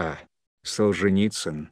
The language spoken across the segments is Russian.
А. Солженицын.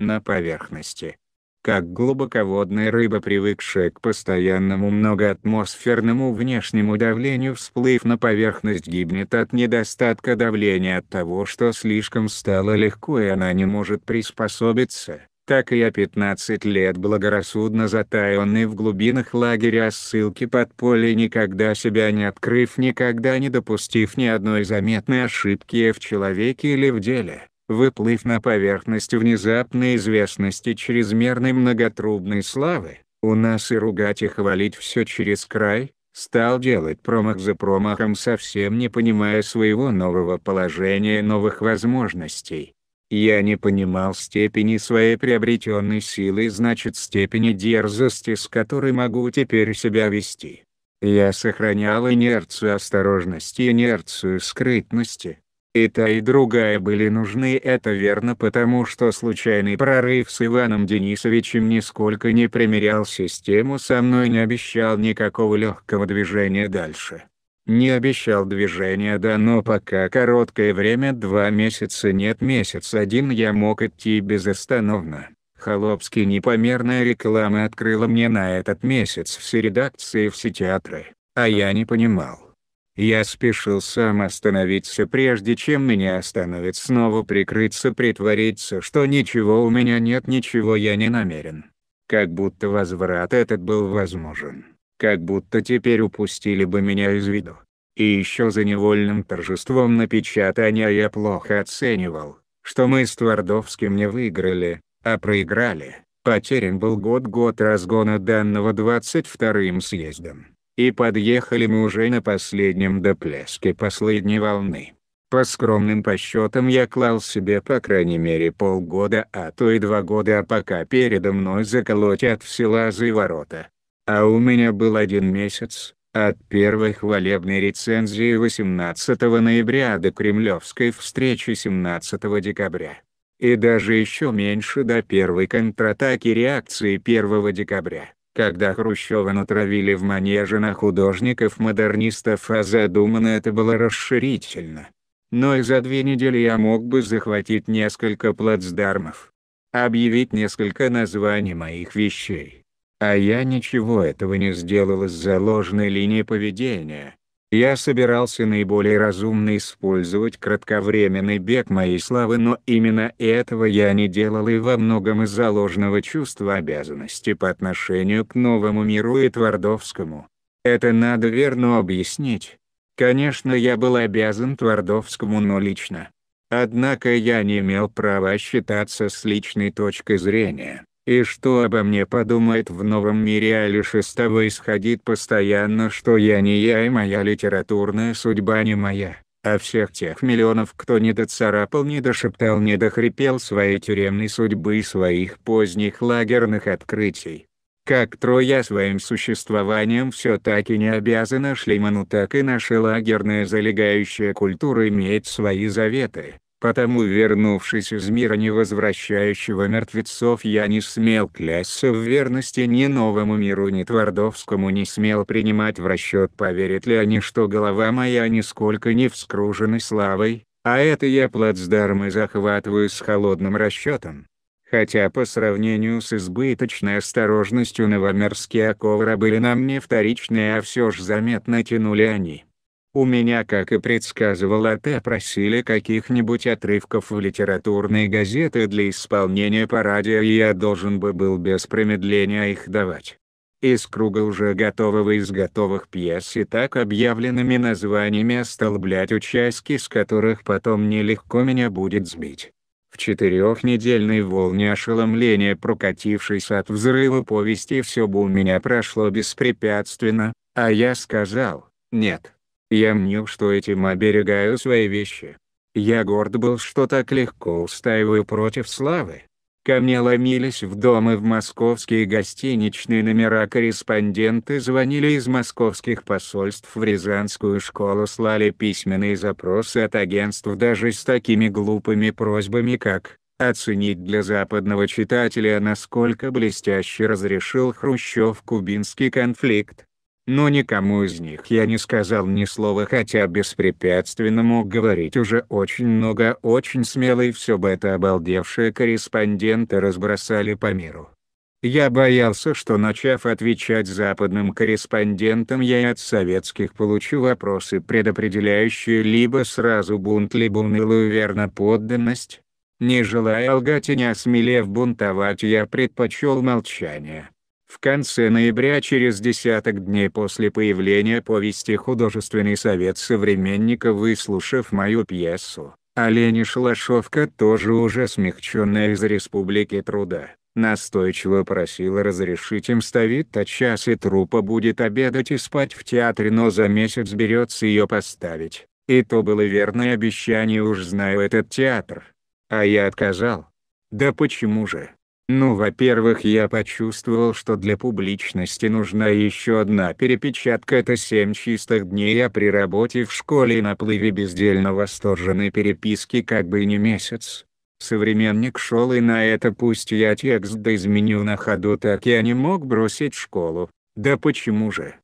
На поверхности. Как глубоководная рыба привыкшая к постоянному многоатмосферному внешнему давлению всплыв на поверхность гибнет от недостатка давления от того что слишком стало легко и она не может приспособиться, так и я 15 лет благорасудно затаенный в глубинах лагеря а ссылки под поле никогда себя не открыв никогда не допустив ни одной заметной ошибки в человеке или в деле выплыв на поверхность внезапной известности чрезмерной многотрубной славы, у нас и ругать и хвалить все через край, стал делать промах за промахом совсем не понимая своего нового положения и новых возможностей. Я не понимал степени своей приобретенной силы и значит степени дерзости с которой могу теперь себя вести. Я сохранял инерцию осторожности и инерцию скрытности, и та и другая были нужны это верно потому что случайный прорыв с Иваном Денисовичем нисколько не примерял систему со мной не обещал никакого легкого движения дальше. Не обещал движения да но пока короткое время два месяца нет месяц один я мог идти безостановно. Холопский непомерная реклама открыла мне на этот месяц все редакции все театры, а я не понимал я спешил сам остановиться прежде чем меня остановит снова прикрыться притвориться что ничего у меня нет ничего я не намерен. Как будто возврат этот был возможен. Как будто теперь упустили бы меня из виду. И еще за невольным торжеством напечатания я плохо оценивал, что мы с Твардовским не выиграли, а проиграли. Потерян был год-год разгона данного 22-м съездом. И подъехали мы уже на последнем доплеске последней волны. По скромным подсчетам я клал себе по крайней мере полгода, а то и два года, а пока передо мной заколотят все лазы и ворота. А у меня был один месяц, от первой хвалебной рецензии 18 ноября до кремлевской встречи 17 декабря. И даже еще меньше до первой контратаки реакции 1 декабря когда Хрущева натравили в манеже на художников-модернистов а задумано это было расширительно. Но и за две недели я мог бы захватить несколько плацдармов. Объявить несколько названий моих вещей. А я ничего этого не сделал из-за ложной линии поведения, я собирался наиболее разумно использовать кратковременный бег моей славы, но именно этого я не делал и во многом из-за ложного чувства обязанности по отношению к новому миру и Твардовскому. Это надо верно объяснить. Конечно, я был обязан Твардовскому, но лично. Однако я не имел права считаться с личной точкой зрения и что обо мне подумает в новом мире Алиши с того исходит постоянно, что я не я и моя литературная судьба не моя, а всех тех миллионов, кто не доцарапал, не дошептал, не дохрипел своей тюремной судьбы и своих поздних лагерных открытий. Как Троя своим существованием все таки не обязана Шлиману так и наша лагерная залегающая культура имеет свои заветы Потому, вернувшись из мира невозвращающего мертвецов, я не смел клясться в верности ни новому миру, ни Твардовскому, не смел принимать в расчет, поверят ли они, что голова моя нисколько не вскружена славой, а это я плацдармы захватываю с холодным расчетом. Хотя по сравнению с избыточной осторожностью новомерские оковы были на мне вторичные, а все ж заметно тянули они. У меня, как и предсказывал Ате, просили каких-нибудь отрывков в литературные газеты для исполнения по радио и я должен бы был без промедления их давать. Из круга уже готового из готовых пьес и так объявленными названиями остолблять участки, с которых потом нелегко меня будет сбить. В четырехнедельной волне ошеломления прокатившись от взрыва повести все бы у меня прошло беспрепятственно, а я сказал «нет». Я мнил, что этим оберегаю свои вещи. Я горд был, что так легко устаиваю против славы. Ко мне ломились в дом и в московские гостиничные номера корреспонденты звонили из московских посольств в Рязанскую школу слали письменные запросы от агентств даже с такими глупыми просьбами как Оценить для западного читателя насколько блестяще разрешил Хрущев кубинский конфликт, но никому из них я не сказал ни слова, хотя беспрепятственно мог говорить уже очень много, очень смело и все бы это обалдевшие корреспонденты разбросали по миру. Я боялся, что начав отвечать западным корреспондентам я и от советских получу вопросы, предопределяющие либо сразу бунт, либо унылую верноподданность. Не желая лгать и не осмелев бунтовать я предпочел молчание. В конце ноября через десяток дней после появления повести художественный совет современника выслушав мою пьесу, Олени Шалашовка тоже уже смягченная из Республики Труда, настойчиво просила разрешить им ставить а час и трупа будет обедать и спать в театре но за месяц берется ее поставить, и то было верное обещание уж знаю этот театр. А я отказал. Да почему же? Ну, во-первых, я почувствовал, что для публичности нужна еще одна перепечатка. Это семь чистых дней я а при работе в школе и наплыве бездельно восторженной переписки как бы и не месяц. Современник шел и на это пусть я текст доизменю на ходу, так я не мог бросить школу. Да почему же?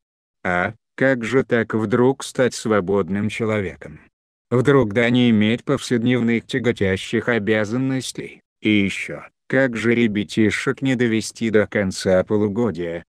А, как же так вдруг стать свободным человеком? Вдруг да не иметь повседневных тяготящих обязанностей, и еще как же ребятишек не довести до конца полугодия?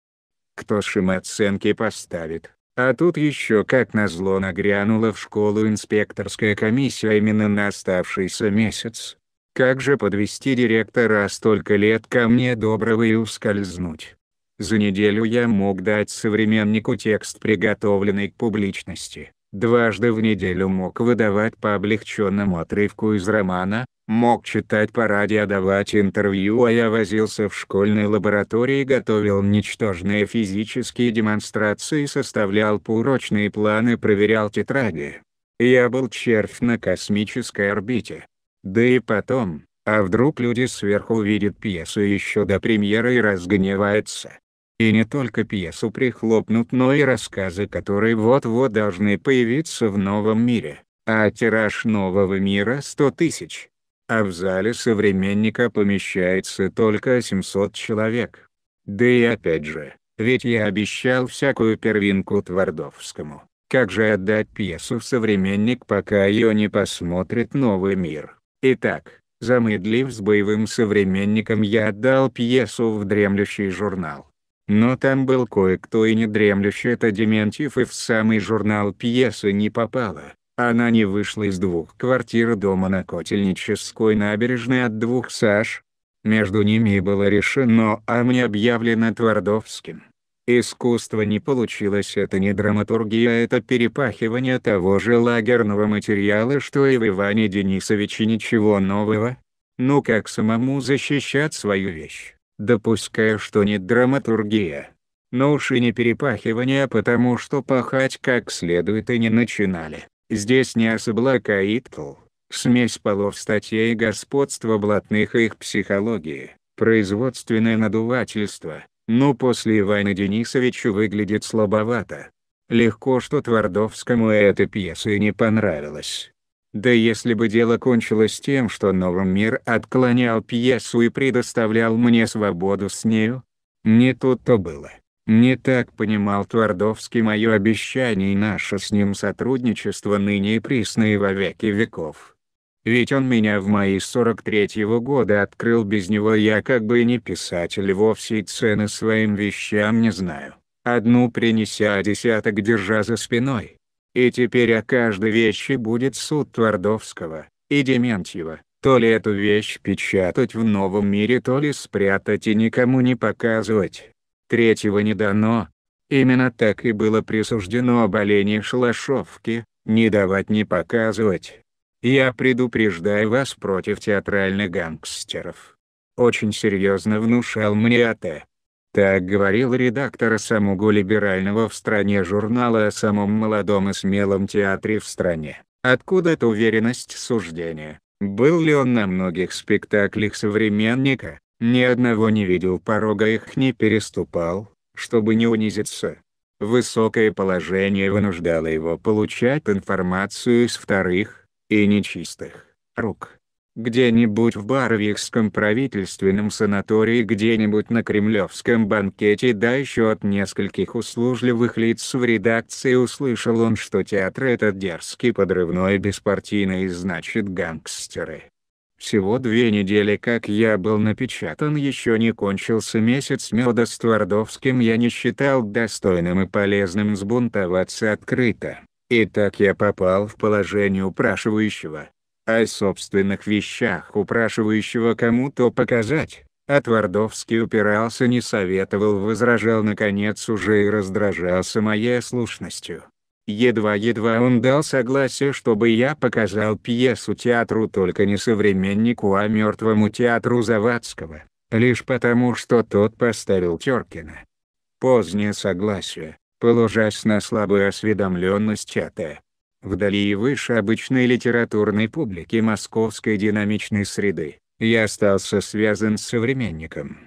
Кто ж им оценки поставит? А тут еще как назло нагрянула в школу инспекторская комиссия именно на оставшийся месяц. Как же подвести директора столько лет ко мне доброго и ускользнуть? За неделю я мог дать современнику текст, приготовленный к публичности. Дважды в неделю мог выдавать по облегченному отрывку из романа, мог читать по радио, давать интервью, а я возился в школьной лаборатории, готовил ничтожные физические демонстрации, составлял поурочные планы, проверял тетради. Я был червь на космической орбите. Да и потом, а вдруг люди сверху увидят пьесу еще до премьеры и разгневаются? И не только пьесу прихлопнут, но и рассказы, которые вот-вот должны появиться в новом мире. А тираж нового мира 100 тысяч а в зале современника помещается только 700 человек. Да и опять же, ведь я обещал всякую первинку Твардовскому. Как же отдать пьесу в современник, пока ее не посмотрит новый мир? Итак, замыдлив с боевым современником я отдал пьесу в дремлющий журнал. Но там был кое-кто и не дремлющий это Дементьев и в самый журнал пьесы не попало. Она не вышла из двух квартир дома на Котельнической набережной от двух Саш. Между ними было решено, а мне объявлено Твардовским. Искусство не получилось это не драматургия это перепахивание того же лагерного материала что и в Иване Денисовиче ничего нового. Ну как самому защищать свою вещь, допуская что не драматургия. Но ну уж и не перепахивание а потому что пахать как следует и не начинали. Здесь не особлака Иткл, смесь полов статья господства блатных и их психологии, производственное надувательство, но ну, после Ивана Денисовичу выглядит слабовато. Легко, что Твардовскому эта пьеса и не понравилась. Да если бы дело кончилось тем, что Новый мир отклонял пьесу и предоставлял мне свободу с нею, не тут-то было. Не так понимал Твардовский мое обещание и наше с ним сотрудничество ныне и присно и во веки веков. Ведь он меня в мои 43-го года открыл без него я как бы и не писатель вовсе и цены своим вещам не знаю, одну принеся, а десяток держа за спиной. И теперь о каждой вещи будет суд Твардовского, и Дементьева, то ли эту вещь печатать в новом мире, то ли спрятать и никому не показывать. Третьего не дано. Именно так и было присуждено оболению Шалашовки, не давать не показывать. Я предупреждаю вас против театральных гангстеров. Очень серьезно внушал мне это. Так говорил редактор самого либерального в стране журнала о самом молодом и смелом театре в стране. Откуда эта уверенность суждения? Был ли он на многих спектаклях современника? Ни одного не видел порога их не переступал, чтобы не унизиться. Высокое положение вынуждало его получать информацию из вторых, и нечистых, рук. Где-нибудь в Барвихском правительственном санатории где-нибудь на кремлевском банкете да еще от нескольких услужливых лиц в редакции услышал он что театр этот дерзкий подрывной беспартийный значит гангстеры. Всего две недели как я был напечатан еще не кончился месяц меда с Твардовским я не считал достойным и полезным сбунтоваться открыто. И так я попал в положение упрашивающего. О собственных вещах упрашивающего кому-то показать. А Твардовский упирался не советовал возражал наконец уже и раздражался моей слушностью. Едва-едва он дал согласие, чтобы я показал пьесу театру только не современнику, а мертвому театру Завадского, лишь потому что тот поставил Теркина. Позднее согласие, положась на слабую осведомленность АТ. Вдали и выше обычной литературной публики московской динамичной среды, я остался связан с современником.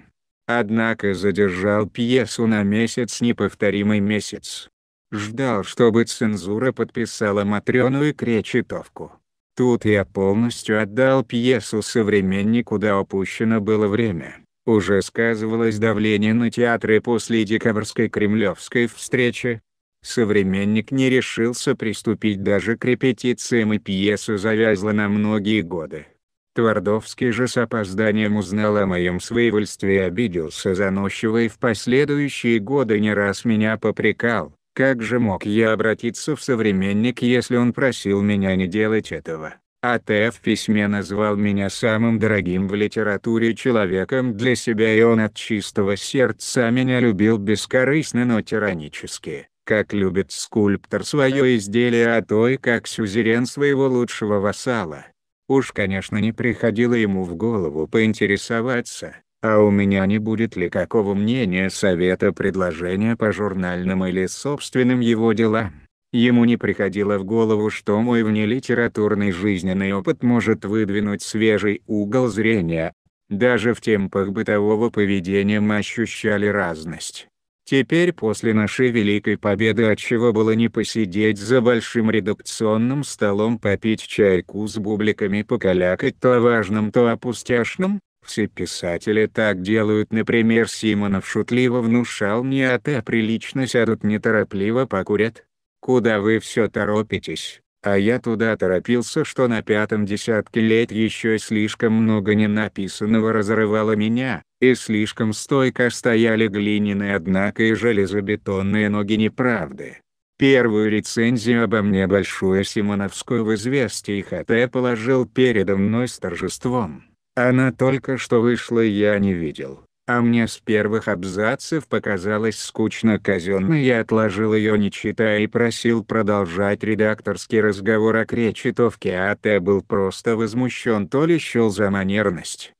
Однако задержал пьесу на месяц неповторимый месяц Ждал, чтобы цензура подписала Матрёну и Кречетовку. Тут я полностью отдал пьесу современнику да опущено было время. Уже сказывалось давление на театры после декабрьской кремлевской встречи. Современник не решился приступить даже к репетициям и пьесу завязла на многие годы. Твардовский же с опозданием узнал о моем своевольстве и обиделся заносчиво и в последующие годы не раз меня попрекал. Как же мог я обратиться в современник, если он просил меня не делать этого? А Т в письме назвал меня самым дорогим в литературе человеком для себя и он от чистого сердца меня любил бескорыстно, но тиранически, как любит скульптор свое изделие, а той как сюзерен своего лучшего вассала. Уж конечно не приходило ему в голову поинтересоваться, а у меня не будет ли какого мнения совета предложения по журнальным или собственным его делам. Ему не приходило в голову, что мой внелитературный жизненный опыт может выдвинуть свежий угол зрения. Даже в темпах бытового поведения мы ощущали разность. Теперь после нашей великой победы отчего было не посидеть за большим редакционным столом попить чайку с бубликами покалякать то о важном, то о пустяшном, все писатели так делают, например, Симонов шутливо внушал мне, а те прилично сядут неторопливо покурят. Куда вы все торопитесь? А я туда торопился, что на пятом десятке лет еще слишком много ненаписанного разрывало меня, и слишком стойко стояли глиняные однако и железобетонные ноги неправды. Первую рецензию обо мне Большое Симоновскую в известии ХТ а положил передо мной с торжеством. Она только что вышла и я не видел. А мне с первых абзацев показалось скучно казенно я отложил ее не читая и просил продолжать редакторский разговор о кречетовке а Т был просто возмущен то ли счел за манерность.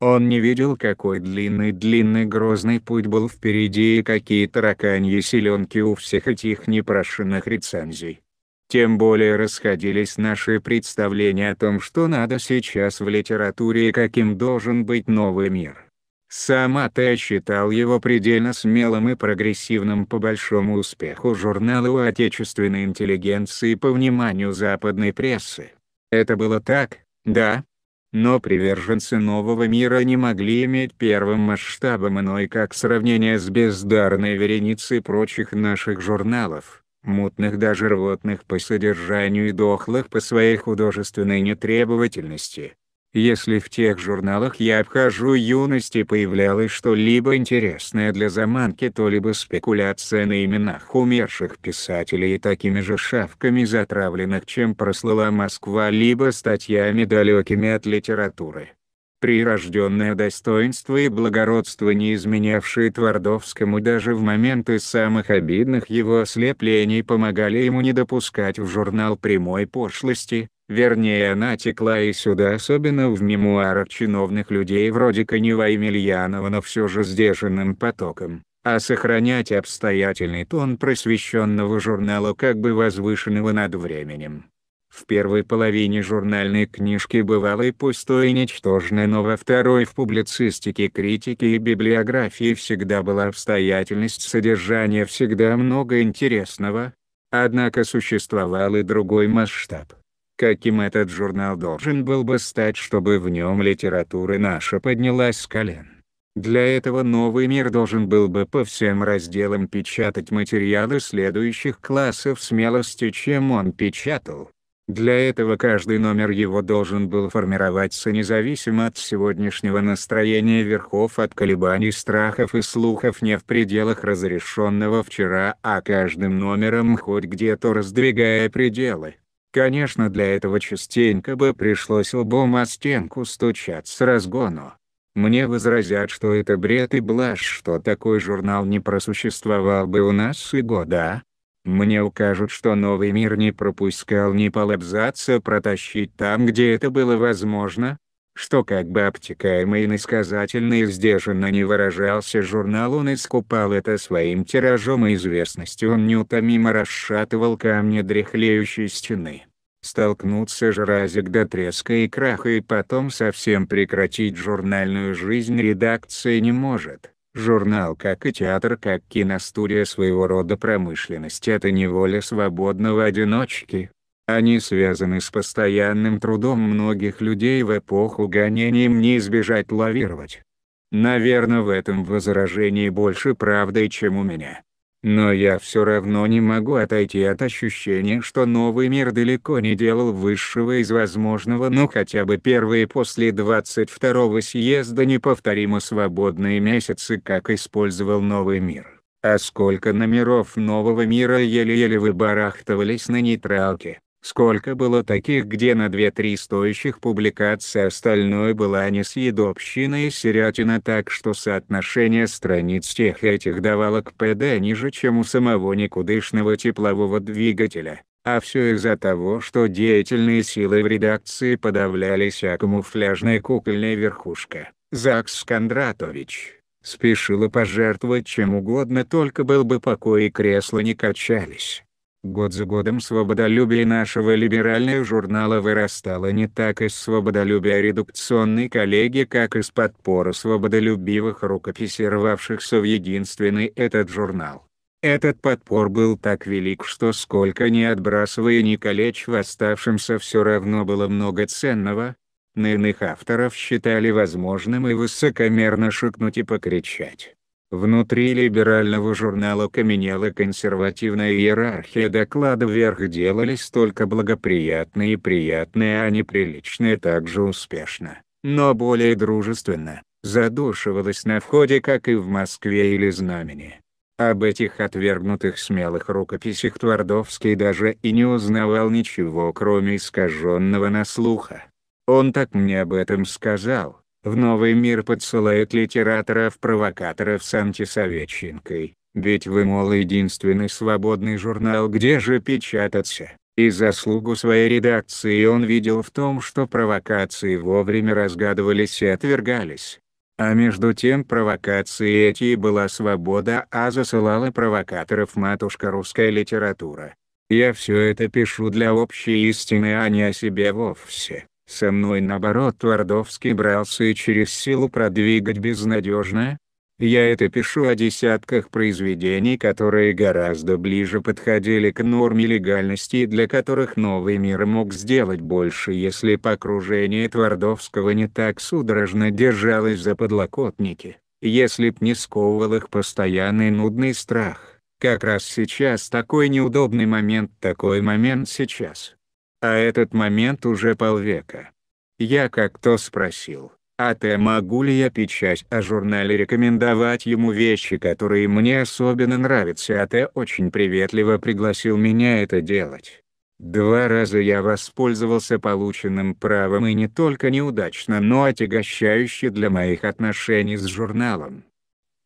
Он не видел какой длинный-длинный грозный путь был впереди и какие тараканьи селенки у всех этих непрошенных рецензий тем более расходились наши представления о том, что надо сейчас в литературе и каким должен быть новый мир. Сама Т считал его предельно смелым и прогрессивным по большому успеху журнала у отечественной интеллигенции по вниманию западной прессы. Это было так, да. Но приверженцы нового мира не могли иметь первым масштабом иной как сравнение с бездарной вереницей прочих наших журналов мутных даже рвотных по содержанию и дохлых по своей художественной нетребовательности. Если в тех журналах я обхожу юности появлялось что-либо интересное для заманки, то либо спекуляция на именах умерших писателей и такими же шавками затравленных, чем прослыла Москва, либо статьями далекими от литературы прирожденное достоинство и благородство не изменявшие Твардовскому даже в моменты самых обидных его ослеплений помогали ему не допускать в журнал прямой пошлости, вернее она текла и сюда особенно в мемуарах чиновных людей вроде Конева и Мильянова но все же сдержанным потоком а сохранять обстоятельный тон просвещенного журнала как бы возвышенного над временем. В первой половине журнальной книжки бывало и пустое и ничтожное, но во второй в публицистике критики и библиографии всегда была обстоятельность содержания всегда много интересного. Однако существовал и другой масштаб. Каким этот журнал должен был бы стать, чтобы в нем литература наша поднялась с колен. Для этого новый мир должен был бы по всем разделам печатать материалы следующих классов смелости, чем он печатал. Для этого каждый номер его должен был формироваться независимо от сегодняшнего настроения верхов от колебаний страхов и слухов не в пределах разрешенного вчера, а каждым номером хоть где-то раздвигая пределы. Конечно для этого частенько бы пришлось лбом о стенку стучать с разгону. Мне возразят, что это бред и блажь, что такой журнал не просуществовал бы у нас и года, мне укажут, что новый мир не пропускал ни полабзаца протащить там, где это было возможно, что как бы обтекаемо и насказательно и сдержанно не выражался журнал он искупал это своим тиражом и известностью он неутомимо расшатывал камни дряхлеющей стены. Столкнуться же разик до треска и краха и потом совсем прекратить журнальную жизнь редакция не может. Журнал как и театр как киностудия своего рода промышленность это неволя свободного одиночки. Они связаны с постоянным трудом многих людей в эпоху гонением не избежать лавировать. Наверное в этом возражении больше правды чем у меня. Но я все равно не могу отойти от ощущения, что новый мир далеко не делал высшего из возможного, но хотя бы первые после 22-го съезда неповторимо свободные месяцы как использовал новый мир. А сколько номеров нового мира еле-еле выбарахтывались на нейтралке. Сколько было таких, где на 2-3 стоящих публикации остальное была несъедобщина и серятина так что соотношение страниц тех этих давало к ПД ниже чем у самого никудышного теплового двигателя. А все из-за того, что деятельные силы в редакции подавлялись а камуфляжная кукольная верхушка. Закс Кондратович спешила пожертвовать чем угодно только был бы покой и кресла не качались. Год за годом свободолюбие нашего либерального журнала вырастало не так из свободолюбия редукционной коллеги, как из подпора свободолюбивых рукописей, рвавшихся в единственный этот журнал. Этот подпор был так велик, что сколько ни отбрасывая ни калечь в оставшемся все равно было много ценного. На иных авторов считали возможным и высокомерно шикнуть и покричать. Внутри либерального журнала каменела консервативная иерархия доклада вверх делались только благоприятные и приятные, а неприличные также успешно, но более дружественно, задушивалась на входе как и в Москве или Знамени. Об этих отвергнутых смелых рукописях Твардовский даже и не узнавал ничего кроме искаженного на слуха. Он так мне об этом сказал, в новый мир подсылает литераторов-провокаторов с антисоветчинкой, ведь вы мол единственный свободный журнал где же печататься. И заслугу своей редакции он видел в том, что провокации вовремя разгадывались и отвергались. А между тем провокации эти и была свобода, а засылала провокаторов матушка русская литература. Я все это пишу для общей истины, а не о себе вовсе. Со мной наоборот Твардовский брался и через силу продвигать безнадежное. Я это пишу о десятках произведений, которые гораздо ближе подходили к норме легальности и для которых новый мир мог сделать больше, если бы окружение Твардовского не так судорожно держалось за подлокотники, если б не сковывал их постоянный нудный страх. Как раз сейчас такой неудобный момент, такой момент сейчас а этот момент уже полвека. Я как-то спросил, а ты могу ли я печать о журнале рекомендовать ему вещи, которые мне особенно нравятся, а ты очень приветливо пригласил меня это делать. Два раза я воспользовался полученным правом и не только неудачно, но отягощающе для моих отношений с журналом.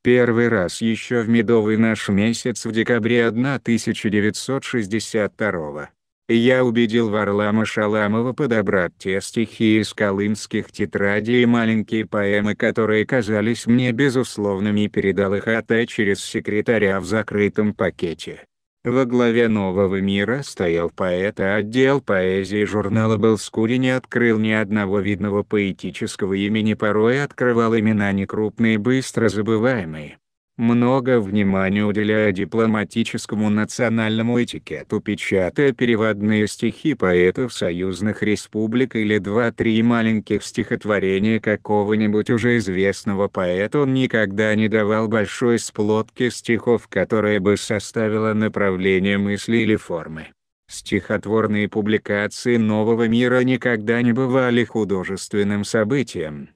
Первый раз еще в медовый наш месяц в декабре 1962 -го. Я убедил Варлама Шаламова подобрать те стихи из колымских тетрадей и маленькие поэмы, которые казались мне безусловными и передал их АТ через секретаря в закрытом пакете. Во главе нового мира стоял поэт, а отдел поэзии журнала был скуре не открыл ни одного видного поэтического имени порой открывал имена некрупные быстро забываемые много внимания уделяя дипломатическому национальному этикету печатая переводные стихи поэтов союзных республик или два-три маленьких стихотворения какого-нибудь уже известного поэта он никогда не давал большой сплотки стихов которая бы составила направление мысли или формы. Стихотворные публикации нового мира никогда не бывали художественным событием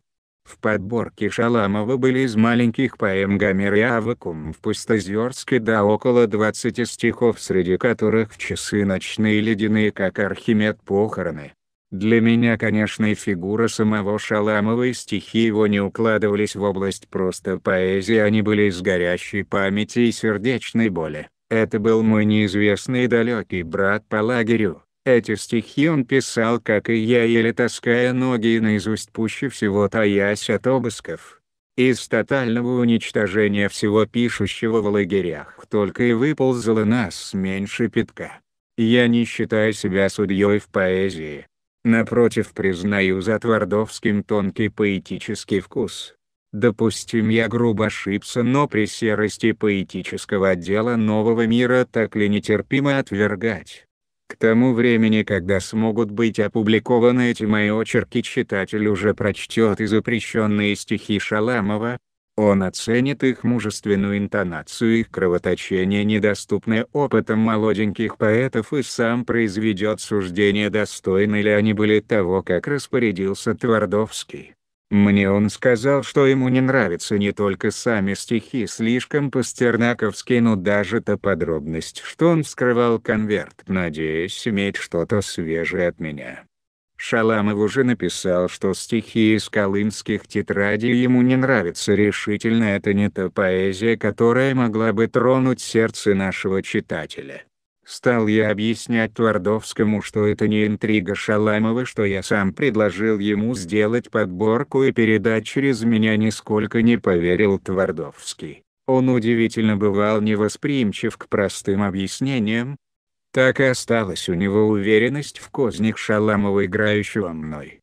в подборке Шаламова были из маленьких поэм Гомера и Авакум в Пустозерске до да около 20 стихов, среди которых часы ночные ледяные, как Архимед похороны. Для меня, конечно, и фигура самого Шаламова и стихи его не укладывались в область просто поэзии, они были из горящей памяти и сердечной боли. Это был мой неизвестный и далекий брат по лагерю эти стихи он писал, как и я, еле таская ноги и наизусть пуще всего таясь от обысков. Из тотального уничтожения всего пишущего в лагерях только и выползало нас меньше пятка. Я не считаю себя судьей в поэзии. Напротив признаю за Твардовским тонкий поэтический вкус. Допустим я грубо ошибся, но при серости поэтического отдела нового мира так ли нетерпимо отвергать, к тому времени, когда смогут быть опубликованы эти мои очерки, читатель уже прочтет и запрещенные стихи Шаламова. Он оценит их мужественную интонацию и кровоточение, недоступное опытом молоденьких поэтов и сам произведет суждение, достойны ли они были того, как распорядился Твардовский. Мне он сказал, что ему не нравятся не только сами стихи слишком пастернаковские, но даже та подробность, что он вскрывал конверт, надеясь иметь что-то свежее от меня. Шаламов уже написал, что стихи из колымских тетрадей ему не нравятся решительно это не та поэзия, которая могла бы тронуть сердце нашего читателя. Стал я объяснять Твардовскому, что это не интрига Шаламова, что я сам предложил ему сделать подборку и передать через меня нисколько не поверил Твардовский. Он удивительно бывал невосприимчив к простым объяснениям. Так и осталась у него уверенность в кознях Шаламова играющего мной.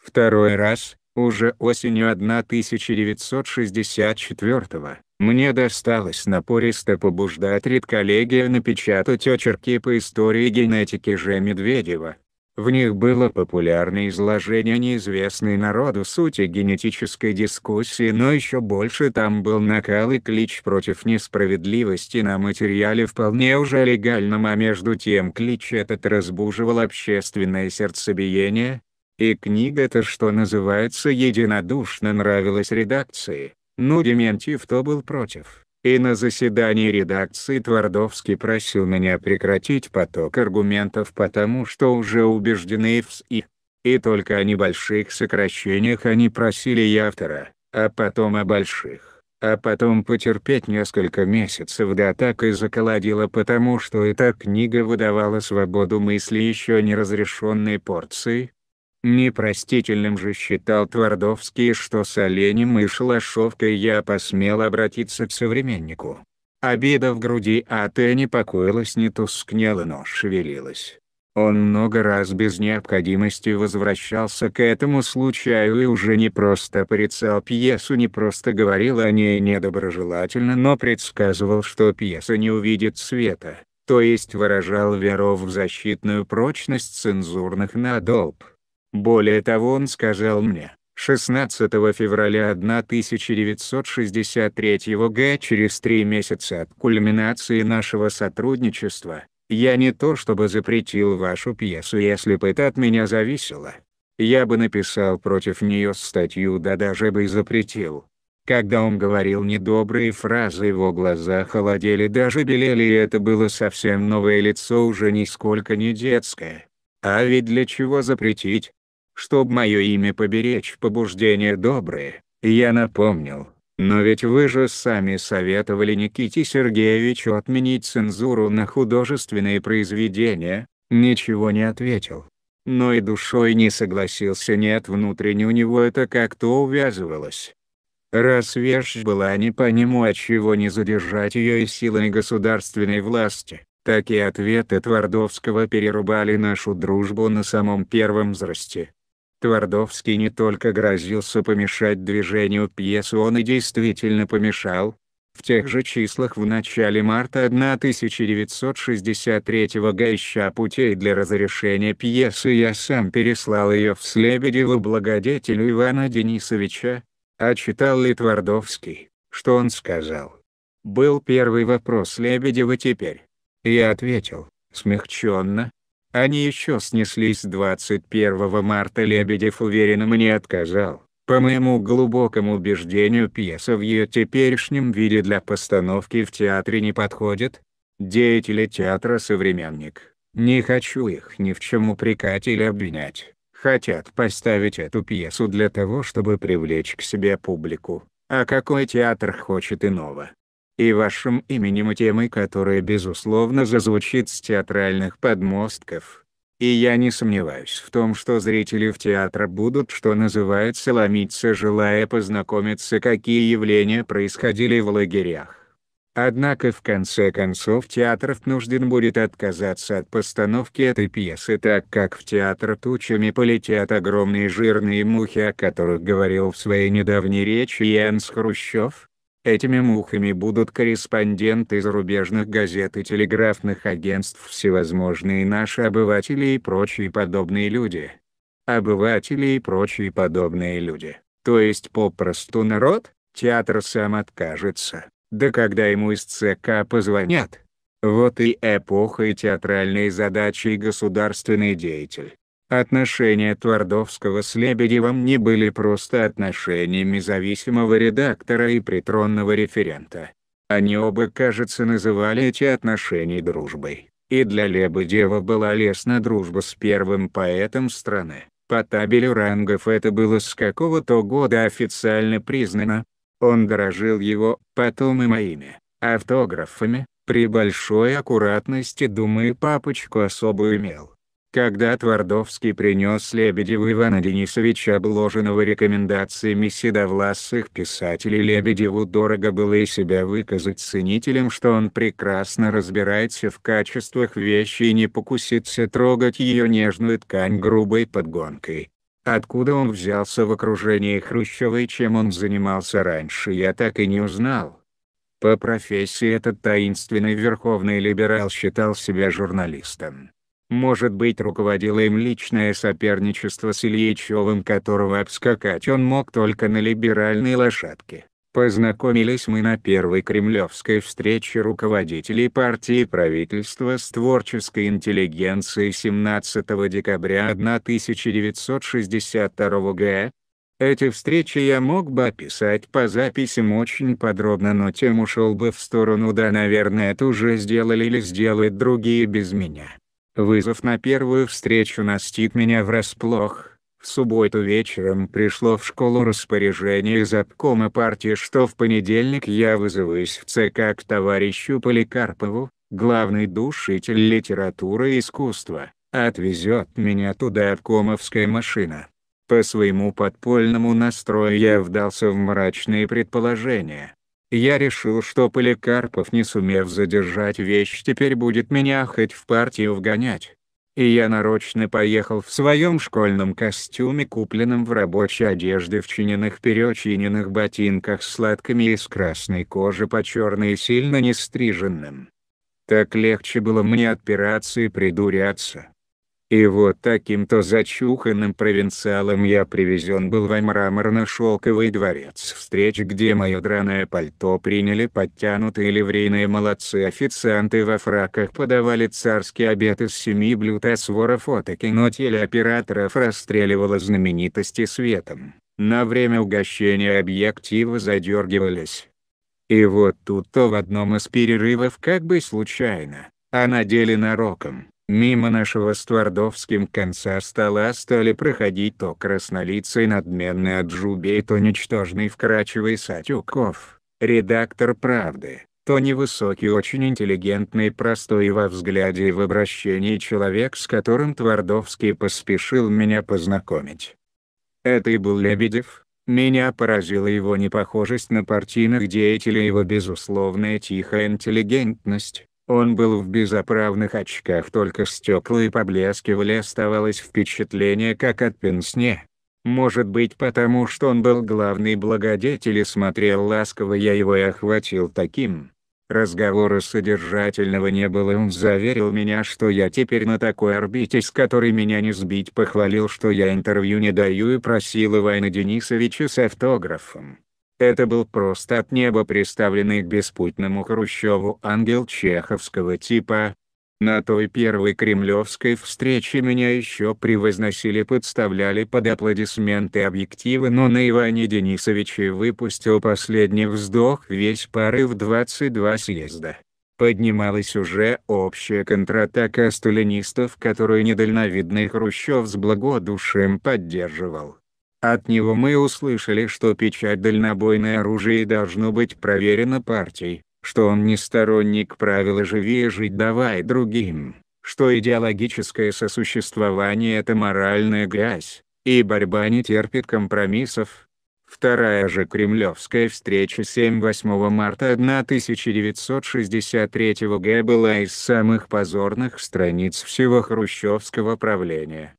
Второй раз, уже осенью 1964 года мне досталось напористо побуждать редколлегию напечатать очерки по истории генетики Ж. Медведева. В них было популярное изложение неизвестной народу сути генетической дискуссии, но еще больше там был накал и клич против несправедливости на материале вполне уже легальном, а между тем клич этот разбуживал общественное сердцебиение. И книга-то, что называется, единодушно нравилась редакции но ну, Дементьев то был против. И на заседании редакции Твардовский просил меня прекратить поток аргументов потому что уже убеждены в СИ. И только о небольших сокращениях они просили и автора, а потом о больших. А потом потерпеть несколько месяцев да так и заколодила потому что эта книга выдавала свободу мысли еще неразрешенной порции, Непростительным же считал Твардовский, что с оленем и шалашовкой я посмел обратиться к современнику. Обида в груди Ате не покоилась, не тускнела, но шевелилась. Он много раз без необходимости возвращался к этому случаю и уже не просто порицал пьесу, не просто говорил о ней недоброжелательно, но предсказывал, что пьеса не увидит света, то есть выражал веру в защитную прочность цензурных надолб. Более того он сказал мне, 16 февраля 1963 г. через три месяца от кульминации нашего сотрудничества, я не то чтобы запретил вашу пьесу если бы это от меня зависело. Я бы написал против нее статью да даже бы и запретил. Когда он говорил недобрые фразы его глаза холодели даже белели и это было совсем новое лицо уже нисколько не детское. А ведь для чего запретить? Чтоб мое имя поберечь побуждения добрые, я напомнил, но ведь вы же сами советовали Никите Сергеевичу отменить цензуру на художественные произведения, ничего не ответил. Но и душой не согласился нет внутренне у него это как-то увязывалось. Раз вещь была не по нему чего не задержать ее и силой государственной власти, так и ответы Твардовского перерубали нашу дружбу на самом первом взрасте. Твардовский не только грозился помешать движению пьесы он и действительно помешал. В тех же числах в начале марта 1963 га ища путей для разрешения пьесы я сам переслал ее в Слебедеву благодетелю Ивана Денисовича. А читал ли Твардовский, что он сказал? Был первый вопрос Лебедева теперь. Я ответил, смягченно, они еще снеслись 21 марта Лебедев уверенно мне отказал. По моему глубокому убеждению пьеса в ее теперешнем виде для постановки в театре не подходит. Деятели театра «Современник». Не хочу их ни в чем упрекать или обвинять. Хотят поставить эту пьесу для того, чтобы привлечь к себе публику. А какой театр хочет иного? и вашим именем и темой которая безусловно зазвучит с театральных подмостков. И я не сомневаюсь в том, что зрители в театр будут, что называется, ломиться, желая познакомиться, какие явления происходили в лагерях. Однако в конце концов театр нужден будет отказаться от постановки этой пьесы так как в театр тучами полетят огромные жирные мухи о которых говорил в своей недавней речи Янс Хрущев, Этими мухами будут корреспонденты зарубежных газет и телеграфных агентств всевозможные наши обыватели и прочие подобные люди. Обыватели и прочие подобные люди, то есть попросту народ, театр сам откажется, да когда ему из ЦК позвонят. Вот и эпоха и театральные задачи и государственный деятель, Отношения Твардовского с Лебедевым не были просто отношениями зависимого редактора и притронного референта. Они оба, кажется, называли эти отношения дружбой. И для Лебедева была лестна дружба с первым поэтом страны. По табелю рангов это было с какого-то года официально признано. Он дорожил его, потом и моими, автографами, при большой аккуратности думаю папочку особо имел. Когда Твардовский принес Лебедеву Ивана Денисовича обложенного рекомендациями седовласых писателей Лебедеву дорого было и себя выказать ценителям, что он прекрасно разбирается в качествах вещи и не покусится трогать ее нежную ткань грубой подгонкой. Откуда он взялся в окружении Хрущева и чем он занимался раньше я так и не узнал. По профессии этот таинственный верховный либерал считал себя журналистом. Может быть руководило им личное соперничество с Ильичевым которого обскакать он мог только на либеральной лошадке. Познакомились мы на первой кремлевской встрече руководителей партии и правительства с творческой интеллигенцией 17 декабря 1962 г. Эти встречи я мог бы описать по записям очень подробно, но тем ушел бы в сторону да наверное это уже сделали или сделают другие без меня. Вызов на первую встречу настиг меня врасплох. В субботу вечером пришло в школу распоряжение из обкома партии, что в понедельник я вызываюсь в ЦК к товарищу Поликарпову, главный душитель литературы и искусства, отвезет меня туда обкомовская машина. По своему подпольному настрою я вдался в мрачные предположения. Я решил, что Поликарпов, не сумев задержать вещь, теперь будет меня хоть в партию вгонять. И я нарочно поехал в своем школьном костюме, купленном в рабочей одежде в чиненных перечиненных ботинках с сладками из красной кожи по черной и сильно нестриженным. Так легче было мне отпираться и придуряться. И вот таким-то зачуханным провинциалом я привезен был во мраморно-шелковый дворец встреч, где мое драное пальто приняли подтянутые ливрейные молодцы официанты во фраках подавали царский обед из семи блюд а свора фотокино телеоператоров расстреливала знаменитости светом. На время угощения объективы задергивались. И вот тут-то в одном из перерывов как бы случайно, а на деле нароком Мимо нашего с твардовским конца стола стали проходить то краснолицый надменный Аджубей, то ничтожный вкрачивый Сатюков, редактор «Правды», то невысокий очень интеллигентный простой во взгляде и в обращении человек с которым Твардовский поспешил меня познакомить. Это и был Лебедев, меня поразила его непохожесть на партийных деятелей его безусловная тихая интеллигентность, он был в безоправных очках, только стекла и поблескивали, оставалось впечатление как от пенсне. Может быть потому что он был главный благодетель и смотрел ласково я его и охватил таким. Разговора содержательного не было он заверил меня что я теперь на такой орбите с которой меня не сбить похвалил что я интервью не даю и просил Ивана Денисовича с автографом. Это был просто от неба приставленный к беспутному Хрущеву ангел чеховского типа. На той первой кремлевской встрече меня еще превозносили подставляли под аплодисменты объективы но на Иване Денисовиче выпустил последний вздох весь пары порыв 22 съезда. Поднималась уже общая контратака сталинистов которую недальновидный Хрущев с благодушием поддерживал. От него мы услышали, что печать дальнобойное оружие должно быть проверено партией, что он не сторонник правила «живее жить давай другим», что идеологическое сосуществование – это моральная грязь, и борьба не терпит компромиссов, Вторая же кремлевская встреча 7-8 марта 1963 г. была из самых позорных страниц всего хрущевского правления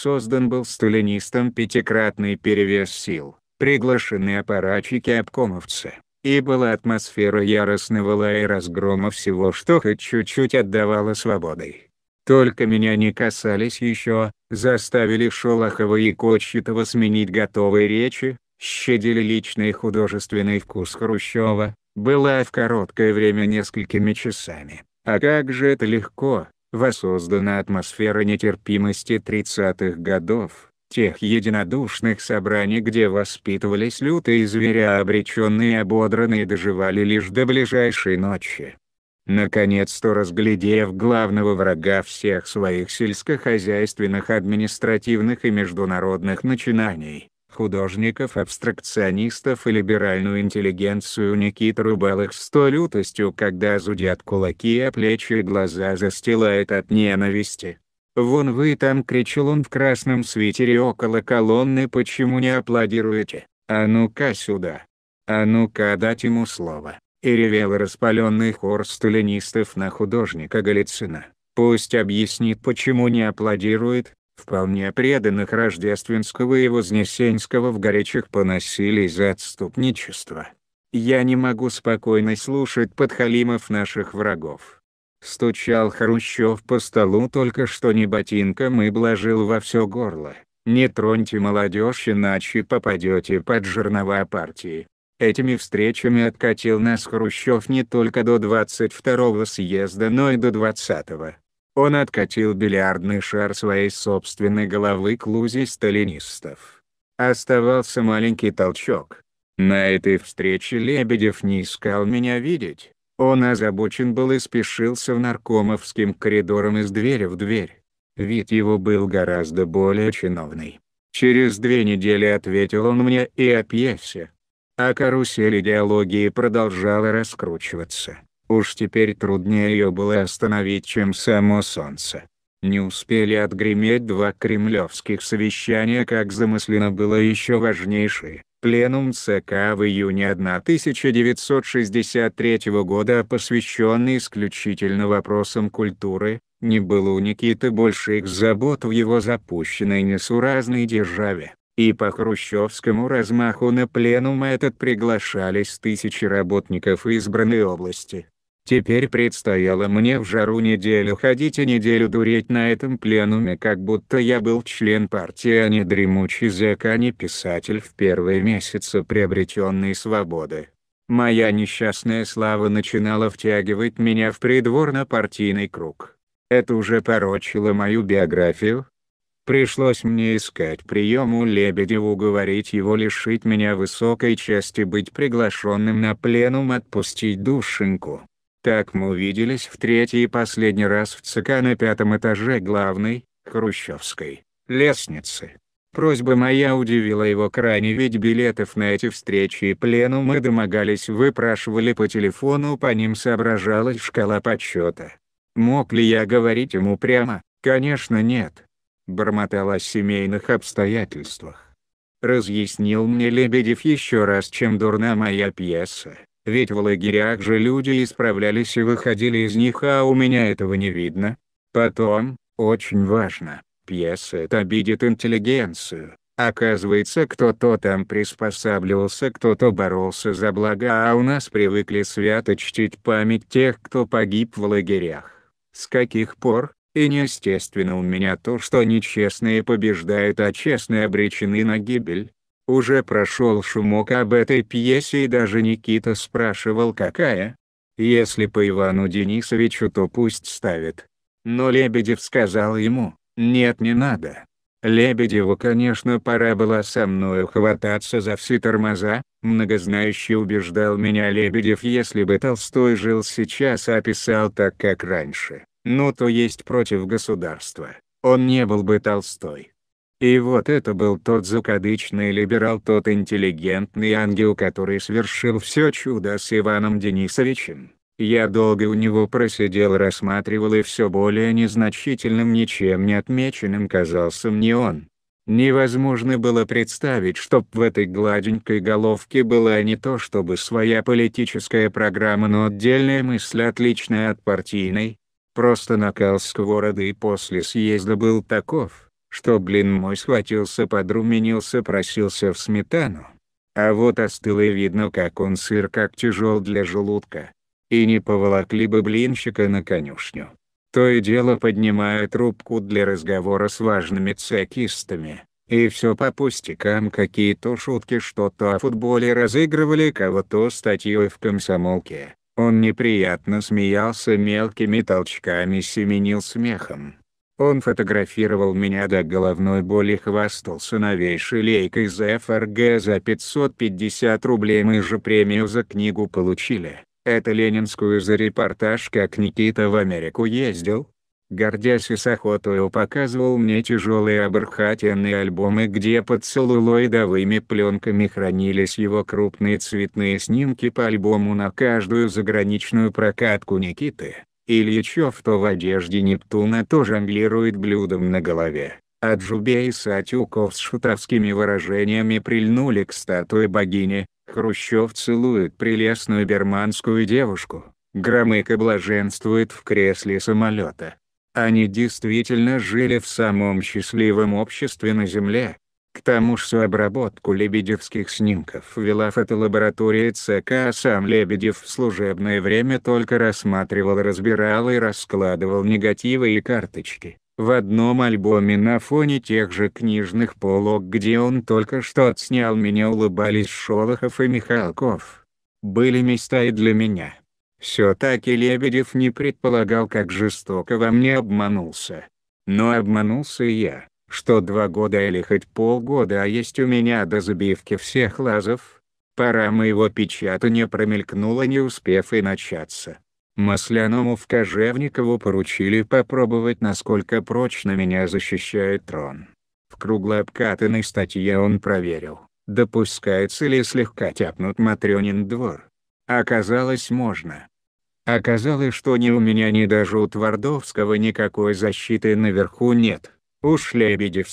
создан был сталинистом пятикратный перевес сил, приглашены аппаратчики-обкомовцы, и была атмосфера яростного лая и разгрома всего что хоть чуть-чуть отдавало свободой. Только меня не касались еще, заставили Шолохова и Кочетова сменить готовые речи, щадили личный художественный вкус Хрущева, была в короткое время несколькими часами. А как же это легко, воссоздана атмосфера нетерпимости 30-х годов, тех единодушных собраний где воспитывались лютые зверя а обреченные и ободранные доживали лишь до ближайшей ночи. Наконец-то разглядев главного врага всех своих сельскохозяйственных административных и международных начинаний, художников, абстракционистов и либеральную интеллигенцию Никита рубал их с той лютостью, когда зудят кулаки, а плечи и глаза застилает от ненависти. «Вон вы там!» — кричал он в красном свитере около колонны. «Почему не аплодируете? А ну-ка сюда! А ну-ка дать ему слово!» И ревел распаленный хор сталинистов на художника Голицына. Пусть объяснит почему не аплодирует, вполне преданных Рождественского и Вознесенского в горячих поносили за отступничество. Я не могу спокойно слушать подхалимов наших врагов. Стучал Хрущев по столу только что не ботинком и блажил во все горло. Не троньте молодежь, иначе попадете под жернова партии. Этими встречами откатил нас Хрущев не только до 22-го съезда, но и до 20-го. Он откатил бильярдный шар своей собственной головы к лузе сталинистов. Оставался маленький толчок. На этой встрече Лебедев не искал меня видеть. Он озабочен был и спешился в наркомовским коридором из двери в дверь. Вид его был гораздо более чиновный. Через две недели ответил он мне и о пьесе. А карусель идеологии продолжала раскручиваться. Уж теперь труднее ее было остановить, чем само солнце. Не успели отгреметь два кремлевских совещания, как замыслено было еще важнейшее. Пленум ЦК в июне 1963 года, посвященный исключительно вопросам культуры, не было у Никиты больших забот в его запущенной несуразной державе. И по хрущевскому размаху на пленум этот приглашались тысячи работников избранной области. Теперь предстояло мне в жару неделю ходить и неделю дуреть на этом пленуме как будто я был член партии, а не дремучий зэк, а не писатель в первые месяцы приобретенной свободы. Моя несчастная слава начинала втягивать меня в придворно-партийный круг. Это уже порочило мою биографию. Пришлось мне искать прием у Лебедева уговорить его лишить меня высокой части, быть приглашенным на пленум отпустить душеньку. Так мы увиделись в третий и последний раз в ЦК на пятом этаже главной, Хрущевской, лестницы. Просьба моя удивила его крайне ведь билетов на эти встречи и плену мы домогались выпрашивали по телефону по ним соображалась шкала подсчета. Мог ли я говорить ему прямо, конечно нет. Бормотал о семейных обстоятельствах. Разъяснил мне Лебедев еще раз чем дурна моя пьеса. Ведь в лагерях же люди исправлялись и выходили из них, а у меня этого не видно. Потом, очень важно, пьеса это обидит интеллигенцию. Оказывается, кто-то там приспосабливался, кто-то боролся за блага, а у нас привыкли свято чтить память тех, кто погиб в лагерях. С каких пор? И неестественно у меня то, что нечестные побеждают, а честные обречены на гибель. Уже прошел шумок об этой пьесе и даже Никита спрашивал какая. Если по Ивану Денисовичу, то пусть ставит. Но Лебедев сказал ему, нет не надо. Лебедеву конечно пора было со мною хвататься за все тормоза, многознающий убеждал меня Лебедев если бы Толстой жил сейчас а писал так как раньше, ну то есть против государства, он не был бы Толстой. И вот это был тот закадычный либерал, тот интеллигентный ангел, который совершил все чудо с Иваном Денисовичем. Я долго у него просидел рассматривал и все более незначительным ничем не отмеченным казался мне он. Невозможно было представить, чтоб в этой гладенькой головке была не то чтобы своя политическая программа, но отдельная мысль отличная от партийной. Просто накал сковороды после съезда был таков что блин мой схватился, подруменился, просился в сметану. А вот остыло и видно, как он сыр как тяжел для желудка. И не поволокли бы блинщика на конюшню. То и дело поднимая трубку для разговора с важными цекистами. И все по пустякам какие-то шутки что-то о футболе разыгрывали кого-то статьей в комсомолке. Он неприятно смеялся мелкими толчками семенил смехом. Он фотографировал меня до головной боли, хвастался новейшей лейкой за ФРГ за 550 рублей. Мы же премию за книгу получили. Это ленинскую за репортаж, как Никита в Америку ездил. Гордясь и с охотой показывал мне тяжелые абрхатенные альбомы, где под целлулоидовыми пленками хранились его крупные цветные снимки по альбому на каждую заграничную прокатку Никиты. Ильичев то в одежде Нептуна тоже жонглирует блюдом на голове. А Джубей Сатюков с шутовскими выражениями прильнули к статуе богини, Хрущев целует прелестную берманскую девушку, Громыко блаженствует в кресле самолета. Они действительно жили в самом счастливом обществе на Земле, к тому же обработку лебедевских снимков вела фотолаборатория ЦК, а сам Лебедев в служебное время только рассматривал разбирал и раскладывал негативы и карточки. В одном альбоме на фоне тех же книжных полок, где он только что отснял меня улыбались Шолохов и Михалков. Были места и для меня. Все-таки Лебедев не предполагал как жестоко во мне обманулся. Но обманулся и я что два года или хоть полгода а есть у меня до забивки всех лазов, пора моего печатания промелькнула не успев и начаться. Масляному в Кожевникову поручили попробовать насколько прочно меня защищает трон. В круглообкатанной статье он проверил, допускается ли слегка тяпнут Матрёнин двор. Оказалось можно. Оказалось, что ни у меня, ни даже у Твардовского никакой защиты наверху нет. Уж Лебедев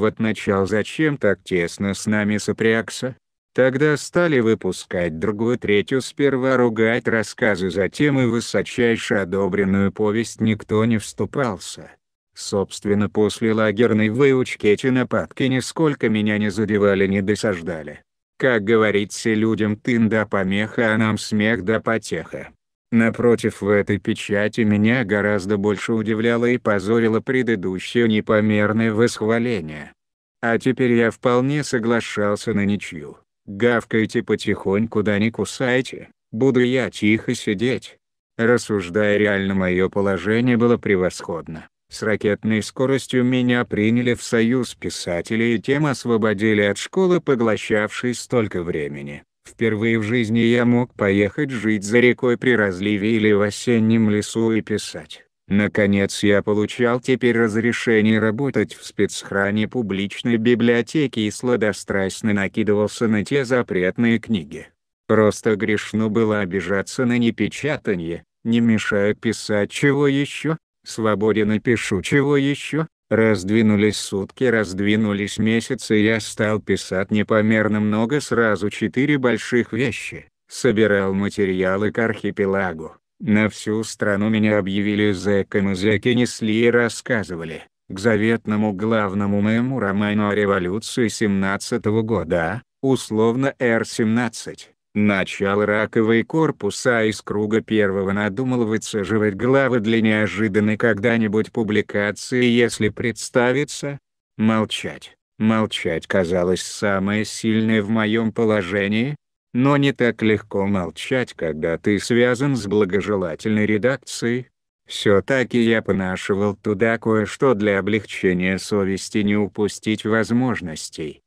вот начал зачем так тесно с нами сопрягся? Тогда стали выпускать другую третью сперва ругать рассказы затем и высочайше одобренную повесть никто не вступался. Собственно после лагерной выучки эти нападки нисколько меня не задевали не досаждали. Как говорится людям тын да помеха а нам смех да потеха. Напротив, в этой печати меня гораздо больше удивляло и позорило предыдущее непомерное восхваление. А теперь я вполне соглашался на ничью. Гавкайте потихоньку да не кусайте, буду я тихо сидеть. Рассуждая реально мое положение было превосходно. С ракетной скоростью меня приняли в союз писателей и тем освободили от школы поглощавшей столько времени. Впервые в жизни я мог поехать жить за рекой при разливе или в осеннем лесу и писать. Наконец я получал теперь разрешение работать в спецхране публичной библиотеки и сладострастно накидывался на те запретные книги. Просто грешно было обижаться на непечатание, не мешая писать чего еще, свободе напишу чего еще, Раздвинулись сутки, раздвинулись месяцы и я стал писать непомерно много сразу четыре больших вещи. Собирал материалы к архипелагу. На всю страну меня объявили зэком и зэки несли и рассказывали. К заветному главному моему роману о революции 17 -го года, условно Р-17, начал раковые корпуса из круга первого надумал выцеживать главы для неожиданной когда-нибудь публикации если представится. Молчать, молчать казалось самое сильное в моем положении, но не так легко молчать, когда ты связан с благожелательной редакцией. Все-таки я понашивал туда кое-что для облегчения совести не упустить возможностей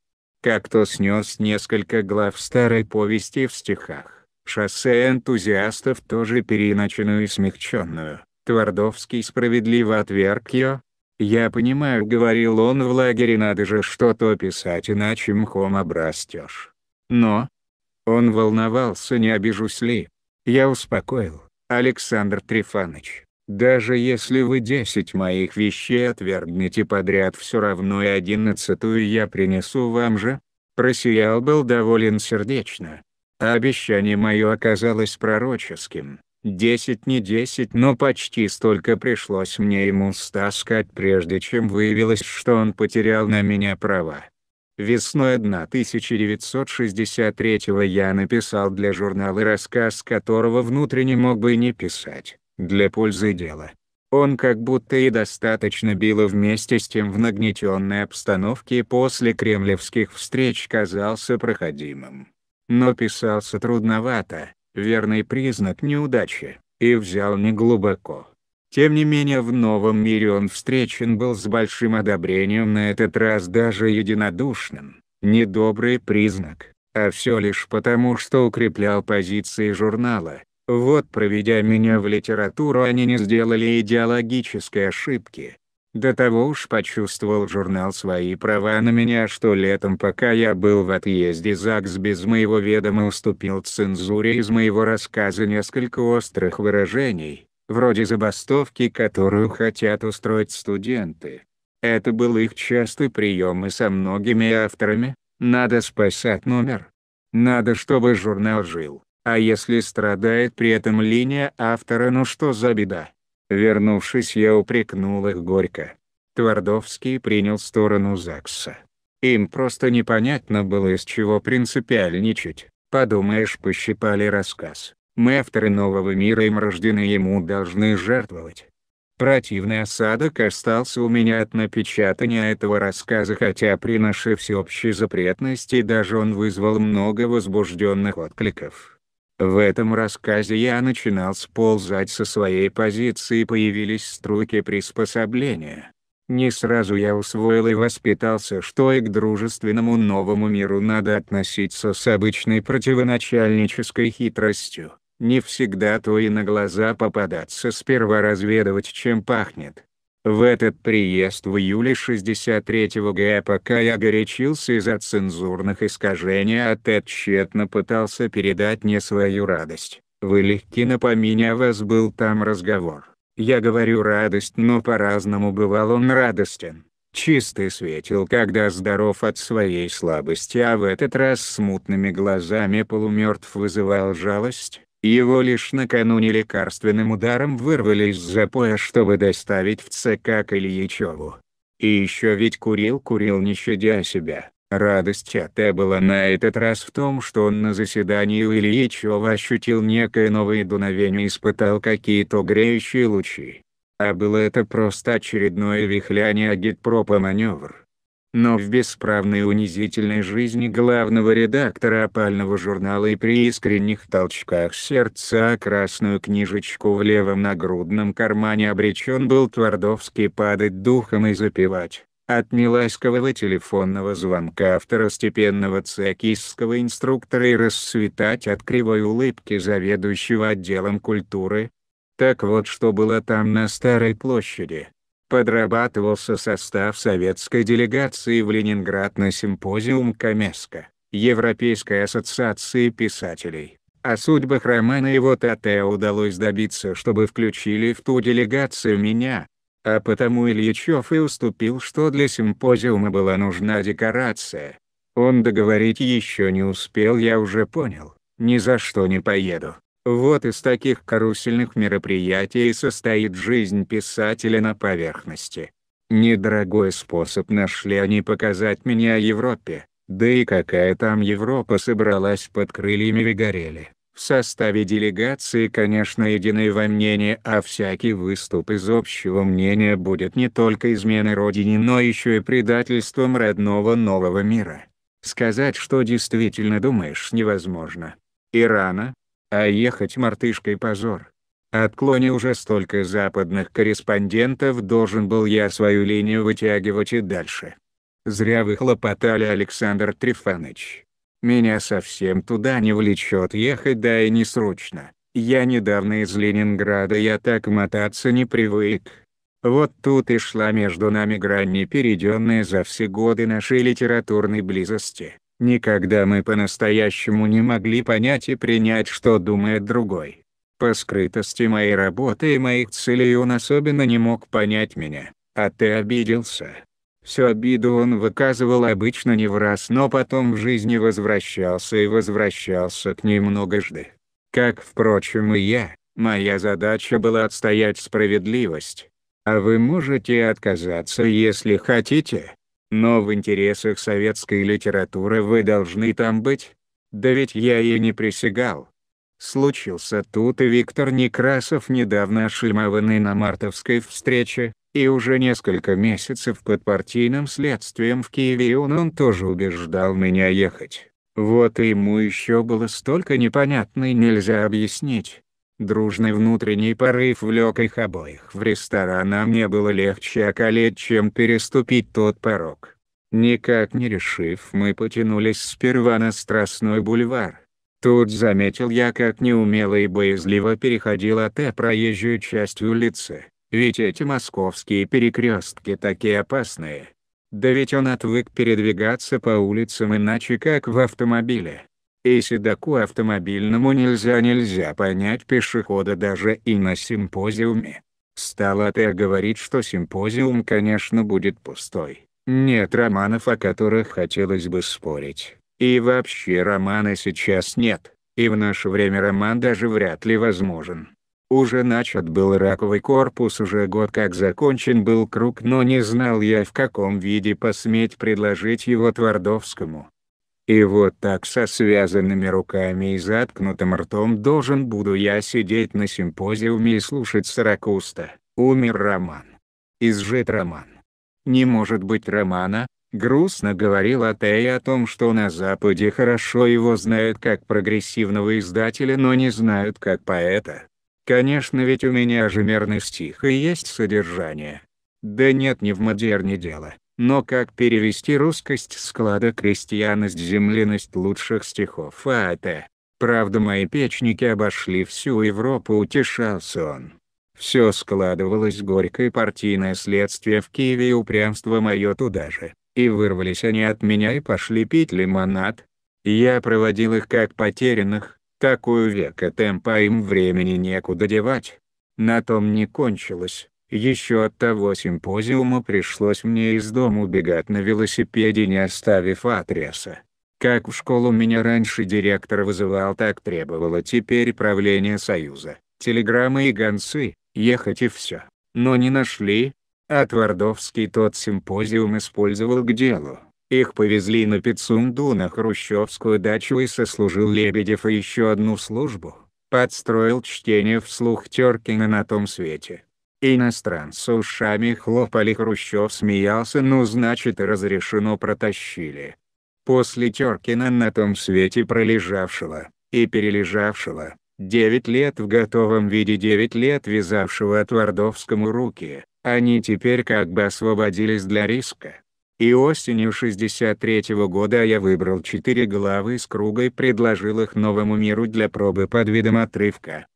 как-то снес несколько глав старой повести в стихах. Шоссе энтузиастов тоже переиначенную и смягченную. Твардовский справедливо отверг ее. «Я понимаю», — говорил он в лагере, — «надо же что-то писать, иначе мхом обрастешь». Но... Он волновался, не обижусь ли. Я успокоил, Александр Трифанович. Даже если вы десять моих вещей отвергнете подряд все равно и одиннадцатую я принесу вам же». Просиял был доволен сердечно. А обещание мое оказалось пророческим. Десять не десять, но почти столько пришлось мне ему стаскать прежде чем выявилось, что он потерял на меня права. Весной 1963 я написал для журнала рассказ которого внутренне мог бы и не писать для пользы дела. Он как будто и достаточно бил и вместе с тем в нагнетенной обстановке после кремлевских встреч казался проходимым. Но писался трудновато, верный признак неудачи, и взял неглубоко. Тем не менее в новом мире он встречен был с большим одобрением на этот раз даже единодушным, недобрый признак, а все лишь потому что укреплял позиции журнала, вот проведя меня в литературу они не сделали идеологической ошибки. До того уж почувствовал журнал свои права на меня, что летом пока я был в отъезде ЗАГС без моего ведома уступил цензуре из моего рассказа несколько острых выражений, вроде забастовки, которую хотят устроить студенты. Это был их частый прием и со многими авторами, надо спасать номер. Надо чтобы журнал жил. А если страдает при этом линия автора «ну что за беда?» Вернувшись, я упрекнул их горько. Твардовский принял сторону ЗАГСа. Им просто непонятно было из чего принципиальничать. Подумаешь, пощипали рассказ. Мы авторы нового мира им рождены ему должны жертвовать. Противный осадок остался у меня от напечатания этого рассказа хотя при нашей всеобщей запретности даже он вызвал много возбужденных откликов. В этом рассказе я начинал сползать со своей позиции и появились струки приспособления. Не сразу я усвоил и воспитался, что и к дружественному новому миру надо относиться с обычной противоначальнической хитростью. Не всегда то и на глаза попадаться сперва разведывать чем пахнет, в этот приезд в июле 63 г пока я горячился из-за цензурных искажений а Тед тщетно пытался передать мне свою радость. Вы легки на помине о а вас был там разговор. Я говорю радость но по-разному бывал он радостен. Чистый светил когда здоров от своей слабости а в этот раз смутными глазами полумертв вызывал жалость, его лишь накануне лекарственным ударом вырвали из запоя, чтобы доставить в ЦК к Ильичеву. И еще ведь курил-курил не щадя себя. Радость Ата была на этот раз в том, что он на заседании у Ильичева ощутил некое новое дуновение и испытал какие-то греющие лучи. А было это просто очередное вихляние агитпропа маневр но в бесправной унизительной жизни главного редактора опального журнала и при искренних толчках сердца красную книжечку в левом нагрудном кармане обречен был Твардовский падать духом и запивать. От неласкового телефонного звонка второстепенного циакистского инструктора и расцветать от кривой улыбки заведующего отделом культуры. Так вот что было там на Старой площади подрабатывался состав советской делегации в Ленинград на симпозиум Камеска, Европейской ассоциации писателей. О судьбах романа его Татэ удалось добиться чтобы включили в ту делегацию меня, а потому Ильичев и уступил что для симпозиума была нужна декорация. Он договорить еще не успел я уже понял, ни за что не поеду. Вот из таких карусельных мероприятий состоит жизнь писателя на поверхности. Недорогой способ нашли они показать меня Европе, да и какая там Европа собралась под крыльями вигарели. В составе делегации конечно единое во мнении, а всякий выступ из общего мнения будет не только изменой Родине, но еще и предательством родного нового мира. Сказать, что действительно думаешь, невозможно. Ирана? а ехать мартышкой позор. Отклоне уже столько западных корреспондентов должен был я свою линию вытягивать и дальше. Зря вы хлопотали, Александр Трифанович. Меня совсем туда не влечет ехать, да и не срочно. Я недавно из Ленинграда, я так мотаться не привык. Вот тут и шла между нами грань неперейденная за все годы нашей литературной близости. Никогда мы по-настоящему не могли понять и принять, что думает другой. По скрытости моей работы и моих целей он особенно не мог понять меня, а ты обиделся. Всю обиду он выказывал обычно не в раз, но потом в жизни возвращался и возвращался к ней многожды. Как, впрочем, и я, моя задача была отстоять справедливость. А вы можете отказаться если хотите. Но в интересах советской литературы вы должны там быть. Да ведь я и не присягал. Случился тут и Виктор Некрасов недавно ошимованный на мартовской встрече, и уже несколько месяцев под партийным следствием в Киеве он, он тоже убеждал меня ехать. Вот и ему еще было столько непонятно и нельзя объяснить. Дружный внутренний порыв влек их обоих в ресторан, а мне было легче околеть, чем переступить тот порог. Никак не решив, мы потянулись сперва на Страстной бульвар. Тут заметил я, как неумело и боязливо переходил от Э проезжую часть улицы, ведь эти московские перекрестки такие опасные. Да ведь он отвык передвигаться по улицам иначе как в автомобиле. Седоку автомобильному нельзя-нельзя понять пешехода даже и на симпозиуме. Сталатер говорит, что симпозиум конечно будет пустой. Нет романов, о которых хотелось бы спорить. И вообще романа сейчас нет, и в наше время роман даже вряд ли возможен. Уже начат был раковый корпус уже год как закончен был круг но не знал я в каком виде посметь предложить его Твардовскому. И вот так со связанными руками и заткнутым ртом должен буду я сидеть на симпозиуме и слушать Саракуста. Умер Роман. Изжит Роман. Не может быть Романа, грустно говорил Атея о том, что на Западе хорошо его знают как прогрессивного издателя, но не знают как поэта. Конечно ведь у меня же мерный стих и есть содержание. Да нет не в модерне дело. Но как перевести русскость склада крестьяность земляность лучших стихов АТ? Правда мои печники обошли всю Европу утешался он. Все складывалось горькое партийное следствие в Киеве и упрямство мое туда же. И вырвались они от меня и пошли пить лимонад. Я проводил их как потерянных, такую века темпа им времени некуда девать. На том не кончилось. Еще от того симпозиума пришлось мне из дома убегать на велосипеде не оставив адреса. Как в школу меня раньше директор вызывал так требовало теперь правление Союза, телеграммы и гонцы, ехать и все. Но не нашли, а Твардовский тот симпозиум использовал к делу. Их повезли на Пицунду на хрущевскую дачу и сослужил Лебедев и еще одну службу. Подстроил чтение вслух Теркина на том свете. Иностранцы ушами хлопали Хрущев смеялся ну значит разрешено протащили. После Теркина на том свете пролежавшего, и перележавшего, 9 лет в готовом виде 9 лет вязавшего от Вардовскому руки, они теперь как бы освободились для риска. И осенью 63 -го года я выбрал четыре главы с круга и предложил их новому миру для пробы под видом отрывка.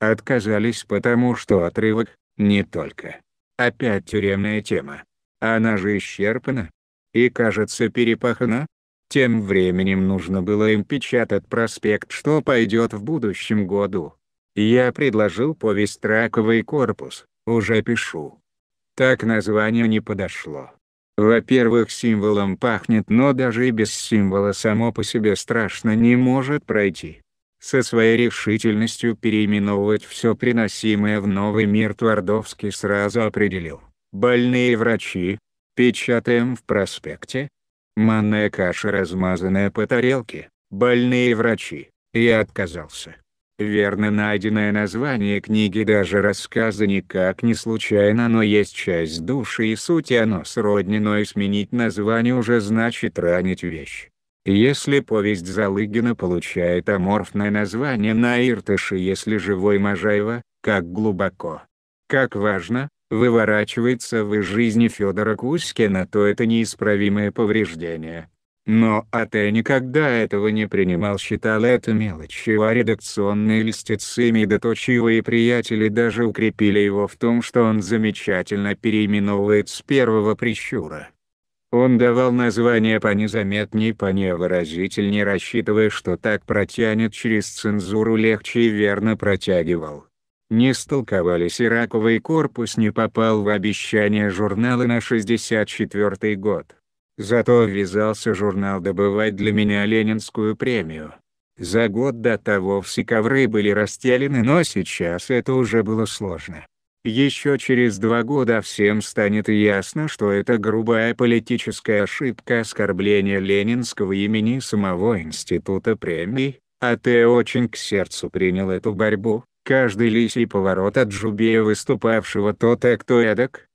Отказались потому что отрывок, не только. Опять тюремная тема. Она же исчерпана. И кажется перепахана. Тем временем нужно было им печатать проспект «Что пойдет в будущем году». Я предложил повесть «Раковый корпус», уже пишу. Так название не подошло. Во-первых символом пахнет, но даже и без символа само по себе страшно не может пройти со своей решительностью переименовывать все приносимое в новый мир Твардовский сразу определил. Больные врачи. Печатаем в проспекте. Манная каша размазанная по тарелке. Больные врачи. Я отказался. Верно найденное название книги даже рассказа никак не случайно, но есть часть души и сути оно сродни, но и сменить название уже значит ранить вещь. Если повесть Залыгина получает аморфное название на Иртыше «Если живой Можаева», как глубоко, как важно, выворачивается в жизни Федора Кузькина, то это неисправимое повреждение. Но Ате никогда этого не принимал, считал это мелочью, а редакционные листицы медоточивые приятели даже укрепили его в том, что он замечательно переименовывает с первого прищура. Он давал названия по незаметней, по невыразительней, рассчитывая, что так протянет через цензуру легче и верно протягивал. Не столковались и корпус не попал в обещание журнала на 64 год. Зато ввязался журнал добывать для меня Ленинскую премию. За год до того все ковры были расстелены, но сейчас это уже было сложно. Еще через два года всем станет ясно, что это грубая политическая ошибка оскорбления ленинского имени самого Института премии. а ты очень к сердцу принял эту борьбу, каждый лисий поворот от Джубея выступавшего то так то эдак.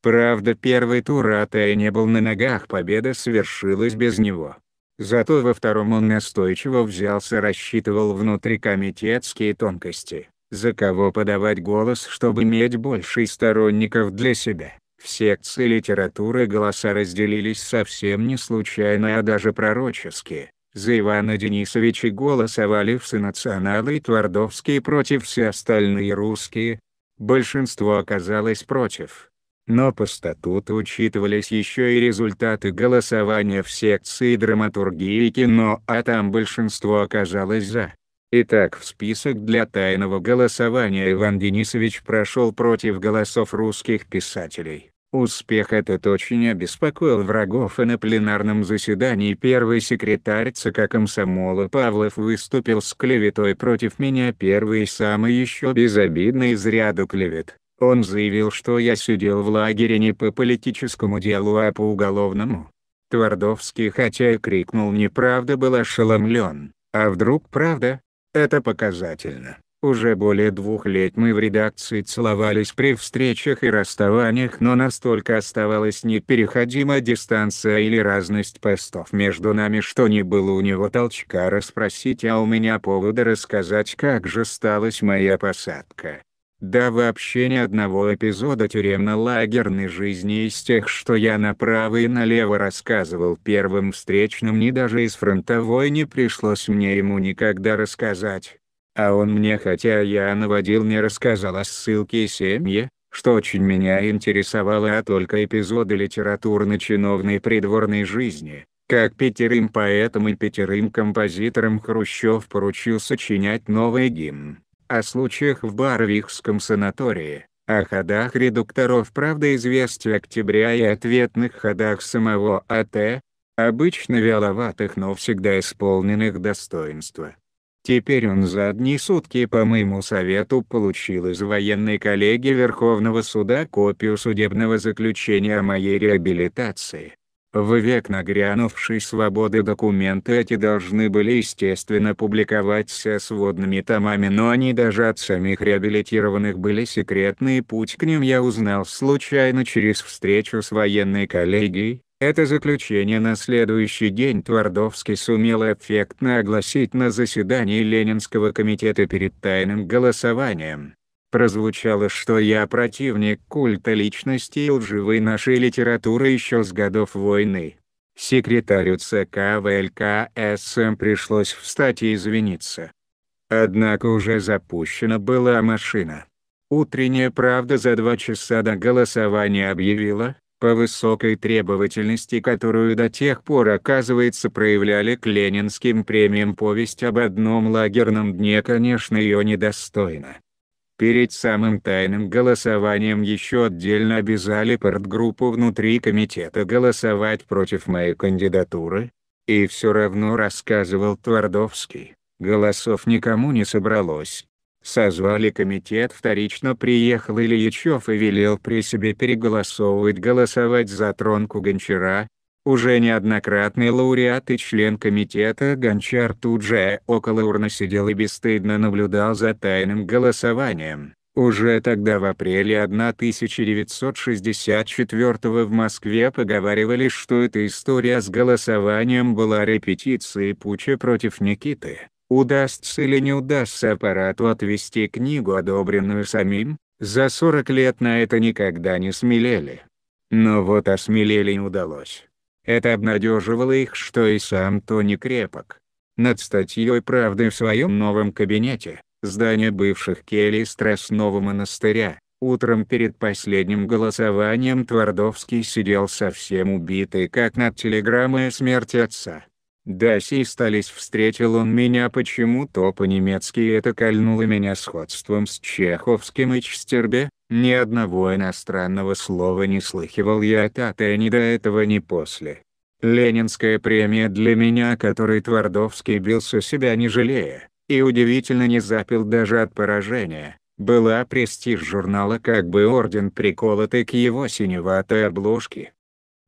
Правда первый тур Атея не был на ногах победа свершилась без него. Зато во втором он настойчиво взялся рассчитывал внутрикомитетские тонкости за кого подавать голос, чтобы иметь больше сторонников для себя. В секции литературы голоса разделились совсем не случайно, а даже пророчески. За Ивана Денисовича голосовали все националы и твардовские против все остальные русские. Большинство оказалось против. Но по статуту учитывались еще и результаты голосования в секции драматургии и кино, а там большинство оказалось «за». Итак в список для тайного голосования Иван Денисович прошел против голосов русских писателей. Успех этот очень обеспокоил врагов и на пленарном заседании первый секретарь ЦК комсомола Павлов выступил с клеветой против меня первый и самый еще безобидный из ряда клевет. Он заявил что я сидел в лагере не по политическому делу а по уголовному. Твардовский хотя и крикнул неправда был ошеломлен, а вдруг правда? Это показательно. Уже более двух лет мы в редакции целовались при встречах и расставаниях, но настолько оставалась непереходимая дистанция или разность постов между нами, что не было у него толчка расспросить, а у меня повода рассказать, как же сталась моя посадка. Да вообще ни одного эпизода тюремно-лагерной жизни из тех, что я направо и налево рассказывал первым встречным, ни даже из фронтовой не пришлось мне ему никогда рассказать. А он мне, хотя я наводил, не рассказал о ссылке и семье, что очень меня интересовало, а только эпизоды литературно-чиновной придворной жизни, как пятерым поэтам и пятерым композиторам Хрущев поручил сочинять новый гимн о случаях в Барвихском санатории, о ходах редукторов «Правда» известия октября и ответных ходах самого АТ, обычно вяловатых, но всегда исполненных достоинства. Теперь он за одни сутки по моему совету получил из военной коллегии Верховного суда копию судебного заключения о моей реабилитации. В век нагрянувшей свободы документы эти должны были естественно публиковаться сводными томами, но они даже от самих реабилитированных были секретны и путь к ним я узнал случайно через встречу с военной коллегией. Это заключение на следующий день Твардовский сумел эффектно огласить на заседании Ленинского комитета перед тайным голосованием прозвучало, что я противник культа личности и лживой нашей литературы еще с годов войны. Секретарю ЦК ВЛКСМ пришлось встать и извиниться. Однако уже запущена была машина. Утренняя правда за два часа до голосования объявила, по высокой требовательности которую до тех пор оказывается проявляли к ленинским премиям повесть об одном лагерном дне конечно ее недостойна. Перед самым тайным голосованием еще отдельно обязали партгруппу внутри комитета голосовать против моей кандидатуры, и все равно рассказывал Твардовский, голосов никому не собралось. Созвали комитет вторично приехал Ильичев и велел при себе переголосовывать голосовать за тронку Гончара, уже неоднократный лауреат и член комитета Гончар тут же около урны сидел и бесстыдно наблюдал за тайным голосованием. Уже тогда в апреле 1964 в Москве поговаривали, что эта история с голосованием была репетицией путча против Никиты. Удастся или не удастся аппарату отвести книгу, одобренную самим, за 40 лет на это никогда не смелели. Но вот осмелели не удалось. Это обнадеживало их, что и сам Тони крепок. Над статьей «Правды» в своем новом кабинете, здание бывших келей Страстного монастыря, утром перед последним голосованием Твардовский сидел совсем убитый как над телеграммой о смерти отца. Да сей стались встретил он меня почему-то по-немецки это кольнуло меня сходством с Чеховским и Чстербе, ни одного иностранного слова не слыхивал я от АТ, ни до этого ни после. Ленинская премия для меня, которой Твардовский бился себя не жалея, и удивительно не запил даже от поражения, была престиж журнала как бы орден приколотый к его синеватой обложке.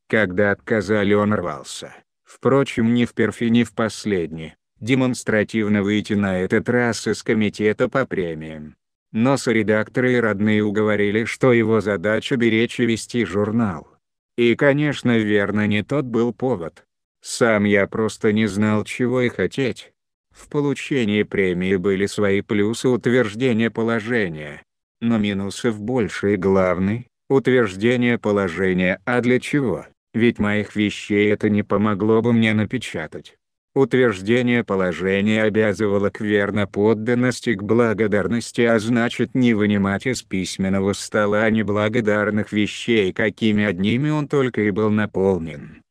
Когда отказали он рвался, впрочем ни в перфи ни в последний, демонстративно выйти на этот раз из комитета по премиям но соредакторы и родные уговорили, что его задача беречь и вести журнал. И конечно верно не тот был повод. Сам я просто не знал чего и хотеть. В получении премии были свои плюсы утверждения положения. Но минусов больше и главный — утверждение положения «а для чего?» Ведь моих вещей это не помогло бы мне напечатать. Утверждение положения обязывало к верноподданности к благодарности а значит не вынимать из письменного стола неблагодарных вещей какими одними он только и был наполнен.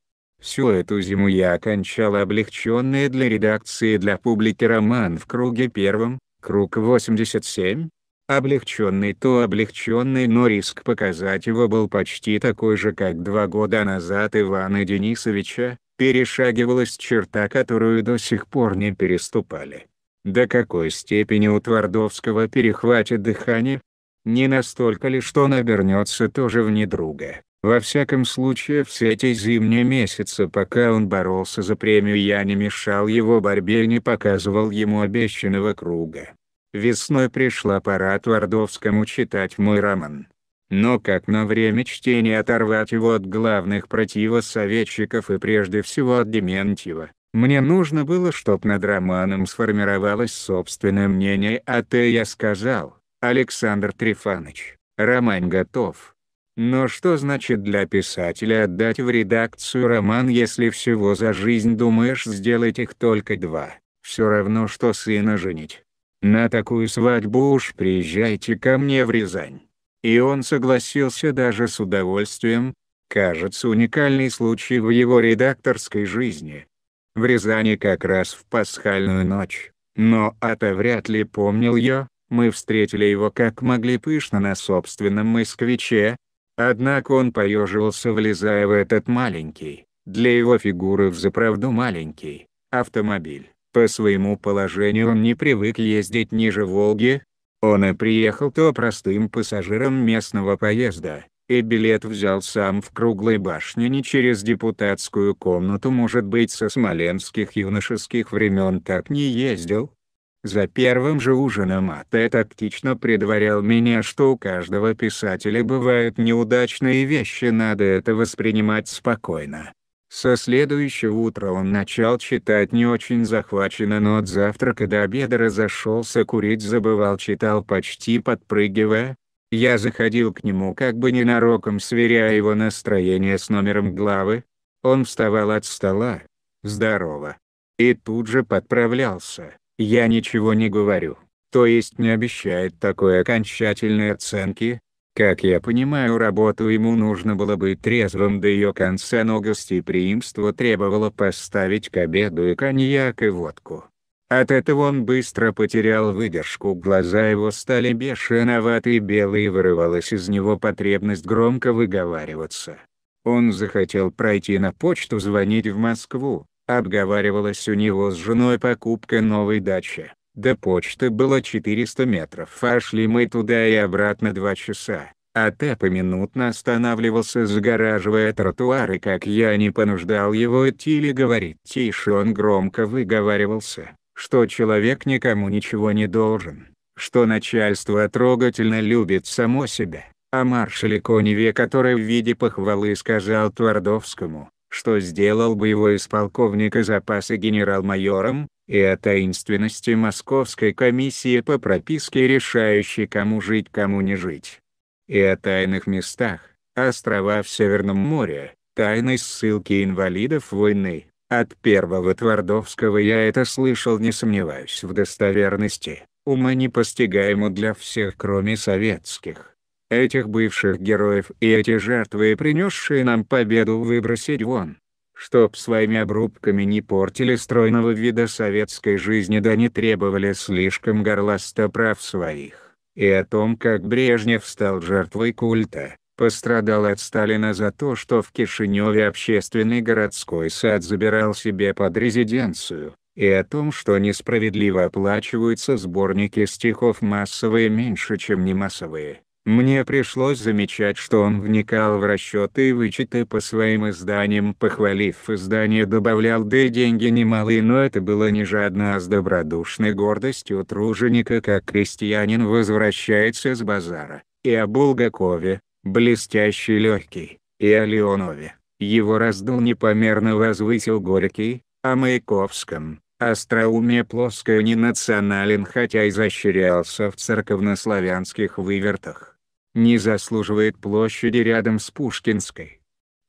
Всю эту зиму я окончал облегченные для редакции для публики роман в круге первом, круг 87, облегченный то облегченный, но риск показать его был почти такой же, как два года назад Ивана Денисовича, перешагивалась черта, которую до сих пор не переступали. До какой степени у Твардовского перехватит дыхание? Не настолько ли, что он обернется тоже в недруга? Во всяком случае, все эти зимние месяцы, пока он боролся за премию, я не мешал его борьбе и не показывал ему обещанного круга. Весной пришла пора Твардовскому читать мой роман но как на время чтения оторвать его от главных противосоветчиков и прежде всего от Дементьева. Мне нужно было, чтоб над романом сформировалось собственное мнение, а ты я сказал, Александр Трифанович, роман готов. Но что значит для писателя отдать в редакцию роман, если всего за жизнь думаешь сделать их только два? Все равно, что сына женить. На такую свадьбу уж приезжайте ко мне в Рязань. И он согласился даже с удовольствием. Кажется уникальный случай в его редакторской жизни. В Рязани как раз в пасхальную ночь, но Ата вряд ли помнил ее, мы встретили его как могли пышно на собственном москвиче. Однако он поеживался, влезая в этот маленький, для его фигуры взаправду маленький, автомобиль. По своему положению он не привык ездить ниже Волги, он и приехал-то простым пассажиром местного поезда, и билет взял сам в круглой башне не через депутатскую комнату может быть со смоленских юношеских времен так не ездил. За первым же ужином Ате тактично предварял меня что у каждого писателя бывают неудачные вещи надо это воспринимать спокойно. Со следующего утра он начал читать не очень захваченно, но от завтрака до обеда разошелся курить забывал читал почти подпрыгивая. Я заходил к нему как бы ненароком сверяя его настроение с номером главы. Он вставал от стола. Здорово. И тут же подправлялся. Я ничего не говорю. То есть не обещает такой окончательной оценки, как я понимаю работу ему нужно было быть трезвым до ее конца, но гостеприимство требовало поставить к обеду и коньяк и водку. От этого он быстро потерял выдержку, глаза его стали бешеноватые белые вырывалась из него потребность громко выговариваться. Он захотел пройти на почту звонить в Москву, обговаривалась у него с женой покупка новой дачи. До почты было 400 метров, а шли мы туда и обратно 2 часа. А Т минутно останавливался, загораживая тротуары, как я не понуждал его идти или говорить тише, он громко выговаривался, что человек никому ничего не должен, что начальство трогательно любит само себя. А маршале Коневе, который в виде похвалы сказал Твардовскому, что сделал бы его из полковника запаса генерал-майором, и о таинственности Московской комиссии по прописке решающей кому жить кому не жить. И о тайных местах, острова в Северном море, тайной ссылки инвалидов войны. От первого Твардовского я это слышал не сомневаюсь в достоверности, ума непостигаемо для всех кроме советских. Этих бывших героев и эти жертвы принесшие нам победу выбросить вон чтоб своими обрубками не портили стройного вида советской жизни да не требовали слишком горласто прав своих, и о том как Брежнев стал жертвой культа, пострадал от Сталина за то что в Кишиневе общественный городской сад забирал себе под резиденцию, и о том что несправедливо оплачиваются сборники стихов массовые меньше чем не массовые. Мне пришлось замечать, что он вникал в расчеты и вычеты по своим изданиям, похвалив издание добавлял да и деньги немалые, но это было не жадно, а с добродушной гордостью труженика, как крестьянин возвращается с базара, и о Булгакове, блестящий легкий, и о Леонове, его раздул непомерно возвысил Горький, о Маяковском, Остроумие плоское не национален хотя и заощрялся в церковнославянских вывертах. Не заслуживает площади рядом с Пушкинской.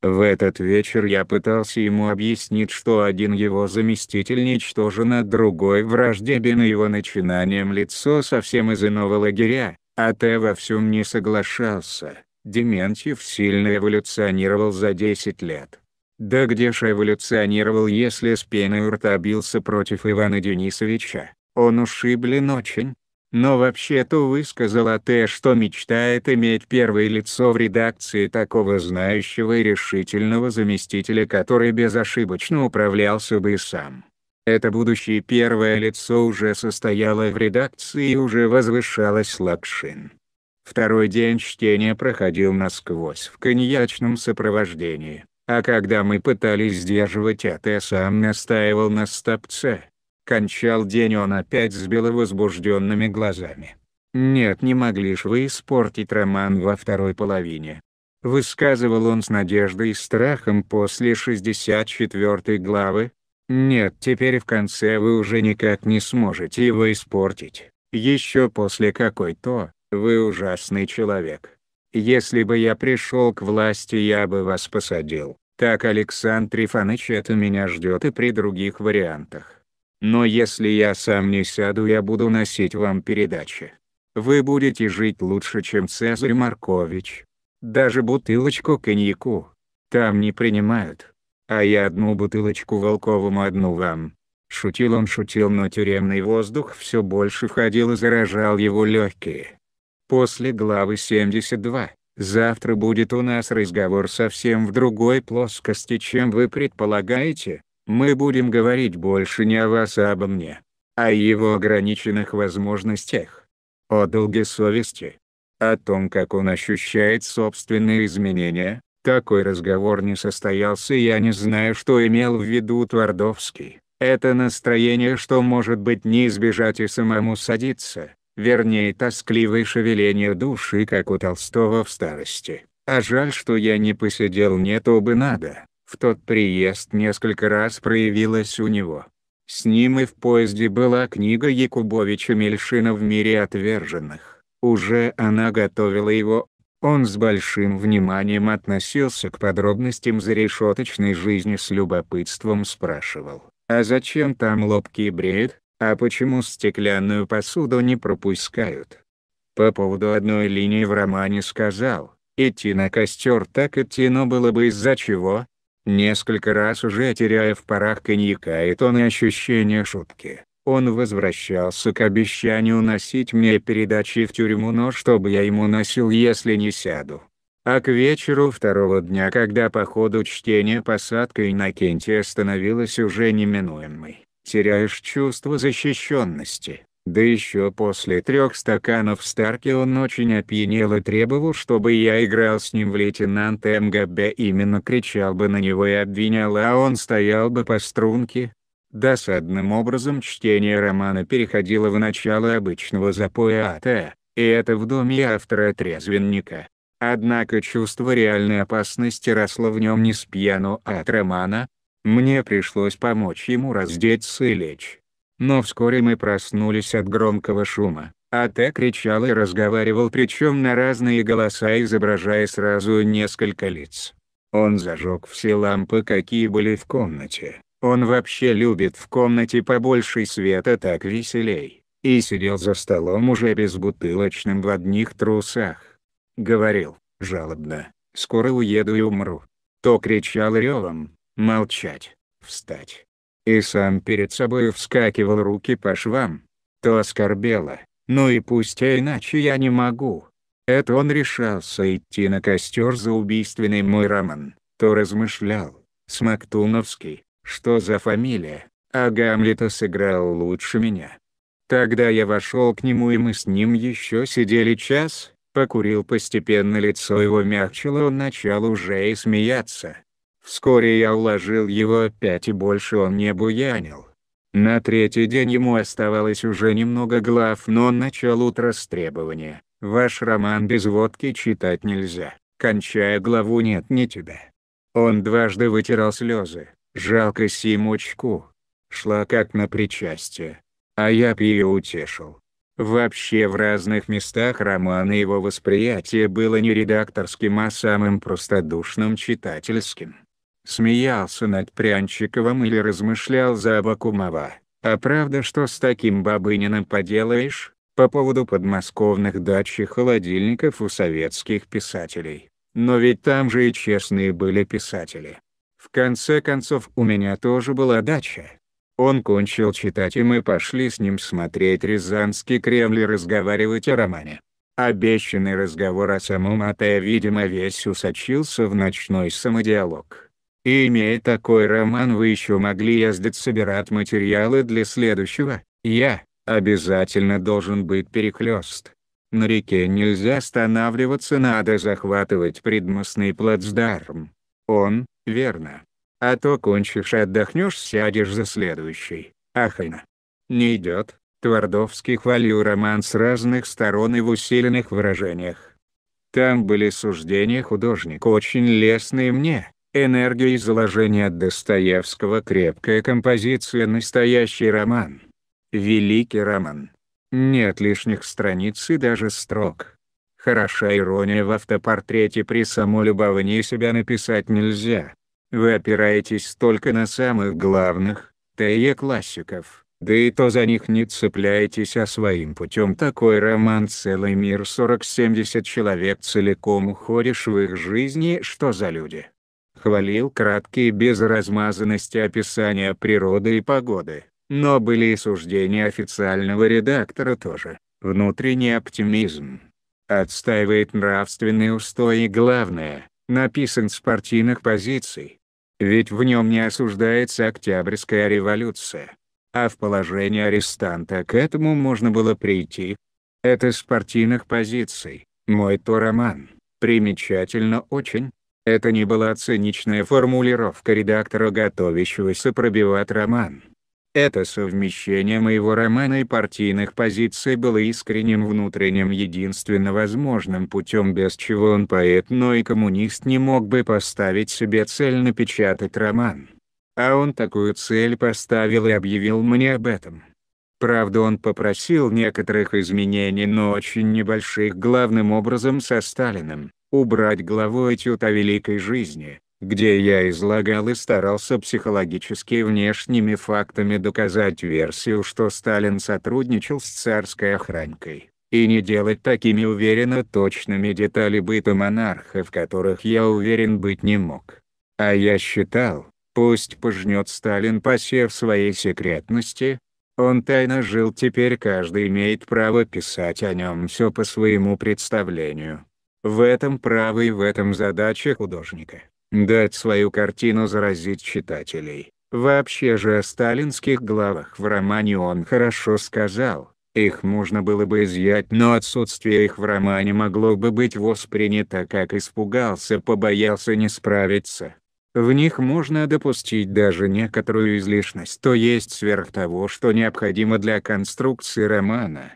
В этот вечер я пытался ему объяснить что один его заместитель ничтожен, а другой враждебен его начинанием лицо совсем из иного лагеря, а Т во всем не соглашался. Дементьев сильно эволюционировал за 10 лет. Да где же эволюционировал если с пеной у рта бился против Ивана Денисовича, он ушиблен очень. Но вообще-то высказал АТ, что мечтает иметь первое лицо в редакции такого знающего и решительного заместителя который безошибочно управлялся бы и сам. Это будущее первое лицо уже состояло в редакции и уже возвышалось Лакшин. Второй день чтения проходил насквозь в коньячном сопровождении. А когда мы пытались сдерживать это я сам настаивал на стопце. Кончал день он опять с беловозбужденными глазами. «Нет, не могли ж вы испортить роман во второй половине». Высказывал он с надеждой и страхом после 64 главы. «Нет, теперь в конце вы уже никак не сможете его испортить. Еще после какой-то, вы ужасный человек». Если бы я пришел к власти я бы вас посадил. Так Александр Трифоныч это меня ждет и при других вариантах. Но если я сам не сяду я буду носить вам передачи. Вы будете жить лучше чем Цезарь Маркович. Даже бутылочку коньяку. Там не принимают. А я одну бутылочку Волковому одну вам. Шутил он шутил но тюремный воздух все больше входил и заражал его легкие после главы 72. Завтра будет у нас разговор совсем в другой плоскости, чем вы предполагаете. Мы будем говорить больше не о вас, а обо мне. О его ограниченных возможностях. О долге совести. О том, как он ощущает собственные изменения. Такой разговор не состоялся я не знаю, что имел в виду Твардовский. Это настроение, что может быть не избежать и самому садиться вернее тоскливое шевеление души как у Толстого в старости. А жаль, что я не посидел не то бы надо. В тот приезд несколько раз проявилась у него. С ним и в поезде была книга Якубовича Мельшина «В мире отверженных». Уже она готовила его. Он с большим вниманием относился к подробностям зарешеточной жизни с любопытством спрашивал. «А зачем там лобки бред?» А почему стеклянную посуду не пропускают? По поводу одной линии в романе сказал, идти на костер так идти, но было бы из-за чего? Несколько раз уже теряя в парах коньяка и тон и ощущение шутки, он возвращался к обещанию носить мне передачи в тюрьму, но чтобы я ему носил, если не сяду. А к вечеру второго дня, когда по ходу чтения посадка Иннокентия становилась уже неминуемой, теряешь чувство защищенности. Да еще после трех стаканов Старки он очень опьянел и требовал, чтобы я играл с ним в лейтенанта МГБ именно кричал бы на него и обвинял, а он стоял бы по струнке. Досадным образом чтение романа переходило в начало обычного запоя АТ, и это в доме автора-трезвенника. Однако чувство реальной опасности росло в нем не с пьяну а от романа, мне пришлось помочь ему раздеться и лечь. Но вскоре мы проснулись от громкого шума. А Ате кричал и разговаривал причем на разные голоса изображая сразу несколько лиц. Он зажег все лампы какие были в комнате. Он вообще любит в комнате побольше света так веселей. И сидел за столом уже безбутылочным в одних трусах. Говорил, жалобно, скоро уеду и умру. То кричал ревом, молчать, встать. И сам перед собой вскакивал руки по швам. То оскорбело, ну и пусть а иначе я не могу. Это он решался идти на костер за убийственный мой роман, то размышлял, Смоктуновский, что за фамилия, а Гамлета сыграл лучше меня. Тогда я вошел к нему и мы с ним еще сидели час, покурил постепенно лицо его мягчило он начал уже и смеяться. Вскоре я уложил его опять и больше он не буянил. На третий день ему оставалось уже немного глав, но он начал утро с требования. «Ваш роман без водки читать нельзя, кончая главу нет ни тебя». Он дважды вытирал слезы, жалко Симочку. Шла как на причастие. А я б ее утешил. Вообще в разных местах романа его восприятие было не редакторским, а самым простодушным читательским. Смеялся над Прянчиковым или размышлял за Абакумова. А правда что с таким Бабыниным поделаешь? По поводу подмосковных дач и холодильников у советских писателей. Но ведь там же и честные были писатели. В конце концов у меня тоже была дача. Он кончил читать и мы пошли с ним смотреть Рязанский Кремль и разговаривать о романе. Обещанный разговор о самом Атае видимо весь усочился в ночной самодиалог. И имея такой роман вы еще могли ездить собирать материалы для следующего. Я, обязательно должен быть перехлёст. На реке нельзя останавливаться надо захватывать предмостный плацдарм. Он, верно. А то кончишь отдохнешь сядешь за следующий. Ахана. Не идет. Твардовский хвалил роман с разных сторон и в усиленных выражениях. Там были суждения художника очень лестные мне, Энергия изложения Достоевского крепкая композиция настоящий роман. Великий роман. Нет лишних страниц и даже строк. Хороша ирония в автопортрете при самолюбовании себя написать нельзя. Вы опираетесь только на самых главных, ТЕ классиков, да и то за них не цепляетесь, а своим путем такой роман «Целый мир 40-70 человек» целиком уходишь в их жизни, что за люди хвалил краткие без размазанности описания природы и погоды, но были и суждения официального редактора тоже. Внутренний оптимизм. Отстаивает нравственные устои и главное, написан с партийных позиций. Ведь в нем не осуждается Октябрьская революция. А в положении арестанта к этому можно было прийти. Это с партийных позиций, мой то роман. Примечательно очень, это не была оценичная формулировка редактора готовящегося пробивать роман. Это совмещение моего романа и партийных позиций было искренним внутренним единственно возможным путем без чего он поэт, но и коммунист не мог бы поставить себе цель напечатать роман. А он такую цель поставил и объявил мне об этом. Правда он попросил некоторых изменений, но очень небольших главным образом со Сталиным убрать главу этюд о великой жизни, где я излагал и старался психологически и внешними фактами доказать версию, что Сталин сотрудничал с царской охранкой, и не делать такими уверенно точными детали быта монарха, в которых я уверен быть не мог. А я считал, пусть пожнет Сталин посев своей секретности, он тайно жил теперь каждый имеет право писать о нем все по своему представлению. В этом право и в этом задача художника – дать свою картину заразить читателей. Вообще же о сталинских главах в романе он хорошо сказал, их можно было бы изъять, но отсутствие их в романе могло бы быть воспринято как испугался, побоялся не справиться. В них можно допустить даже некоторую излишность, то есть сверх того, что необходимо для конструкции романа.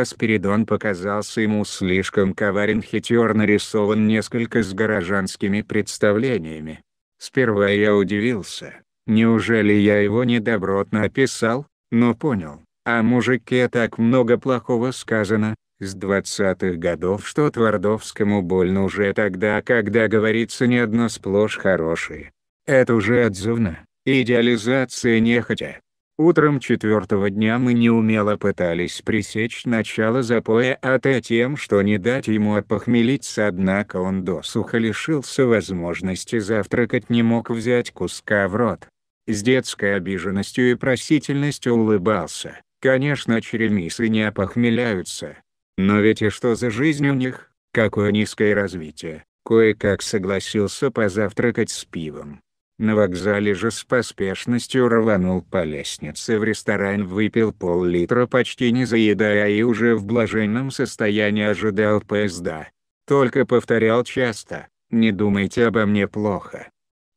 Аспиридон показался ему слишком коварен хитер нарисован несколько с горожанскими представлениями. Сперва я удивился, неужели я его недобротно описал, но понял, о мужике так много плохого сказано, с двадцатых годов, что Твардовскому больно уже тогда, когда говорится не одно сплошь хорошее. Это уже отзывно, идеализация нехотя. Утром четвертого дня мы неумело пытались пресечь начало запоя АТ тем, что не дать ему опохмелиться, однако он досуха лишился возможности завтракать не мог взять куска в рот. С детской обиженностью и просительностью улыбался. Конечно, черемисы не опохмеляются. Но ведь и что за жизнь у них, какое низкое развитие. Кое-как согласился позавтракать с пивом. На вокзале же с поспешностью рванул по лестнице в ресторан, выпил пол-литра почти не заедая и уже в блаженном состоянии ожидал поезда. Только повторял часто «Не думайте обо мне плохо».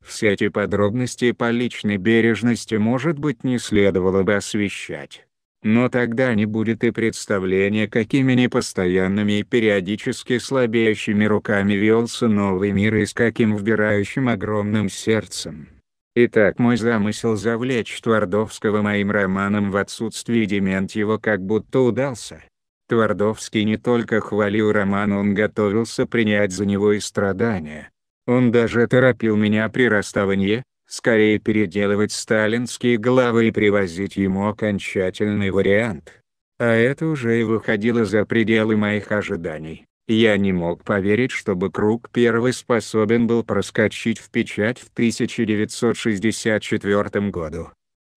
Все эти подробности по личной бережности может быть не следовало бы освещать но тогда не будет и представления какими непостоянными и периодически слабеющими руками велся новый мир и с каким вбирающим огромным сердцем. Итак мой замысел завлечь Твардовского моим романом в отсутствии Дементьева как будто удался. Твардовский не только хвалил роман он готовился принять за него и страдания. Он даже торопил меня при расставании, скорее переделывать сталинские главы и привозить ему окончательный вариант. А это уже и выходило за пределы моих ожиданий. Я не мог поверить, чтобы круг первый способен был проскочить в печать в 1964 году.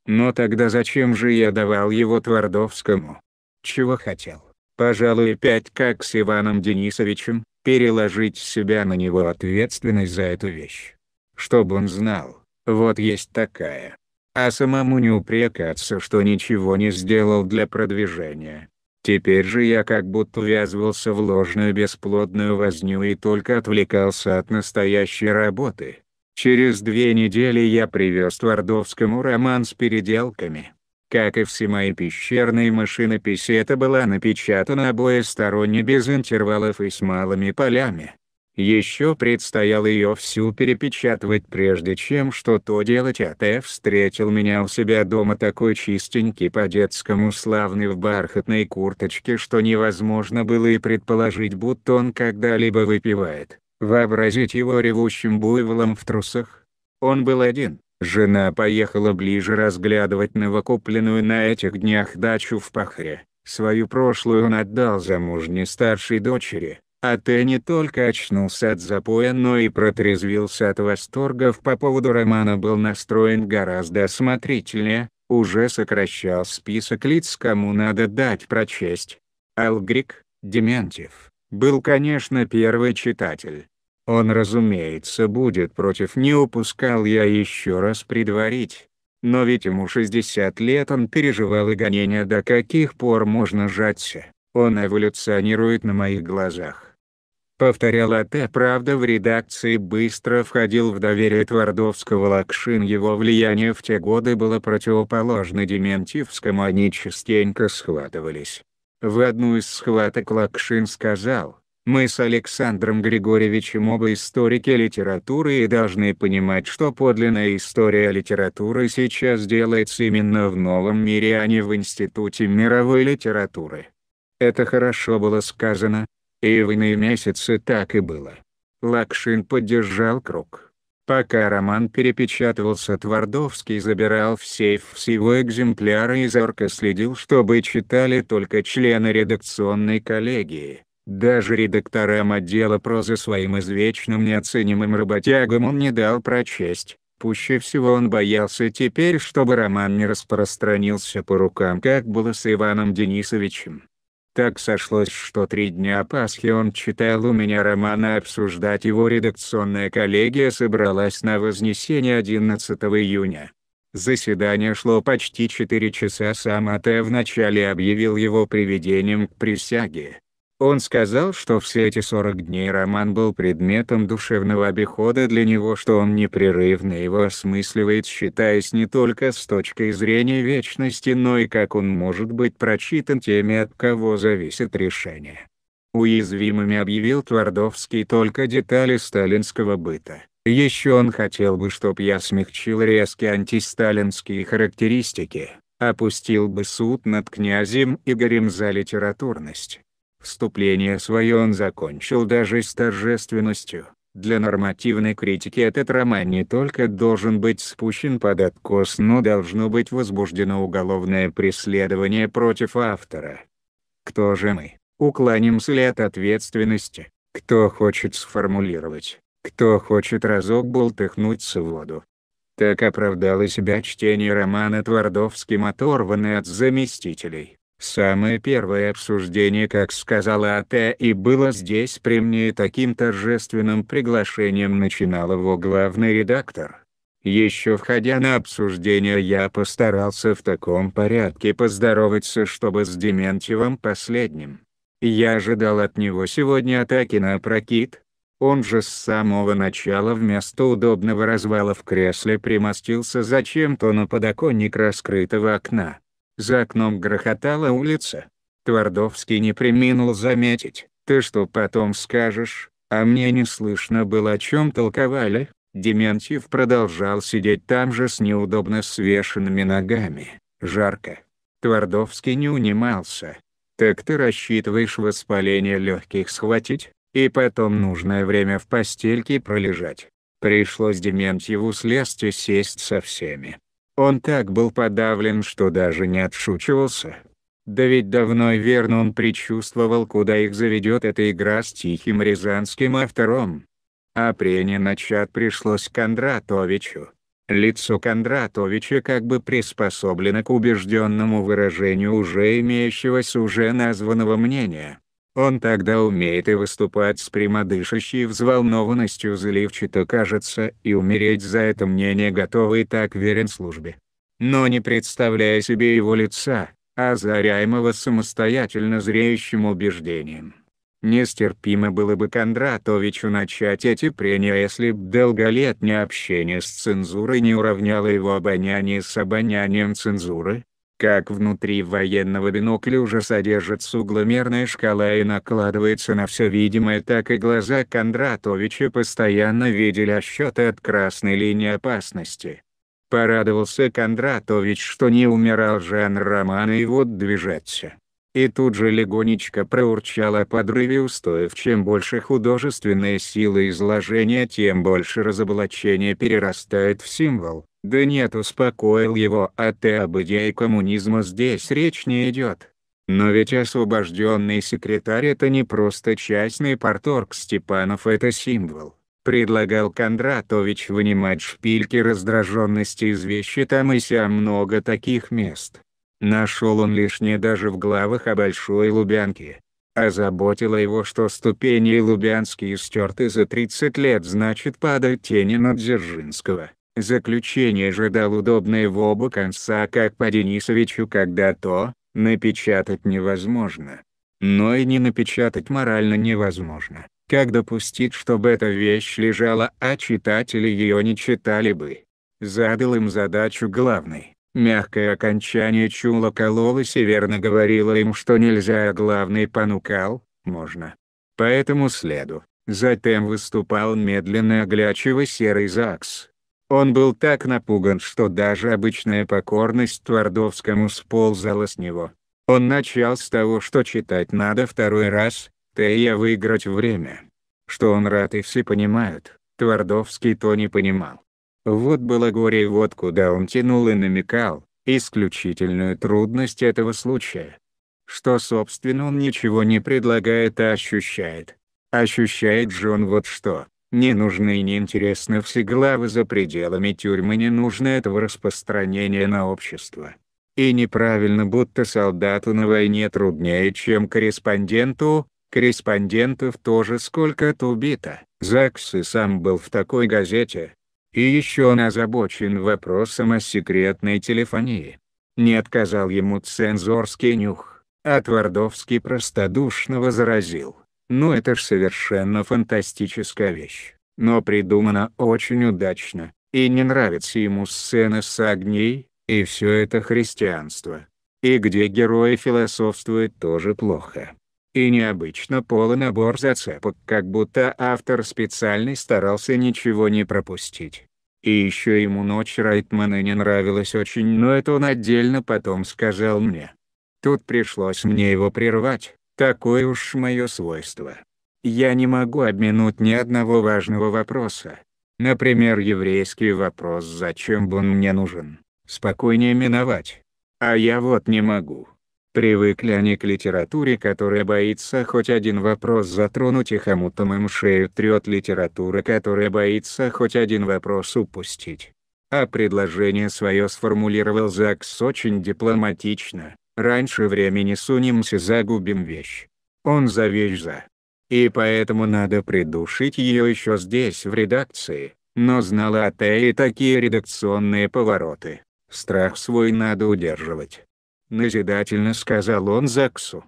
Но тогда зачем же я давал его Твардовскому? Чего хотел? Пожалуй, опять как с Иваном Денисовичем, переложить себя на него ответственность за эту вещь. Чтобы он знал, вот есть такая. А самому не упрекаться, что ничего не сделал для продвижения. Теперь же я как будто ввязывался в ложную бесплодную возню и только отвлекался от настоящей работы. Через две недели я привез Твардовскому роман с переделками. Как и все мои пещерные машинописи это была напечатана обоесторонне без интервалов и с малыми полями. Еще предстояло ее всю перепечатывать прежде чем что-то делать а Т.Ф. встретил меня у себя дома такой чистенький по-детскому славный в бархатной курточке, что невозможно было и предположить, будто он когда-либо выпивает. Вообразить его ревущим буйволом в трусах. Он был один. Жена поехала ближе разглядывать новокупленную на этих днях дачу в Пахре. Свою прошлую он отдал замужней старшей дочери, а ты не только очнулся от запоя, но и протрезвился от восторгов по поводу романа был настроен гораздо осмотрительнее, уже сокращал список лиц кому надо дать прочесть. Алгрик, Дементьев, был конечно первый читатель. Он разумеется будет против не упускал я еще раз предварить. Но ведь ему 60 лет он переживал и гонения до каких пор можно сжаться, он эволюционирует на моих глазах. Повторял это правда в редакции быстро входил в доверие Твардовского Лакшин его влияние в те годы было противоположно Дементьевскому они частенько схватывались. В одну из схваток Лакшин сказал, мы с Александром Григорьевичем оба историки литературы и должны понимать, что подлинная история литературы сейчас делается именно в новом мире, а не в Институте мировой литературы. Это хорошо было сказано, и в иные месяцы так и было. Лакшин поддержал круг. Пока роман перепечатывался Твардовский забирал в сейф всего экземпляра и зорко следил чтобы читали только члены редакционной коллегии. Даже редакторам отдела прозы своим извечным неоценимым работягам он не дал прочесть. Пуще всего он боялся теперь чтобы роман не распространился по рукам как было с Иваном Денисовичем. Так сошлось, что три дня Пасхи он читал у меня роман, а обсуждать его редакционная коллегия собралась на Вознесение 11 июня. Заседание шло почти 4 часа, сам Атэ вначале объявил его приведением к присяге. Он сказал, что все эти 40 дней роман был предметом душевного обихода для него, что он непрерывно его осмысливает, считаясь не только с точки зрения вечности, но и как он может быть прочитан теми, от кого зависит решение. Уязвимыми объявил Твардовский только детали сталинского быта. Еще он хотел бы, чтоб я смягчил резкие антисталинские характеристики, опустил бы суд над князем Игорем за литературность Вступление свое он закончил даже с торжественностью. Для нормативной критики этот роман не только должен быть спущен под откос, но должно быть возбуждено уголовное преследование против автора. Кто же мы? Уклонимся ли от ответственности? Кто хочет сформулировать? Кто хочет разок болтыхнуться в воду? Так оправдало себя чтение романа Твардовским оторванный от заместителей. Самое первое обсуждение, как сказала Атэ, и было здесь при мне таким торжественным приглашением начинал его главный редактор. Еще входя на обсуждение я постарался в таком порядке поздороваться, чтобы с Дементьевым последним. Я ожидал от него сегодня атаки на прокид. Он же с самого начала вместо удобного развала в кресле примостился зачем-то на подоконник раскрытого окна. За окном грохотала улица. Твардовский не приминул заметить, «Ты что потом скажешь?» А мне не слышно было о чем толковали. Дементьев продолжал сидеть там же с неудобно свешенными ногами. Жарко. Твардовский не унимался. «Так ты рассчитываешь воспаление легких схватить, и потом нужное время в постельке пролежать». Пришлось Дементьеву слезть и сесть со всеми. Он так был подавлен, что даже не отшучивался. Да ведь давно и верно он предчувствовал, куда их заведет эта игра с тихим рязанским автором. А прение на пришлось Кондратовичу. Лицо Кондратовича как бы приспособлено к убежденному выражению уже имеющегося уже названного мнения. Он тогда умеет и выступать с прямодышащей взволнованностью заливчато кажется и умереть за это мнение готовый так верен службе. Но не представляя себе его лица, озаряемого самостоятельно зреющим убеждением. Нестерпимо было бы Кондратовичу начать эти прения если б долголетнее общение с цензурой не уравняло его обоняние с обонянием цензуры, как внутри военного бинокля уже содержится угломерная шкала и накладывается на все видимое, так и глаза Кондратовича постоянно видели отсчеты от красной линии опасности. Порадовался Кондратович, что не умирал жанр романа и вот движется и тут же легонечко проурчала подрыве устоев. Чем больше художественная сила изложения, тем больше разоблачение перерастает в символ. Да нет успокоил его, а ты об идее коммунизма здесь речь не идет. Но ведь освобожденный секретарь это не просто частный порторг Степанов это символ. Предлагал Кондратович вынимать шпильки раздраженности из вещи там и сям много таких мест. Нашел он лишнее даже в главах о Большой Лубянке. Озаботило его, что ступени лубянские стерты за 30 лет значит падают тени над Дзержинского. Заключение же дал удобное в оба конца как по Денисовичу, когда то, напечатать невозможно. Но и не напечатать морально невозможно. Как допустить, чтобы эта вещь лежала, а читатели ее не читали бы? Задал им задачу главной Мягкое окончание чула кололось и верно говорило им что нельзя, а главный понукал, можно. По этому следу, затем выступал медленно оглячиво серый ЗАГС. Он был так напуган, что даже обычная покорность Твардовскому сползала с него. Он начал с того, что читать надо второй раз, Тея выиграть время. Что он рад и все понимают, Твардовский то не понимал. Вот было горе и вот куда он тянул и намекал, исключительную трудность этого случая. Что собственно он ничего не предлагает а ощущает. Ощущает же он вот что. Не нужны и неинтересны все главы за пределами тюрьмы, не нужно этого распространения на общество. И неправильно, будто солдату на войне труднее, чем корреспонденту, корреспондентов тоже сколько-то убито. Закс и сам был в такой газете, и еще он озабочен вопросом о секретной телефонии. Не отказал ему цензорский нюх, а Твардовский простодушно возразил. Ну это ж совершенно фантастическая вещь, но придумана очень удачно, и не нравится ему сцена с огней, и все это христианство. И где герои философствуют тоже плохо. И необычно полный набор зацепок, как будто автор специально старался ничего не пропустить. И еще ему ночь Райтмана не нравилась очень, но это он отдельно потом сказал мне. Тут пришлось мне его прервать, такое уж мое свойство. Я не могу обминуть ни одного важного вопроса. Например, еврейский вопрос «Зачем бы он мне нужен?» Спокойнее миновать. А я вот не могу. Привыкли они к литературе, которая боится хоть один вопрос затронуть и хомутом им шею трет литература, которая боится хоть один вопрос упустить. А предложение свое сформулировал Закс очень дипломатично. Раньше времени сунемся загубим вещь. Он за вещь за. И поэтому надо придушить ее еще здесь в редакции. Но знала Атея такие редакционные повороты. Страх свой надо удерживать. — назидательно сказал он Заксу.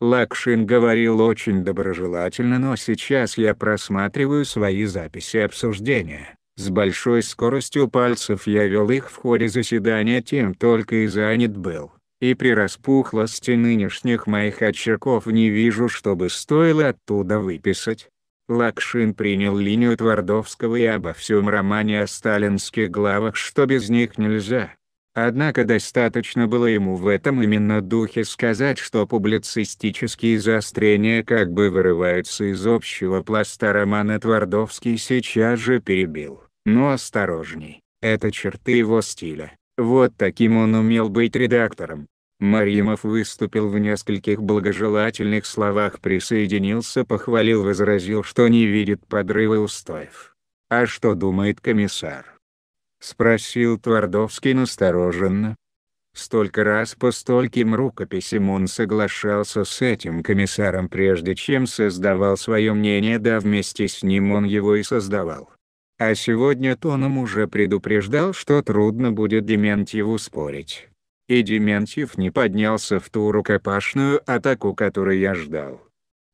Лакшин говорил очень доброжелательно, но сейчас я просматриваю свои записи обсуждения. С большой скоростью пальцев я вел их в ходе заседания тем только и занят был. И при распухлости нынешних моих очерков не вижу, чтобы стоило оттуда выписать. Лакшин принял линию Твардовского и обо всем романе о сталинских главах, что без них нельзя. Однако достаточно было ему в этом именно духе сказать, что публицистические заострения как бы вырываются из общего пласта романа Твардовский сейчас же перебил. Но осторожней, это черты его стиля. Вот таким он умел быть редактором. Маримов выступил в нескольких благожелательных словах присоединился похвалил возразил что не видит подрыва устоев. А что думает комиссар? — спросил Твардовский настороженно. Столько раз по стольким рукописям он соглашался с этим комиссаром прежде чем создавал свое мнение да вместе с ним он его и создавал. А сегодня Тоном уже предупреждал что трудно будет Дементьеву спорить. И Дементьев не поднялся в ту рукопашную атаку которую я ждал.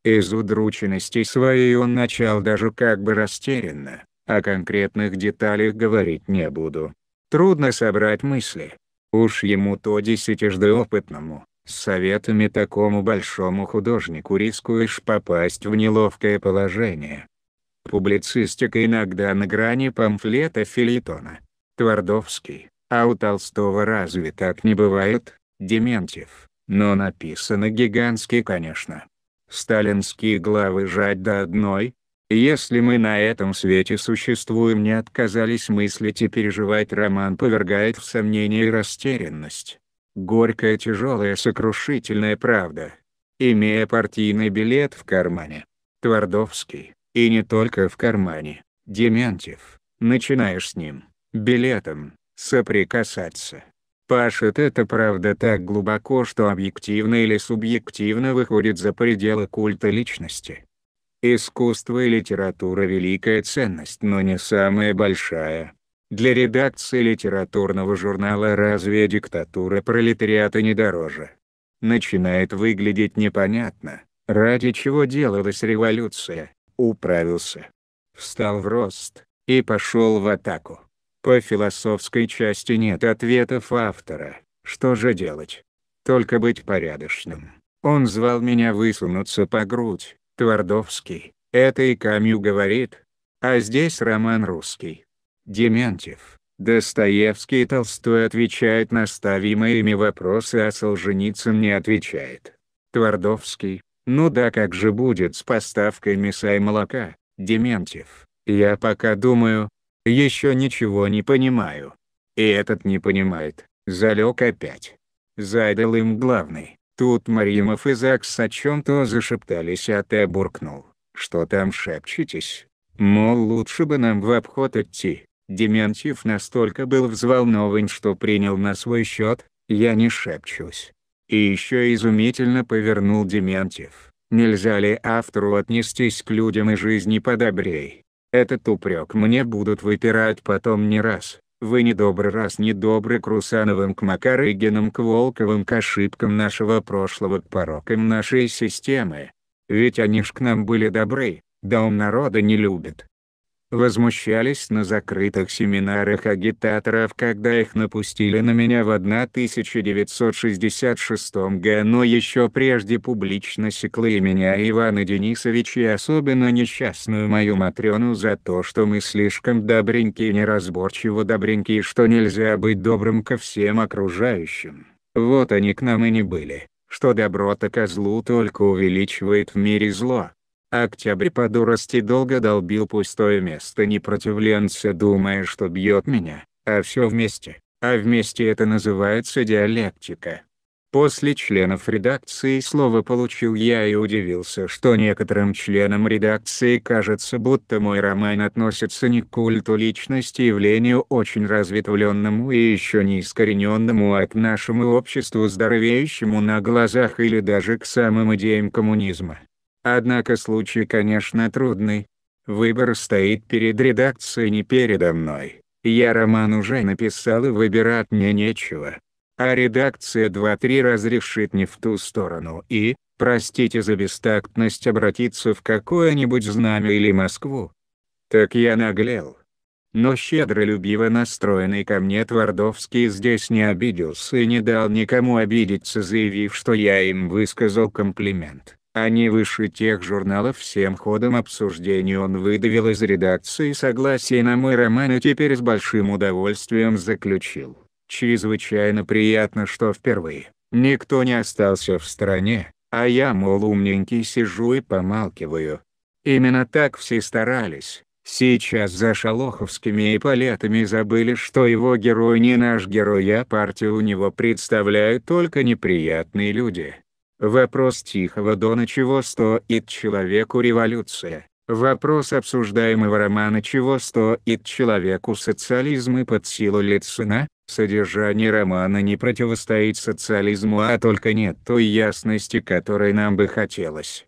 Из удрученности своей он начал даже как бы растерянно. О конкретных деталях говорить не буду. Трудно собрать мысли. Уж ему-то десятижды опытному, с советами такому большому художнику рискуешь попасть в неловкое положение. Публицистика иногда на грани памфлета Филитона. Твардовский, а у Толстого разве так не бывает, Дементьев, но написано гигантски конечно. Сталинские главы жать до одной, если мы на этом свете существуем не отказались мыслить и переживать роман повергает в сомнение и растерянность. Горькая тяжелая сокрушительная правда. Имея партийный билет в кармане, Твардовский, и не только в кармане, Дементьев, начинаешь с ним, билетом, соприкасаться. Пашет эта правда так глубоко, что объективно или субъективно выходит за пределы культа личности. Искусство и литература – великая ценность, но не самая большая. Для редакции литературного журнала «Разве диктатура пролетариата не дороже?» Начинает выглядеть непонятно, ради чего делалась революция, управился. Встал в рост, и пошел в атаку. По философской части нет ответов автора, что же делать? Только быть порядочным. Он звал меня высунуться по грудь, Твардовский, это и Камю говорит. А здесь роман русский. Дементьев, Достоевский и Толстой отвечают на ставимые ими вопросы, а Солженицын не отвечает. Твардовский, ну да как же будет с поставкой мяса и молока, Дементьев, я пока думаю, еще ничего не понимаю. И этот не понимает, залег опять. Задал им главный. Тут Маримов и Закс о чем-то зашептались, а ты буркнул. «Что там шепчетесь? Мол, лучше бы нам в обход идти». Дементьев настолько был взволнован, что принял на свой счет, я не шепчусь. И еще изумительно повернул Дементьев. Нельзя ли автору отнестись к людям и жизни подобрей? Этот упрек мне будут выпирать потом не раз. Вы недобрый раз недобры к Русановым к Макарыгинам к Волковым к ошибкам нашего прошлого к порокам нашей системы. Ведь они ж к нам были добры, да он народа не любит возмущались на закрытых семинарах агитаторов, когда их напустили на меня в 1966 году, но еще прежде публично секли меня Ивана Денисовича и особенно несчастную мою Матрёну за то, что мы слишком добренькие и неразборчиво добренькие, что нельзя быть добрым ко всем окружающим. Вот они к нам и не были, что доброта козлу только увеличивает в мире зло. Октябрь по дурости долго долбил пустое место непротивленца думая что бьет меня, а все вместе, а вместе это называется диалектика. После членов редакции слово получил я и удивился, что некоторым членам редакции кажется, будто мой роман относится не к культу личности явлению очень разветвленному и еще не искорененному, а к нашему обществу здоровеющему на глазах или даже к самым идеям коммунизма. Однако случай, конечно, трудный. Выбор стоит перед редакцией не передо мной. Я роман уже написал и выбирать мне нечего. А редакция 2-3 разрешит не в ту сторону и, простите за бестактность обратиться в какое-нибудь знамя или Москву. Так я наглел. Но щедро-любиво настроенный ко мне Твардовский здесь не обиделся и не дал никому обидеться заявив что я им высказал комплимент. Они а выше тех журналов всем ходом обсуждений он выдавил из редакции согласие на мой роман и теперь с большим удовольствием заключил. Чрезвычайно приятно, что впервые, никто не остался в стране а я мол умненький сижу и помалкиваю. Именно так все старались. Сейчас за шалоховскими и эполетами забыли, что его герой не наш герой, а партию у него представляют только неприятные люди. Вопрос Тихого Дона «Чего стоит человеку революция?» Вопрос обсуждаемого романа «Чего стоит человеку социализм и под силу Лицына?» Содержание романа не противостоит социализму, а только нет той ясности, которой нам бы хотелось.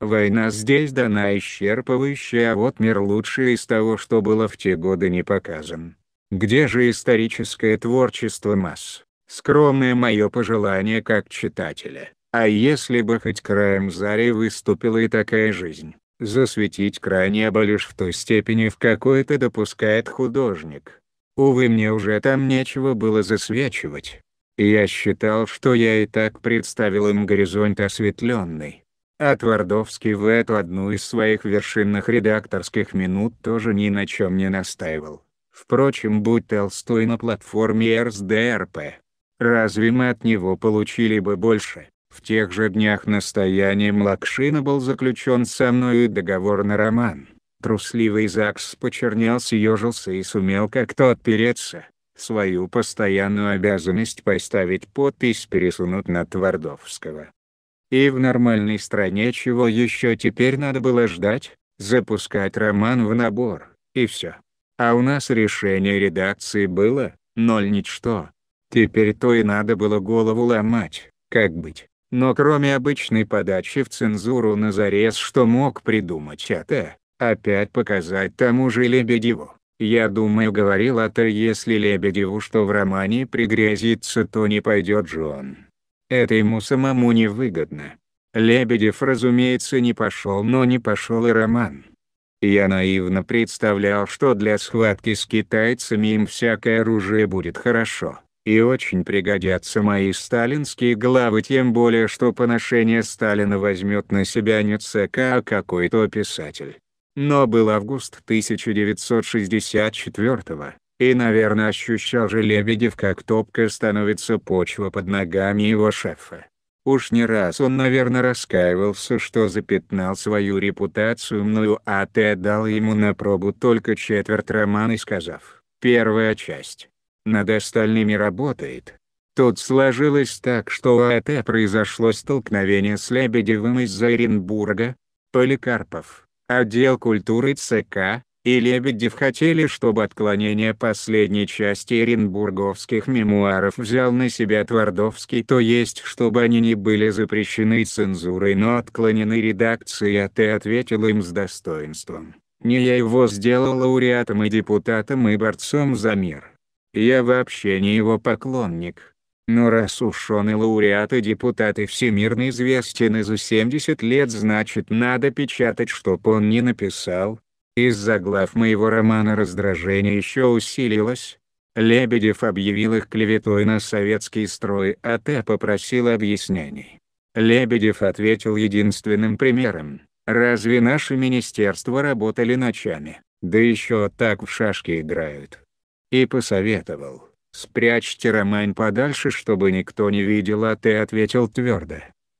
Война здесь дана исчерпывающая, а вот мир лучший из того, что было в те годы не показан. Где же историческое творчество масс? Скромное мое пожелание как читателя. А если бы хоть краем зари выступила и такая жизнь, засветить край неба лишь в той степени в какой это допускает художник. Увы мне уже там нечего было засвечивать. Я считал что я и так представил им горизонт осветленный. А Твардовский в эту одну из своих вершинных редакторских минут тоже ни на чем не настаивал. Впрочем, будь Толстой на платформе РСДРП, разве мы от него получили бы больше? В тех же днях настоянием Лакшина был заключен со мною договор на роман. Трусливый Закс почернел, съежился и сумел как-то отпереться. Свою постоянную обязанность поставить подпись пересунут на Твардовского. И в нормальной стране чего еще теперь надо было ждать? Запускать роман в набор, и все. А у нас решение редакции было, ноль ничто. Теперь то и надо было голову ломать, как быть. Но кроме обычной подачи в цензуру на зарез что мог придумать это, опять показать тому же Лебедеву. Я думаю говорил это если Лебедеву что в романе пригрязится то не пойдет же он. Это ему самому невыгодно. Лебедев разумеется не пошел но не пошел и роман. Я наивно представлял что для схватки с китайцами им всякое оружие будет хорошо. И очень пригодятся мои сталинские главы тем более что поношение Сталина возьмет на себя не ЦК а какой-то писатель. Но был август 1964 И наверное ощущал же Лебедев как топка становится почва под ногами его шефа. Уж не раз он наверное раскаивался что запятнал свою репутацию мною а ты отдал ему на пробу только четверть романа сказав «Первая часть» над остальными работает. Тут сложилось так, что у АТ произошло столкновение с Лебедевым из Оренбурга, Поликарпов, отдел культуры ЦК, и Лебедев хотели, чтобы отклонение последней части оренбурговских мемуаров взял на себя Твардовский, то есть чтобы они не были запрещены цензурой, но отклонены редакцией, АТ ты ответил им с достоинством. Не я его сделал лауреатом и депутатом и борцом за мир. Я вообще не его поклонник. Но ну, раз уж он и лауреат и депутат и всемирно известен и за 70 лет значит надо печатать чтоб он не написал. Из-за глав моего романа раздражение еще усилилось. Лебедев объявил их клеветой на советский строй, а Т попросил объяснений. Лебедев ответил единственным примером. Разве наши министерства работали ночами, да еще так в шашки играют и посоветовал. «Спрячьте Романь подальше, чтобы никто не видел», а ты ответил твердо.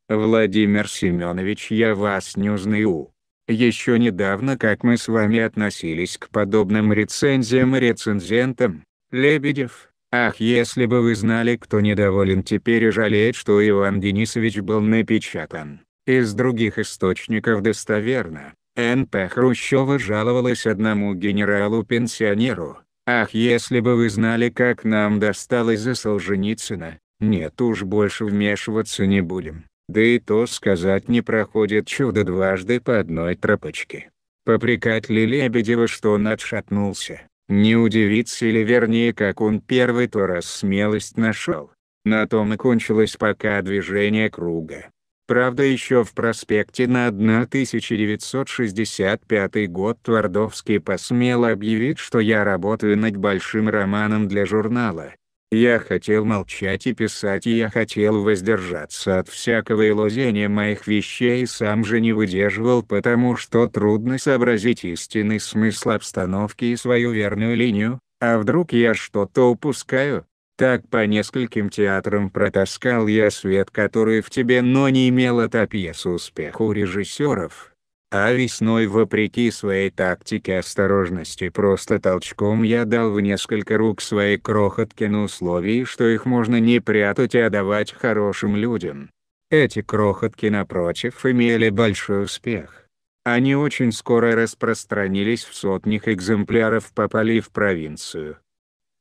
«Владимир Семенович, я вас не узнаю». Еще недавно как мы с вами относились к подобным рецензиям и рецензентам, Лебедев, ах если бы вы знали кто недоволен теперь и жалеет что Иван Денисович был напечатан, из других источников достоверно, НП Хрущева жаловалась одному генералу-пенсионеру, Ах, если бы вы знали, как нам досталось за Солженицына, нет уж больше вмешиваться не будем. Да и то сказать не проходит чудо дважды по одной тропочке. Попрекать ли Лебедева, что он отшатнулся? Не удивиться или вернее, как он первый то раз смелость нашел. На том и кончилось пока движение круга. Правда, еще в проспекте на 1965 год Твардовский посмел объявить, что я работаю над большим романом для журнала. Я хотел молчать и писать, и я хотел воздержаться от всякого илозения моих вещей, сам же не выдерживал, потому что трудно сообразить истинный смысл обстановки и свою верную линию, а вдруг я что-то упускаю. Так по нескольким театрам протаскал я свет который в тебе, но не имел та пьеса успеха режиссеров. А весной вопреки своей тактике осторожности просто толчком я дал в несколько рук свои крохотки на условии, что их можно не прятать, а давать хорошим людям. Эти крохотки напротив имели большой успех. Они очень скоро распространились в сотнях экземпляров попали в провинцию.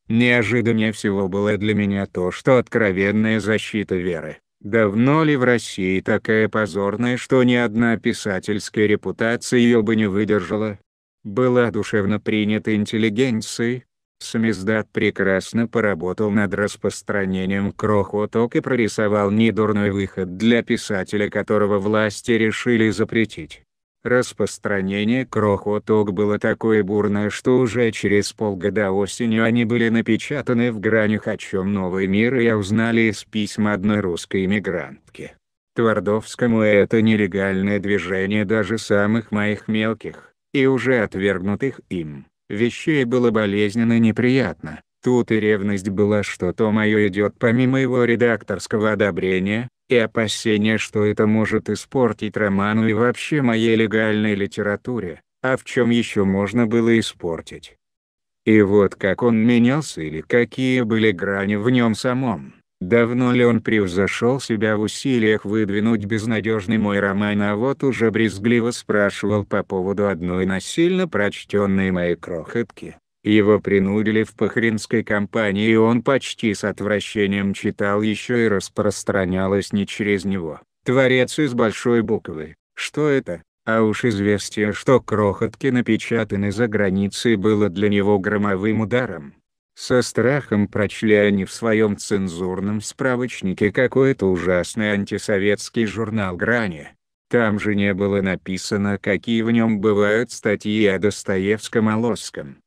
Неожиданнее всего было для меня то, что откровенная защита веры. Давно ли в России такая позорная, что ни одна писательская репутация ее бы не выдержала? Была душевно принята интеллигенцией. Самиздат прекрасно поработал над распространением крохоток и прорисовал недурной выход для писателя, которого власти решили запретить. Распространение крохоток было такое бурное, что уже через полгода осенью они были напечатаны в гранях о чем новый мир и узнали из письма одной русской иммигрантки. Твардовскому это нелегальное движение даже самых моих мелких, и уже отвергнутых им, вещей было болезненно неприятно, Тут и ревность была, что то мое идет помимо его редакторского одобрения, и опасение, что это может испортить роману и вообще моей легальной литературе, а в чем еще можно было испортить. И вот как он менялся или какие были грани в нем самом. Давно ли он превзошел себя в усилиях выдвинуть безнадежный мой роман, а вот уже брезгливо спрашивал по поводу одной насильно прочтенной моей крохотки. Его принудили в похренской компании и он почти с отвращением читал еще и распространялось не через него. Творец из большой буквы, что это, а уж известие, что крохотки напечатаны за границей было для него громовым ударом. Со страхом прочли они в своем цензурном справочнике какой-то ужасный антисоветский журнал «Грани». Там же не было написано какие в нем бывают статьи о Достоевском-Олосском.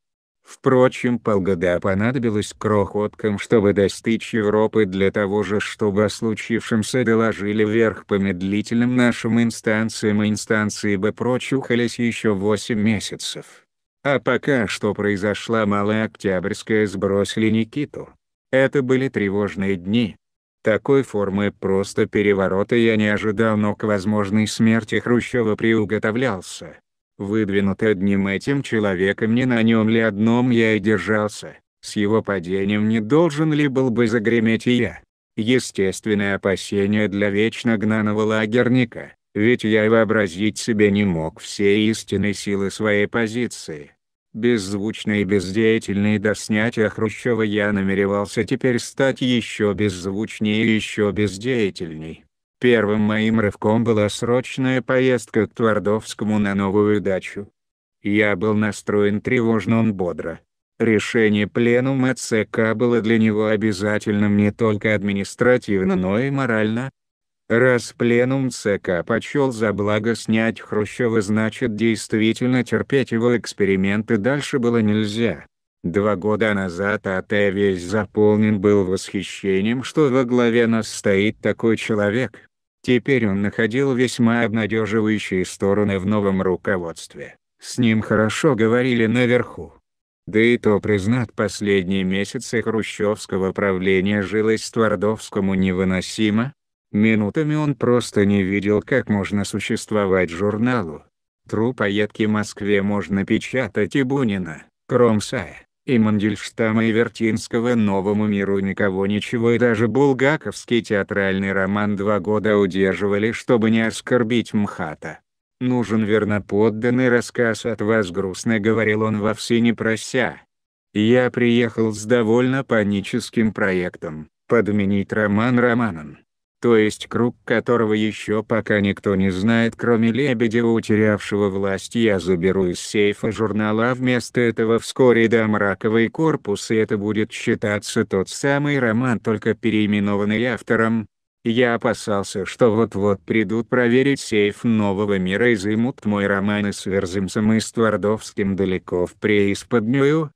Впрочем, полгода понадобилось крохоткам, чтобы достичь Европы для того же, чтобы о случившемся доложили вверх по медлительным нашим инстанциям и а инстанции бы прочухались еще 8 месяцев. А пока что произошла Малая Октябрьская сбросили Никиту. Это были тревожные дни. Такой формы просто переворота я не ожидал, но к возможной смерти Хрущева приуготовлялся. Выдвинутый одним этим человеком не на нем ли одном я и держался, с его падением не должен ли был бы загреметь и я. Естественное опасение для вечно гнаного лагерника, ведь я и вообразить себе не мог всей истинной силы своей позиции. Беззвучный и бездеятельный до снятия Хрущева я намеревался теперь стать еще беззвучнее и еще бездеятельней. Первым моим рывком была срочная поездка к Твардовскому на новую дачу. Я был настроен тревожно он бодро. Решение пленума ЦК было для него обязательным не только административно, но и морально. Раз пленум ЦК почел за благо снять Хрущева значит действительно терпеть его эксперименты дальше было нельзя. Два года назад АТ весь заполнен был восхищением, что во главе нас стоит такой человек. Теперь он находил весьма обнадеживающие стороны в новом руководстве. С ним хорошо говорили наверху. Да и то признат последние месяцы хрущевского правления жилось Твардовскому невыносимо. Минутами он просто не видел как можно существовать журналу. Труп о едке Москве можно печатать и Бунина, Кромсая и Мандельштама и Вертинского «Новому миру» никого ничего и даже булгаковский театральный роман два года удерживали, чтобы не оскорбить МХАТа. «Нужен верноподданный рассказ от вас грустно», — говорил он вовсе не прося. «Я приехал с довольно паническим проектом — подменить роман романом то есть круг которого еще пока никто не знает кроме Лебедева утерявшего власть я заберу из сейфа журнала а вместо этого вскоре дам раковый корпус и это будет считаться тот самый роман только переименованный автором. Я опасался что вот-вот придут проверить сейф нового мира и займут мой роман и с Верзимцем и с Твардовским далеко в преисподнюю,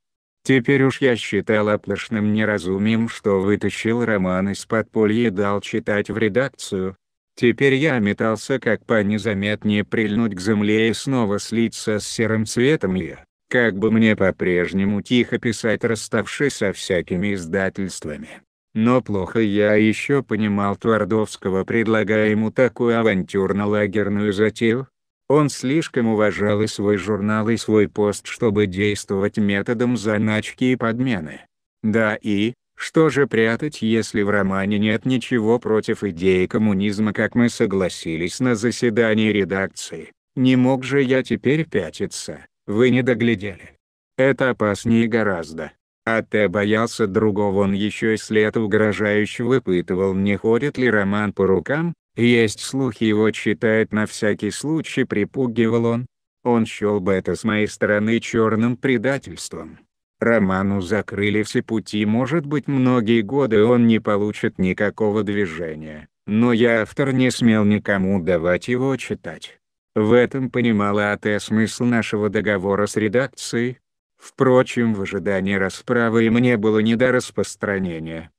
Теперь уж я считал оплошным неразумием, что вытащил роман из подполья и дал читать в редакцию. Теперь я метался как по незаметнее прильнуть к земле и снова слиться с серым цветом я, как бы мне по-прежнему тихо писать расставшись со всякими издательствами. Но плохо я еще понимал Твардовского предлагая ему такую авантюрно-лагерную затею, он слишком уважал и свой журнал и свой пост чтобы действовать методом заначки и подмены. Да и, что же прятать если в романе нет ничего против идеи коммунизма как мы согласились на заседании редакции, не мог же я теперь пятиться, вы не доглядели. Это опаснее гораздо. А ты боялся другого он еще и след угрожающе выпытывал не ходит ли роман по рукам, есть слухи его читают на всякий случай припугивал он. Он счел бы это с моей стороны черным предательством. Роману закрыли все пути может быть многие годы он не получит никакого движения, но я автор не смел никому давать его читать. В этом понимала АТ смысл нашего договора с редакцией. Впрочем в ожидании расправы мне было не до распространения.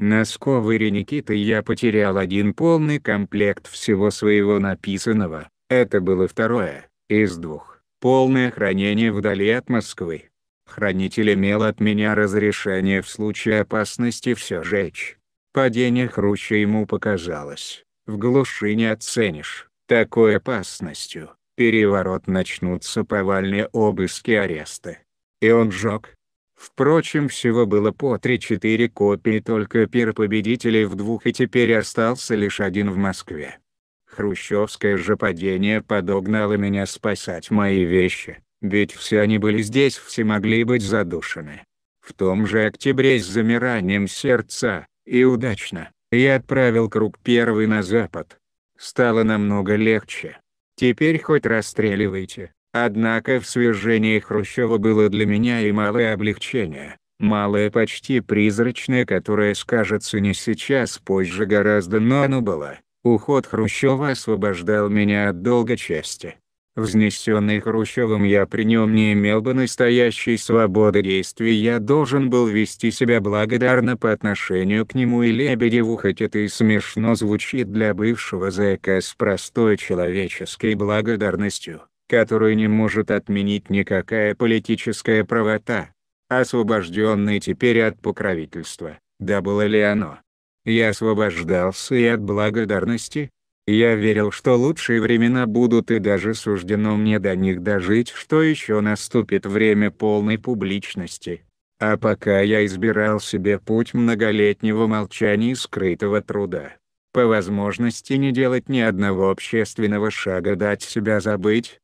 На сковыре Никиты я потерял один полный комплект всего своего написанного, это было второе, из двух, полное хранение вдали от Москвы. Хранитель имел от меня разрешение в случае опасности все сжечь. Падение Хруща ему показалось, в глуши не оценишь, такой опасностью, переворот начнутся повальные обыски аресты. И он сжег, Впрочем, всего было по 3-4 копии только перпобедителей в двух и теперь остался лишь один в Москве. Хрущевское же падение подогнало меня спасать мои вещи, ведь все они были здесь, все могли быть задушены. В том же октябре с замиранием сердца, и удачно, я отправил круг первый на запад. Стало намного легче. Теперь хоть расстреливайте. Однако в свержении Хрущева было для меня и малое облегчение, малое почти призрачное, которое скажется не сейчас, позже гораздо, но оно было. Уход Хрущева освобождал меня от долга чести. Вознесенный Хрущевым я при нем не имел бы настоящей свободы действий я должен был вести себя благодарно по отношению к нему и Лебедеву хоть это и смешно звучит для бывшего ЗК с простой человеческой благодарностью которую не может отменить никакая политическая правота, освобожденный теперь от покровительства, да было ли оно. Я освобождался и от благодарности. Я верил, что лучшие времена будут и даже суждено мне до них дожить, что еще наступит время полной публичности. А пока я избирал себе путь многолетнего молчания и скрытого труда. По возможности не делать ни одного общественного шага дать себя забыть,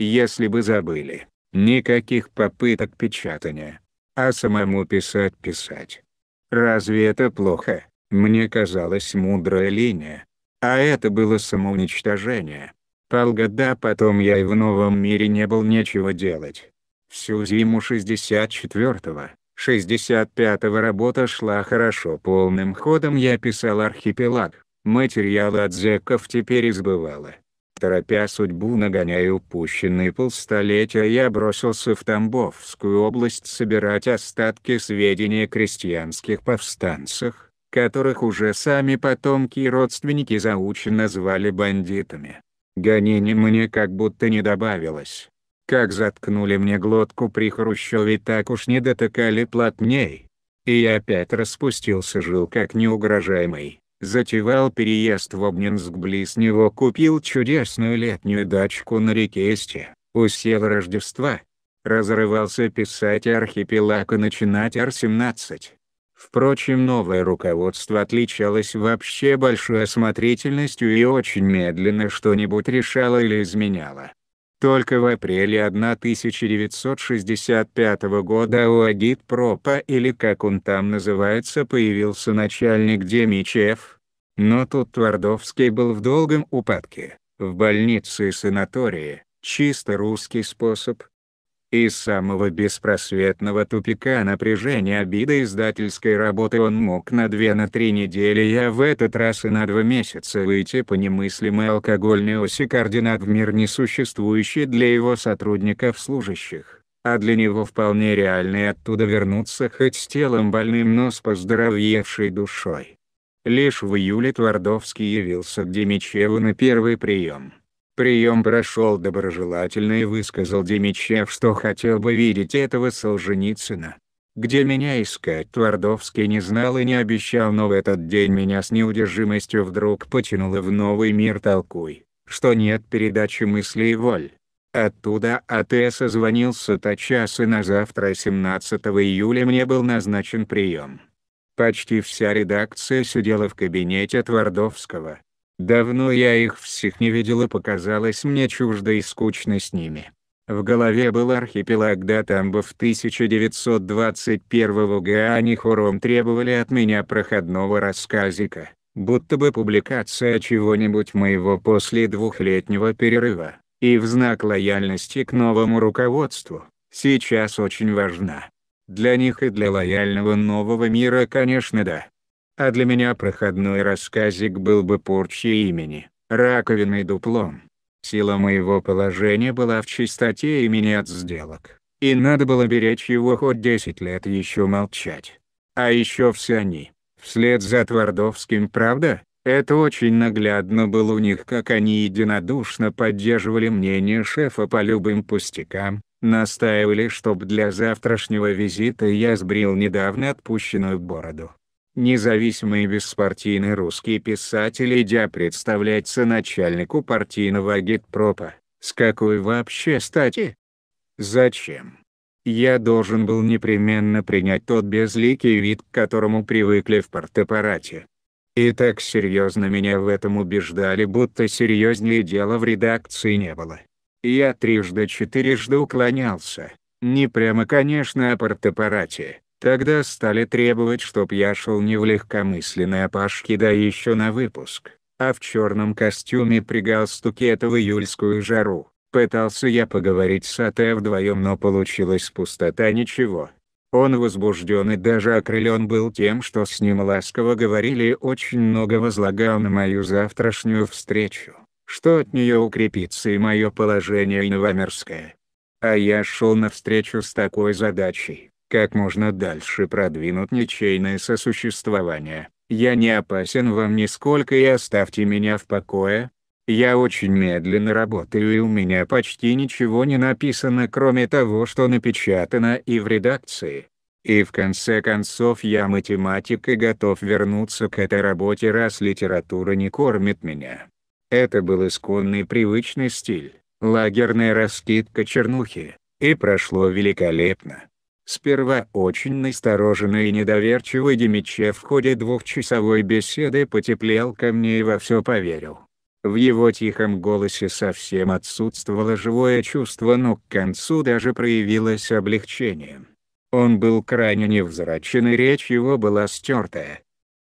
если бы забыли, никаких попыток печатания. А самому писать писать. Разве это плохо? Мне казалось мудрая линия. А это было самоуничтожение. Полгода потом я и в новом мире не был нечего делать. Всю зиму 64-го, 65-го работа шла хорошо полным ходом я писал архипелаг, материалы от зеков теперь избывало. Торопя судьбу нагоняя упущенные полстолетия я бросился в Тамбовскую область собирать остатки сведений о крестьянских повстанцах, которых уже сами потомки и родственники заученно назвали бандитами. Гонений мне как будто не добавилось. Как заткнули мне глотку при Хрущеве так уж не дотыкали плотней. И я опять распустился жил как неугрожаемый затевал переезд в Обнинск близ него купил чудесную летнюю дачку на реке Исте, усел Рождества. Разрывался писать архипелаг и начинать Ар-17. Впрочем новое руководство отличалось вообще большой осмотрительностью и очень медленно что-нибудь решало или изменяло. Только в апреле 1965 года у Пропа, или как он там называется появился начальник Демичев. Но тут Твардовский был в долгом упадке, в больнице и санатории, чисто русский способ, из самого беспросветного тупика напряжения обида издательской работы он мог на две на три недели, а в этот раз и на два месяца выйти по немыслимой алкогольной оси координат в мир несуществующий для его сотрудников-служащих а для него вполне реальный оттуда вернуться хоть с телом больным, но с поздоровевшей душой. Лишь в июле Твардовский явился к Демичеву на первый прием. Прием прошел доброжелательно и высказал Демичев, что хотел бы видеть этого Солженицына. Где меня искать Твардовский не знал и не обещал, но в этот день меня с неудержимостью вдруг потянуло в новый мир толкуй, что нет передачи мыслей и воль. Оттуда АТ то тотчас и на завтра 17 июля мне был назначен прием. Почти вся редакция сидела в кабинете Твардовского. Давно я их всех не видел и показалось мне чуждо и скучно с ними. В голове был архипелаг Датамба в 1921 году, они хором требовали от меня проходного рассказика, будто бы публикация чего-нибудь моего после двухлетнего перерыва, и в знак лояльности к новому руководству, сейчас очень важна. Для них и для лояльного нового мира конечно да а для меня проходной рассказик был бы порчей имени, раковиной дуплом. Сила моего положения была в чистоте имени от сделок, и надо было беречь его хоть 10 лет еще молчать. А еще все они, вслед за Твардовским, правда? Это очень наглядно было у них, как они единодушно поддерживали мнение шефа по любым пустякам, настаивали, чтоб для завтрашнего визита я сбрил недавно отпущенную бороду. Независимые беспартийные русские писатели идя представляться начальнику партийного агитпропа. С какой вообще стати? Зачем? Я должен был непременно принять тот безликий вид, к которому привыкли в партапарате. И так серьезно меня в этом убеждали, будто серьезнее дела в редакции не было. Я трижды-четырежды уклонялся, не прямо, конечно, о партапарате, Тогда стали требовать, чтоб я шел не в легкомысленной опашке да еще на выпуск, а в черном костюме при галстуке это в июльскую жару. Пытался я поговорить с Атэ вдвоем, но получилась пустота ничего. Он возбужден и даже окрылен был тем, что с ним ласково говорили и очень много возлагал на мою завтрашнюю встречу, что от нее укрепится и мое положение новомерское. А я шел на встречу с такой задачей как можно дальше продвинут ничейное сосуществование. Я не опасен вам нисколько и оставьте меня в покое. Я очень медленно работаю и у меня почти ничего не написано кроме того что напечатано и в редакции. И в конце концов я математик и готов вернуться к этой работе раз литература не кормит меня. Это был исконный привычный стиль, лагерная раскидка чернухи, и прошло великолепно. Сперва очень настороженный и недоверчивый Демичев в ходе двухчасовой беседы потеплел ко мне и во все поверил. В его тихом голосе совсем отсутствовало живое чувство, но к концу даже проявилось облегчение. Он был крайне невзрачен и речь его была стертая.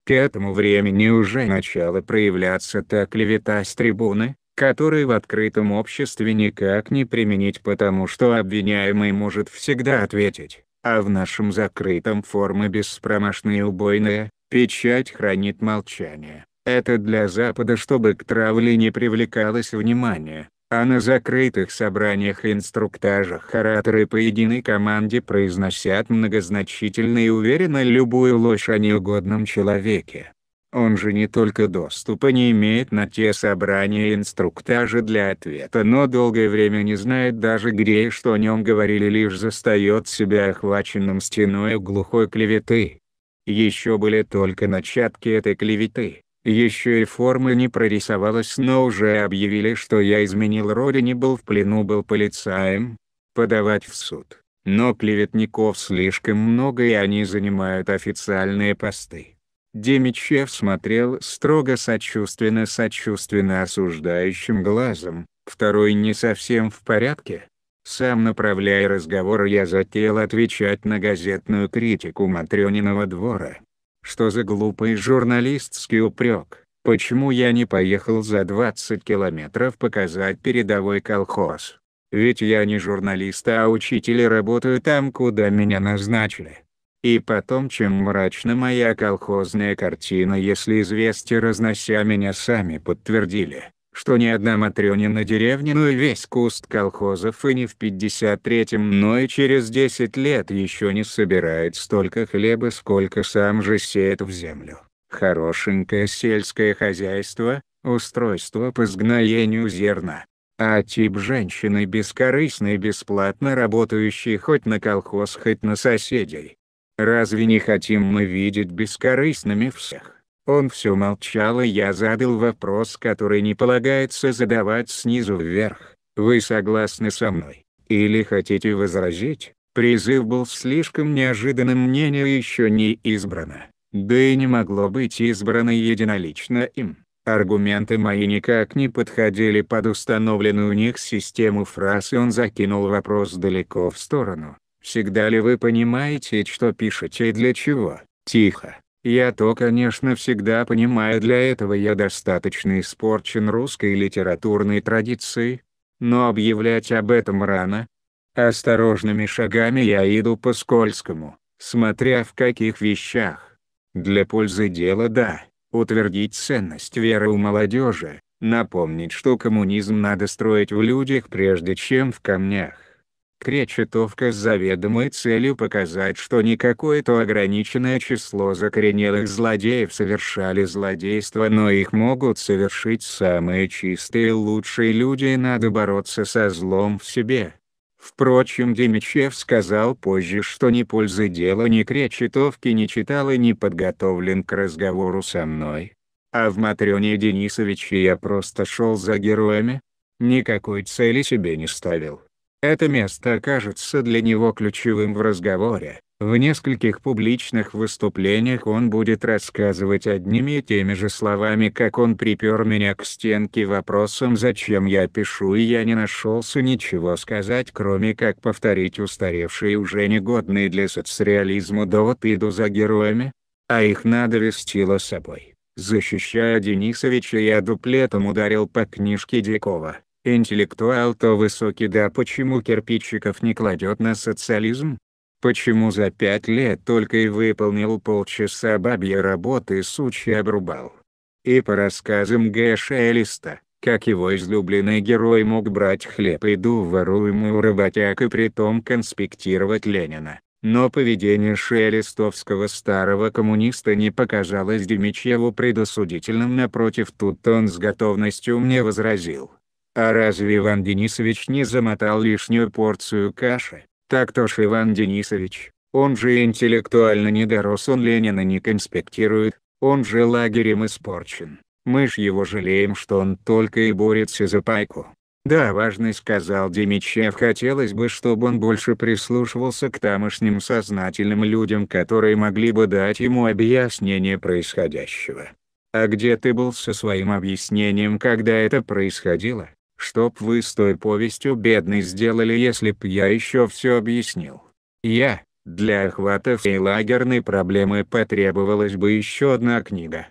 К этому времени уже начало проявляться та клевета с трибуны, который в открытом обществе никак не применить потому что обвиняемый может всегда ответить а в нашем закрытом форме беспромашная убойная, печать хранит молчание. Это для Запада чтобы к травле не привлекалось внимание, а на закрытых собраниях и инструктажах ораторы по единой команде произносят многозначительно и уверенно любую ложь о неугодном человеке. Он же не только доступа не имеет на те собрания и инструктажи для ответа, но долгое время не знает даже Грей, что о нем говорили лишь застает себя охваченным стеной глухой клеветы. Еще были только начатки этой клеветы. Еще и формы не прорисовалась, но уже объявили, что я изменил родине, был в плену, был полицаем. Подавать в суд. Но клеветников слишком много и они занимают официальные посты. Демичев смотрел строго сочувственно-сочувственно осуждающим глазом, второй не совсем в порядке. Сам направляя разговор я затеял отвечать на газетную критику Матрёниного двора. Что за глупый журналистский упрек? Почему я не поехал за 20 километров показать передовой колхоз? Ведь я не журналист, а учитель и работаю там, куда меня назначили. И потом чем мрачна моя колхозная картина если известия разнося меня сами подтвердили, что ни одна Матрёнина деревня ну и весь куст колхозов и не в 53-м, но и через 10 лет еще не собирает столько хлеба сколько сам же сеет в землю. Хорошенькое сельское хозяйство, устройство по сгноению зерна. А тип женщины бескорыстной бесплатно работающей хоть на колхоз, хоть на соседей Разве не хотим мы видеть бескорыстными всех? Он все молчал и я задал вопрос, который не полагается задавать снизу вверх. Вы согласны со мной? Или хотите возразить? Призыв был слишком неожиданным мнение еще не избрано. Да и не могло быть избрано единолично им. Аргументы мои никак не подходили под установленную у них систему фраз и он закинул вопрос далеко в сторону. Всегда ли вы понимаете, что пишете и для чего? Тихо. Я то, конечно, всегда понимаю, для этого я достаточно испорчен русской литературной традицией. Но объявлять об этом рано. Осторожными шагами я иду по скользкому, смотря в каких вещах. Для пользы дела да, утвердить ценность веры у молодежи, напомнить, что коммунизм надо строить в людях прежде чем в камнях. Кречетовка с заведомой целью показать что не какое-то ограниченное число закоренелых злодеев совершали злодейство но их могут совершить самые чистые и лучшие люди и надо бороться со злом в себе. Впрочем Демичев сказал позже что ни пользы дела ни Кречетовки не читал и не подготовлен к разговору со мной. А в Матрёне Денисовиче я просто шел за героями, никакой цели себе не ставил. Это место окажется для него ключевым в разговоре. В нескольких публичных выступлениях он будет рассказывать одними и теми же словами, как он припер меня к стенке вопросом «Зачем я пишу?» и я не нашелся ничего сказать, кроме как повторить устаревшие уже негодные для соцреализма доводы иду за героями, а их надо вести собой. Защищая Денисовича я дуплетом ударил по книжке Дикова. Интеллектуал то высокий да почему кирпичиков не кладет на социализм? Почему за пять лет только и выполнил полчаса бабья работы сучи обрубал? И по рассказам Г. Шелеста, как его излюбленный герой мог брать хлеб и еду воруемую работяг и притом конспектировать Ленина. Но поведение шелестовского старого коммуниста не показалось Демичеву предосудительным напротив тут он с готовностью мне возразил. А разве Иван Денисович не замотал лишнюю порцию каши? Так-то ж Иван Денисович, он же интеллектуально недорос, дорос, он Ленина не конспектирует, он же лагерем испорчен. Мы ж его жалеем, что он только и борется за пайку. Да, важный сказал Демичев, хотелось бы, чтобы он больше прислушивался к тамошним сознательным людям, которые могли бы дать ему объяснение происходящего. А где ты был со своим объяснением, когда это происходило? Чтоб вы с той повестью бедной сделали если б я еще все объяснил? Я, для охвата всей лагерной проблемы потребовалась бы еще одна книга.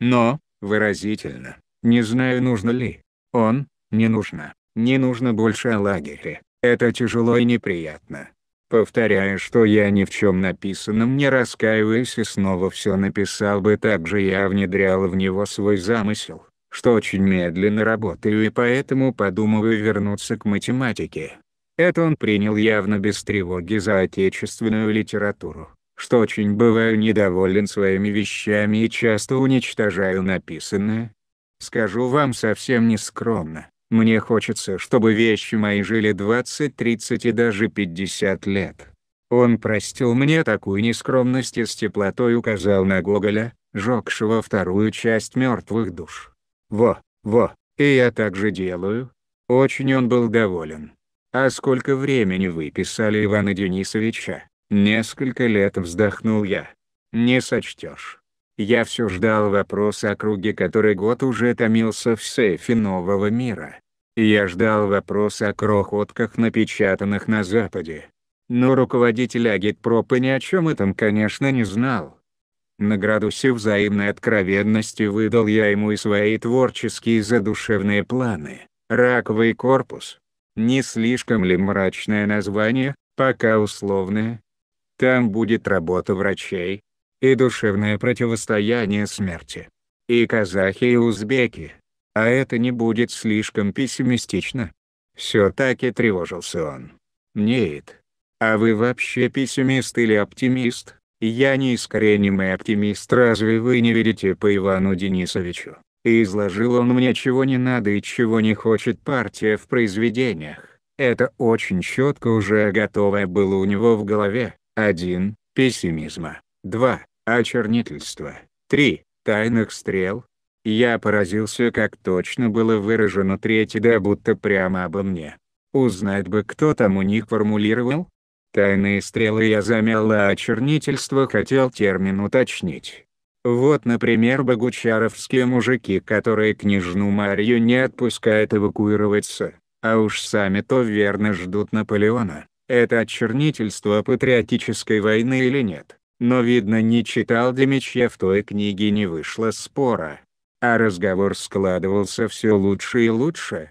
Но, выразительно, не знаю нужно ли. Он, не нужно, не нужно больше о лагере. Это тяжело и неприятно. Повторяю, что я ни в чем написанном не раскаиваюсь и снова все написал бы так же я внедрял в него свой замысел что очень медленно работаю и поэтому подумываю вернуться к математике. Это он принял явно без тревоги за отечественную литературу, что очень бываю недоволен своими вещами и часто уничтожаю написанное. Скажу вам совсем нескромно, мне хочется, чтобы вещи мои жили 20, 30 и даже 50 лет. Он простил мне такую нескромность и с теплотой указал на Гоголя, жёгшего вторую часть мертвых душ во, во, и я так же делаю». Очень он был доволен. «А сколько времени вы писали Ивана Денисовича?» «Несколько лет» вздохнул я. «Не сочтешь». Я все ждал вопроса о круге, который год уже томился в сейфе нового мира. Я ждал вопроса о крохотках, напечатанных на Западе. Но руководитель Агитпропа ни о чем этом, конечно, не знал. На градусе взаимной откровенности выдал я ему и свои творческие задушевные планы. «Раковый корпус». Не слишком ли мрачное название, пока условное? Там будет работа врачей и душевное противостояние смерти. И казахи и узбеки. А это не будет слишком пессимистично. Все-таки тревожился он. Нет. А вы вообще пессимист или оптимист? Я не неискоренимый оптимист разве вы не верите по Ивану Денисовичу? И изложил он мне чего не надо и чего не хочет партия в произведениях. Это очень четко уже готовое было у него в голове. 1. Пессимизма. 2. Очернительства. 3. Тайных стрел. Я поразился как точно было выражено третье да будто прямо обо мне. Узнать бы кто там у них формулировал, Тайные стрелы я замяла, а чернительство хотел термин уточнить. Вот, например, богучаровские мужики, которые княжну Марию не отпускают эвакуироваться, а уж сами то верно ждут Наполеона. Это от патриотической войны или нет? Но видно не читал Демичья в той книге не вышло спора. А разговор складывался все лучше и лучше.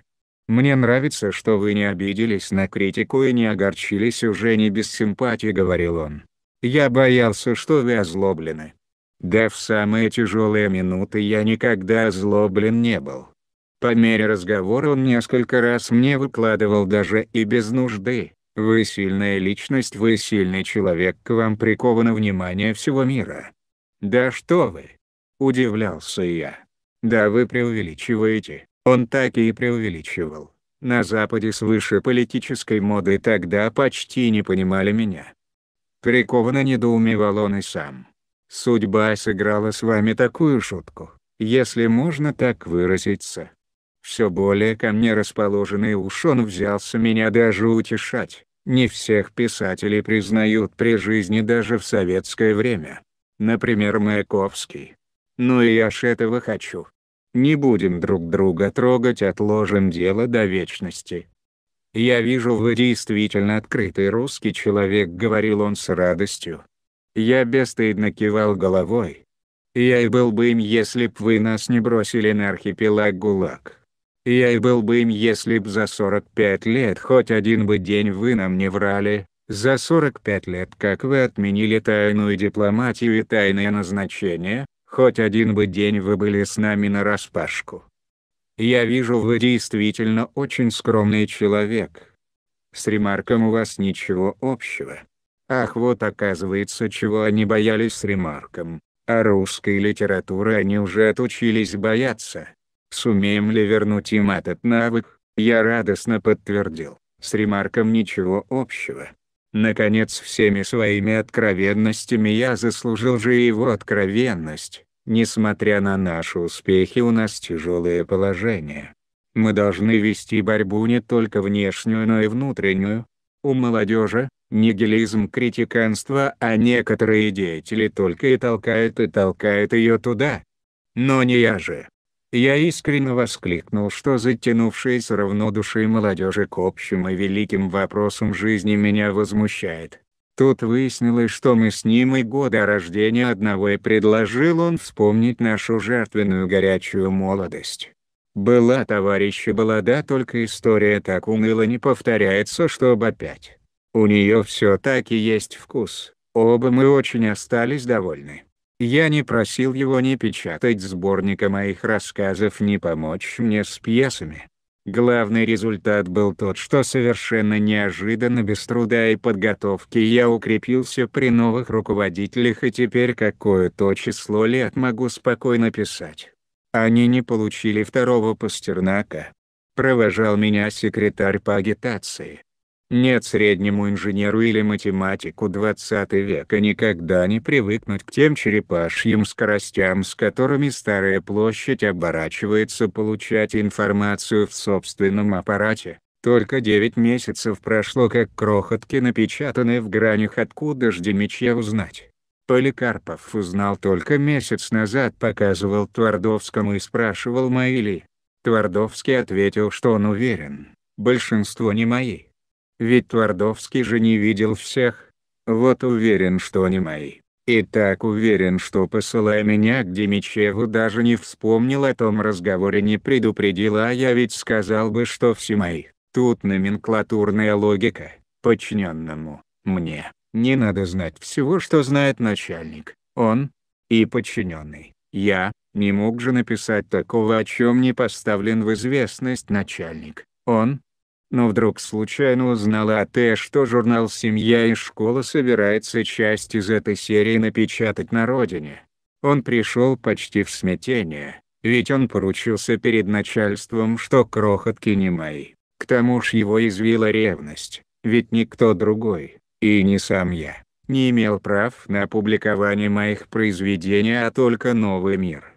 Мне нравится, что вы не обиделись на критику и не огорчились уже не без симпатии говорил он. Я боялся, что вы озлоблены. Да в самые тяжелые минуты я никогда озлоблен не был. По мере разговора он несколько раз мне выкладывал даже и без нужды. Вы сильная личность, вы сильный человек, к вам приковано внимание всего мира. Да что вы! Удивлялся я. Да вы преувеличиваете. Он так и преувеличивал. На Западе свыше политической моды тогда почти не понимали меня. Прикованно недоумевал он и сам. Судьба сыграла с вами такую шутку, если можно так выразиться. Все более ко мне расположенный уж он взялся меня даже утешать. Не всех писателей признают при жизни даже в советское время. Например, Маяковский. Ну и я ж этого хочу. Не будем друг друга трогать, отложим дело до вечности. «Я вижу, вы действительно открытый русский человек», — говорил он с радостью. Я бесстыдно кивал головой. Я и был бы им, если б вы нас не бросили на архипелаг ГУЛАГ. Я и был бы им, если б за 45 лет хоть один бы день вы нам не врали, за 45 лет как вы отменили тайную дипломатию и тайное назначение, Хоть один бы день вы были с нами на распашку. Я вижу, вы действительно очень скромный человек. С Ремарком у вас ничего общего. Ах вот оказывается, чего они боялись с Ремарком. А русской литературы они уже отучились бояться. Сумеем ли вернуть им этот навык, я радостно подтвердил. С Ремарком ничего общего. Наконец всеми своими откровенностями я заслужил же его откровенность. Несмотря на наши успехи у нас тяжелое положение. Мы должны вести борьбу не только внешнюю, но и внутреннюю. У молодежи, нигилизм критиканства, а некоторые деятели только и толкают и толкают ее туда. Но не я же. Я искренне воскликнул, что затянувшееся равнодушие молодежи к общим и великим вопросам жизни меня возмущает. Тут выяснилось, что мы с ним и года рождения одного и предложил он вспомнить нашу жертвенную горячую молодость. Была товарища была да только история так уныло не повторяется, чтобы опять. У нее все так и есть вкус, оба мы очень остались довольны. Я не просил его ни печатать сборника моих рассказов, ни помочь мне с пьесами. Главный результат был тот, что совершенно неожиданно без труда и подготовки я укрепился при новых руководителях и теперь какое-то число лет могу спокойно писать. Они не получили второго Пастернака. Провожал меня секретарь по агитации. Нет среднему инженеру или математику 20 века никогда не привыкнуть к тем черепашьим скоростям, с которыми Старая площадь оборачивается получать информацию в собственном аппарате. Только 9 месяцев прошло как крохотки напечатаны в гранях откуда жди мече узнать. Поликарпов узнал только месяц назад показывал Твардовскому и спрашивал мои ли. Твардовский ответил что он уверен, большинство не мои. Ведь Твардовский же не видел всех. Вот уверен, что они мои. И так уверен, что посылая меня к Демичеву даже не вспомнил о том разговоре не предупредила, а я ведь сказал бы, что все мои. Тут номенклатурная логика. Подчиненному, мне, не надо знать всего, что знает начальник, он и подчиненный. Я, не мог же написать такого, о чем не поставлен в известность начальник, он но вдруг случайно узнала о Т, что журнал «Семья» и «Школа» собирается часть из этой серии напечатать на родине. Он пришел почти в смятение, ведь он поручился перед начальством, что крохотки не мои. К тому ж его извила ревность, ведь никто другой, и не сам я, не имел прав на опубликование моих произведений, а только «Новый мир»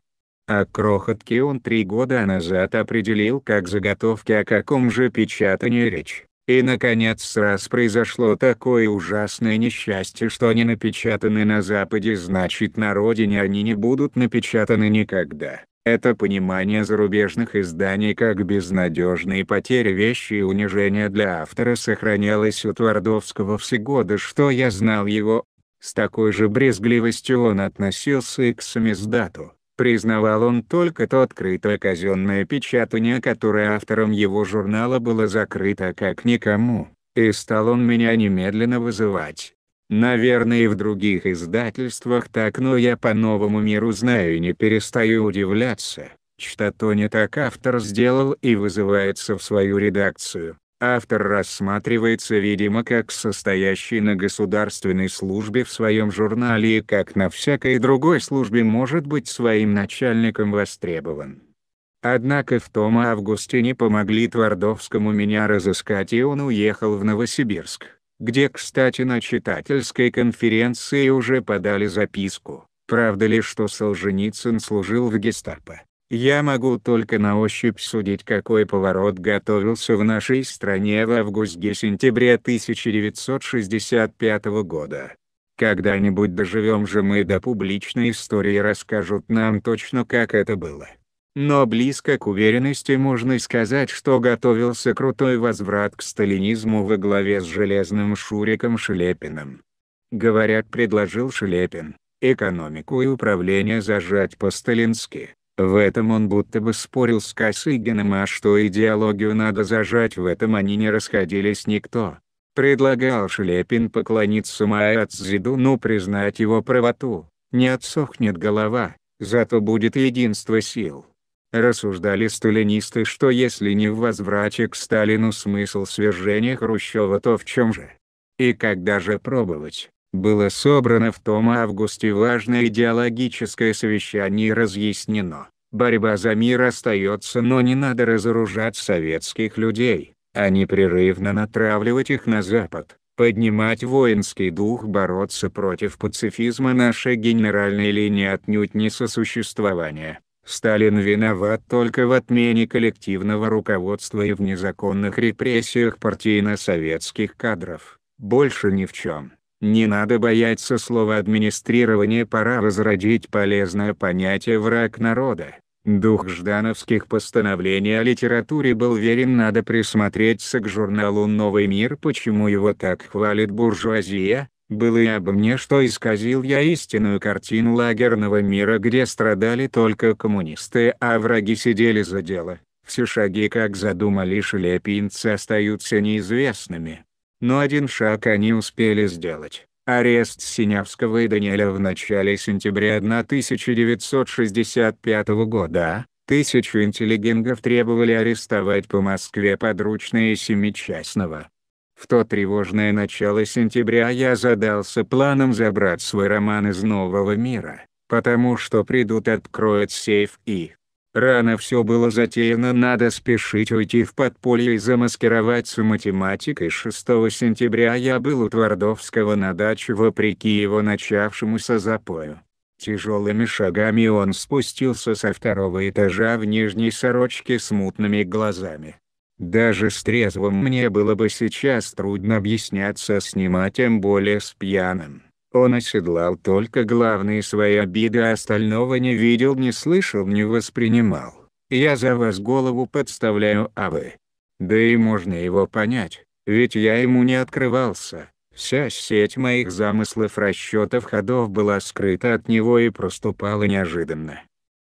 а крохотки он три года назад определил как заготовки о каком же печатании речь. И наконец раз произошло такое ужасное несчастье что они напечатаны на Западе значит на родине они не будут напечатаны никогда. Это понимание зарубежных изданий как безнадежные потери вещи и унижение для автора сохранялось у Твардовского все годы что я знал его. С такой же брезгливостью он относился и к самиздату. Признавал он только то открытое казенное печатание, которое автором его журнала было закрыто как никому, и стал он меня немедленно вызывать. Наверное и в других издательствах так, но я по новому миру знаю и не перестаю удивляться, что то не так автор сделал и вызывается в свою редакцию автор рассматривается видимо как состоящий на государственной службе в своем журнале и как на всякой другой службе может быть своим начальником востребован. Однако в том августе не помогли Твардовскому меня разыскать и он уехал в Новосибирск, где кстати на читательской конференции уже подали записку, правда ли что Солженицын служил в гестапо. Я могу только на ощупь судить какой поворот готовился в нашей стране в августе-сентябре 1965 года. Когда-нибудь доживем же мы до публичной истории и расскажут нам точно как это было. Но близко к уверенности можно сказать, что готовился крутой возврат к сталинизму во главе с железным Шуриком Шелепиным. Говорят предложил Шелепин, экономику и управление зажать по-сталински. В этом он будто бы спорил с Косыгиным а что идеологию надо зажать в этом они не расходились никто. Предлагал Шелепин поклониться Маэцзиду, но ну, признать его правоту, не отсохнет голова, зато будет единство сил. Рассуждали сталинисты, что если не в возврате к Сталину смысл свержения Хрущева, то в чем же? И когда же пробовать? было собрано в том августе важное идеологическое совещание и разъяснено, борьба за мир остается но не надо разоружать советских людей, а непрерывно натравливать их на Запад, поднимать воинский дух бороться против пацифизма наша генеральная линия отнюдь не сосуществования. Сталин виноват только в отмене коллективного руководства и в незаконных репрессиях партийно-советских кадров, больше ни в чем. Не надо бояться слова администрирования. пора возродить полезное понятие «враг народа». Дух ждановских постановлений о литературе был верен надо присмотреться к журналу «Новый мир» почему его так хвалит буржуазия, было и обо мне что исказил я истинную картину лагерного мира где страдали только коммунисты а враги сидели за дело, все шаги как задумали шелепинцы остаются неизвестными но один шаг они успели сделать. Арест Синявского и Даниэля в начале сентября 1965 года. Тысячу интеллигентов требовали арестовать по Москве подручные семичастного. В то тревожное начало сентября я задался планом забрать свой роман из нового мира, потому что придут откроют сейф и, Рано все было затеяно, надо спешить уйти в подполье и замаскироваться математикой. 6 сентября я был у Твардовского на даче вопреки его начавшемуся запою. Тяжелыми шагами он спустился со второго этажа в нижней сорочке с мутными глазами. Даже с трезвым мне было бы сейчас трудно объясняться с ним, а тем более с пьяным. Он оседлал только главные свои обиды а остального не видел не слышал не воспринимал. Я за вас голову подставляю а вы. Да и можно его понять, ведь я ему не открывался. Вся сеть моих замыслов расчетов ходов была скрыта от него и проступала неожиданно.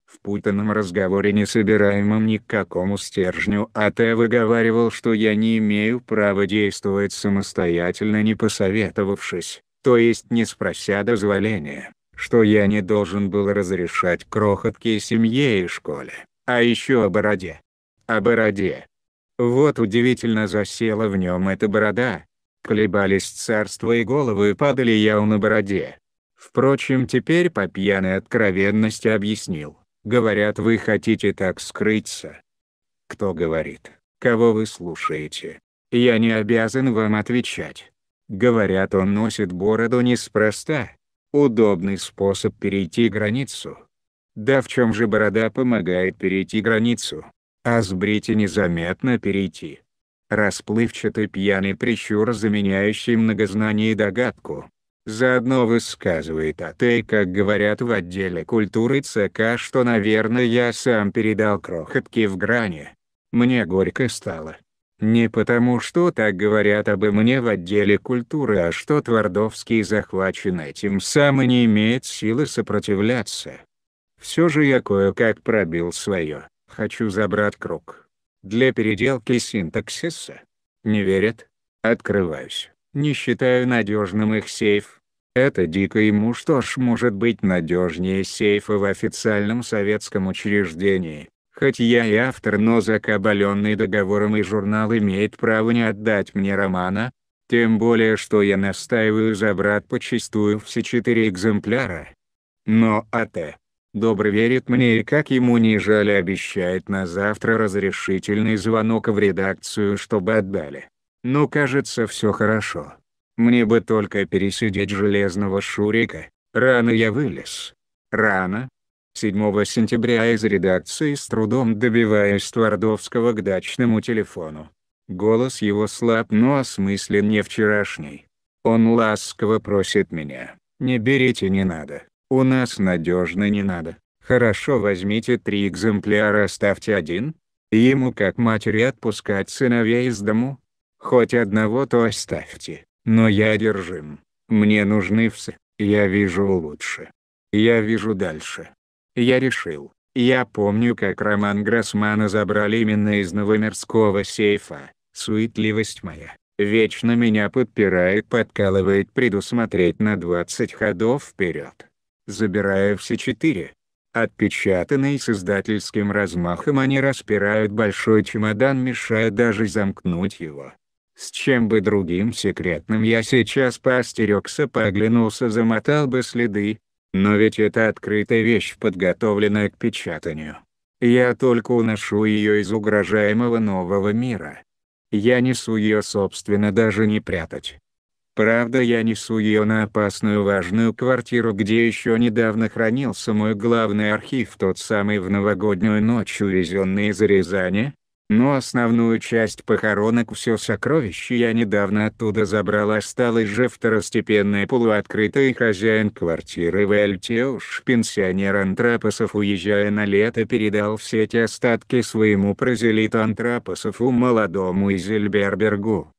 В путанном разговоре не собираемом никакому стержню А.Т. выговаривал что я не имею права действовать самостоятельно не посоветовавшись, то есть не спрося дозволения, что я не должен был разрешать крохотке семье и школе, а еще о бороде. О бороде. Вот удивительно засела в нем эта борода. Колебались царство и головы падали я на бороде. Впрочем теперь по пьяной откровенности объяснил, говорят вы хотите так скрыться. Кто говорит, кого вы слушаете? Я не обязан вам отвечать. Говорят, он носит бороду неспроста. Удобный способ перейти границу. Да в чем же борода помогает перейти границу? А сбрить и незаметно перейти. Расплывчатый пьяный прищур, заменяющий многознание и догадку. Заодно высказывает а ты, как говорят в отделе культуры ЦК, что, наверное, я сам передал крохотки в грани. Мне горько стало. Не потому что так говорят обо мне в отделе культуры, а что Твардовский захвачен этим сам и не имеет силы сопротивляться. Все же я кое-как пробил свое, хочу забрать круг. Для переделки синтаксиса. Не верят? Открываюсь. Не считаю надежным их сейф. Это дико ему что ж может быть надежнее сейфа в официальном советском учреждении. Хоть я и автор, но закабаленный договором и журнал имеет право не отдать мне романа, тем более что я настаиваю забрать почистую все четыре экземпляра. Но АТ. Добро верит мне и как ему не жаль обещает на завтра разрешительный звонок в редакцию чтобы отдали. Ну кажется все хорошо. Мне бы только пересидеть железного Шурика, рано я вылез. Рано, 7 сентября из редакции с трудом добиваюсь Твардовского к дачному телефону. Голос его слаб, но осмыслен не вчерашний. Он ласково просит меня, не берите не надо, у нас надежно не надо. Хорошо возьмите три экземпляра оставьте один. Ему как матери отпускать сыновей из дому. Хоть одного то оставьте, но я одержим. Мне нужны все, я вижу лучше. Я вижу дальше. Я решил, я помню как роман Гроссмана забрали именно из новомерского сейфа, суетливость моя, вечно меня подпирает подкалывает предусмотреть на 20 ходов вперед. Забираю все четыре. Отпечатанные с издательским размахом они распирают большой чемодан мешая даже замкнуть его. С чем бы другим секретным я сейчас поостерегся поглянулся замотал бы следы, но ведь это открытая вещь, подготовленная к печатанию. Я только уношу ее из угрожаемого нового мира. Я несу ее собственно даже не прятать. Правда я несу ее на опасную важную квартиру где еще недавно хранился мой главный архив тот самый в новогоднюю ночь увезенный из Рязани, но основную часть похоронок все сокровище я недавно оттуда забрал осталась а же второстепенная полуоткрытая хозяин квартиры в Эльтеуш. Пенсионер Антрапосов уезжая на лето передал все эти остатки своему прозелиту Антрапосову молодому Изельбербергу.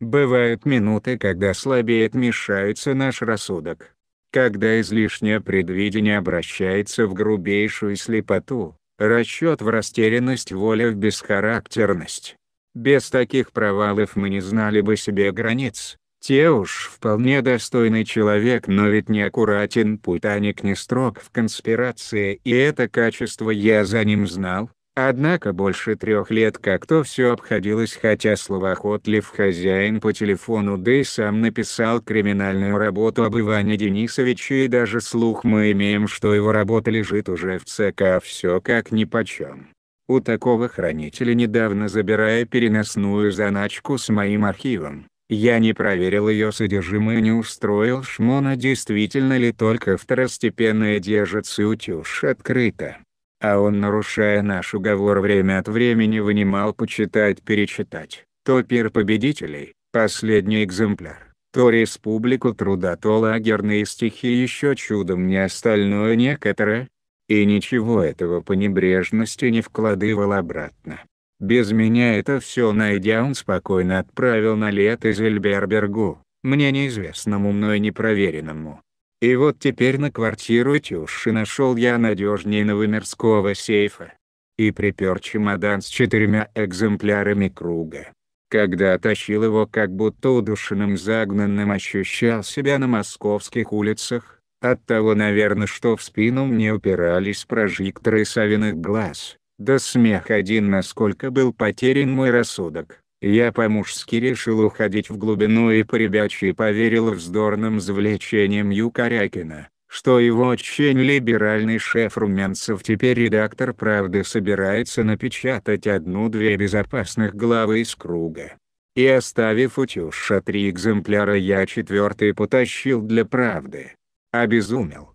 Бывают минуты когда слабеет мешается наш рассудок. Когда излишнее предвидение обращается в грубейшую слепоту расчет в растерянность, воля в бесхарактерность. Без таких провалов мы не знали бы себе границ. Те уж вполне достойный человек, но ведь не аккуратен путаник не строг в конспирации и это качество я за ним знал, Однако больше трех лет как-то все обходилось, хотя словоохотлив хозяин по телефону, да и сам написал криминальную работу об Иване Денисовиче и даже слух мы имеем, что его работа лежит уже в ЦК, а все как ни нипочем. У такого хранителя недавно забирая переносную заначку с моим архивом. Я не проверил ее содержимое не устроил шмона действительно ли только второстепенная держится утюж открыто а он, нарушая наш уговор время от времени вынимал почитать-перечитать, то пир победителей, последний экземпляр, то республику труда, то лагерные стихи еще чудом не остальное некоторое. И ничего этого по небрежности не вкладывал обратно. Без меня это все найдя он спокойно отправил на лето Зельбербергу, мне неизвестному мной непроверенному. И вот теперь на квартиру Тюши нашел я надежнее новомерского сейфа. И припер чемодан с четырьмя экземплярами круга. Когда тащил его как будто удушенным загнанным ощущал себя на московских улицах, от того, наверное, что в спину мне упирались прожекторы совиных глаз, да смех один насколько был потерян мой рассудок. Я по-мужски решил уходить в глубину и поребячий поверил вздорным завлечениям Юкарякина, что его очень либеральный шеф Румянцев теперь редактор «Правды» собирается напечатать одну-две безопасных главы из круга. И оставив у Тюша три экземпляра я четвертый потащил для «Правды». Обезумел.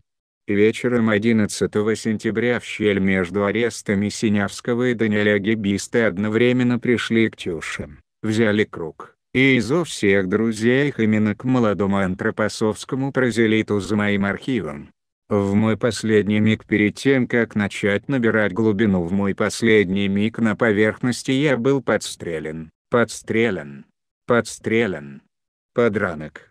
Вечером 11 сентября в щель между арестами Синявского и Даниэля Гибисты одновременно пришли к Тюшам, взяли круг, и изо всех друзей их именно к молодому антропосовскому прозелиту за моим архивом. В мой последний миг перед тем как начать набирать глубину в мой последний миг на поверхности я был подстрелен, подстрелен, подстрелен. Подранок.